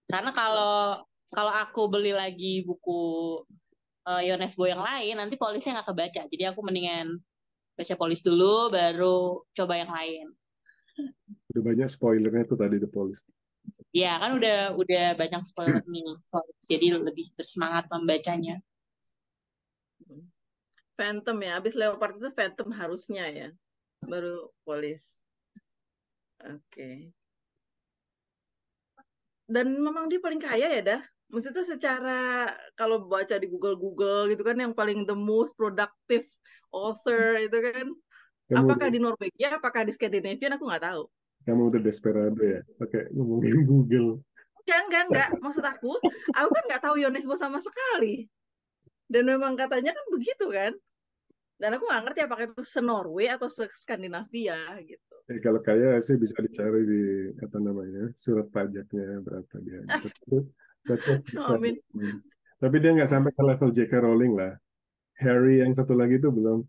Karena kalau kalau aku beli lagi buku uh, eh, Bo yang lain, nanti polisnya nggak kebaca. Jadi aku mendingan baca polis dulu, baru coba yang lain. Udah banyak spoilernya tuh tadi The Police ya kan udah udah banyak spoiler nih jadi lebih bersemangat membacanya Phantom ya abis Leopard itu Phantom harusnya ya baru polis oke okay. dan memang dia paling kaya ya dah maksudnya secara kalau baca di Google Google gitu kan yang paling the most productive author itu kan apakah di Norwegia apakah di Skandinavia aku nggak tahu kamu udah desperado ya, pakai ngomongin (laughs) Google. Enggak, enggak, enggak. Maksud aku, aku kan nggak tahu Yonesbo sama sekali. Dan memang katanya kan begitu kan. Dan aku nggak ngerti apakah itu se-Norway atau se-Skandinavia gitu. Eh, kalau kaya sih bisa dicari di apa namanya surat pajaknya berapa dia. (laughs) Oh, amin. Tapi dia nggak sampai ke level J.K. Rowling lah. Harry yang satu lagi itu belum.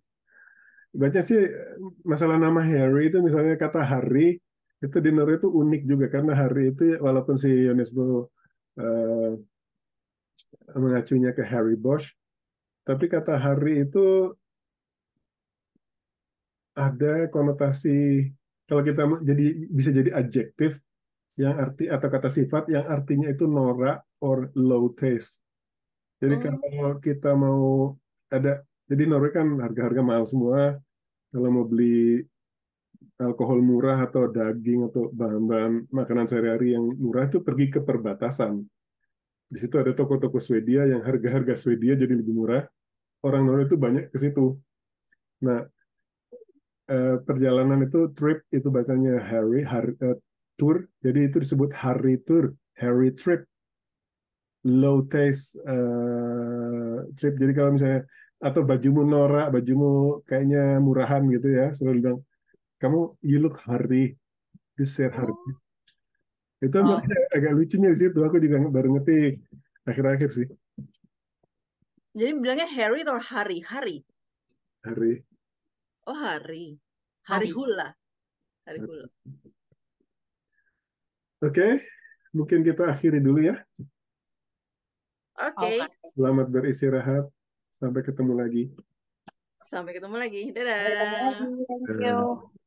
Baca sih masalah nama Harry itu misalnya kata Harry itu dinner itu unik juga karena hari itu ya, walaupun si Yonesbo uh, eh, mengacunya ke Harry Bosch, tapi kata hari itu ada konotasi kalau kita jadi bisa jadi adjektif yang arti atau kata sifat yang artinya itu norak or low taste. Jadi oh. kalau kita mau ada jadi Norway kan harga-harga mahal semua. Kalau mau beli alkohol murah atau daging atau bahan-bahan makanan sehari-hari yang murah itu pergi ke perbatasan. Di situ ada toko-toko Swedia yang harga-harga Swedia jadi lebih murah. Orang Norwegia itu banyak ke situ. Nah, eh, perjalanan itu trip itu bacanya Harry, hari uh, eh, tour. Jadi itu disebut Harry tour, Harry trip, low taste uh, trip. Jadi kalau misalnya atau bajumu norak, bajumu kayaknya murahan gitu ya, selalu bilang kamu you look hurry, you said hurry. Itu oh. agak lucunya di situ. Aku juga baru ngerti akhir-akhir sih. Jadi bilangnya Harry atau Hari? Hari. Hari. Oh Hari. Hari Hula. Hari Hula. Oke, okay. mungkin kita akhiri dulu ya. Oke. Okay. Selamat beristirahat. Sampai ketemu lagi. Sampai ketemu lagi. Dadah. Dadah. Dadah.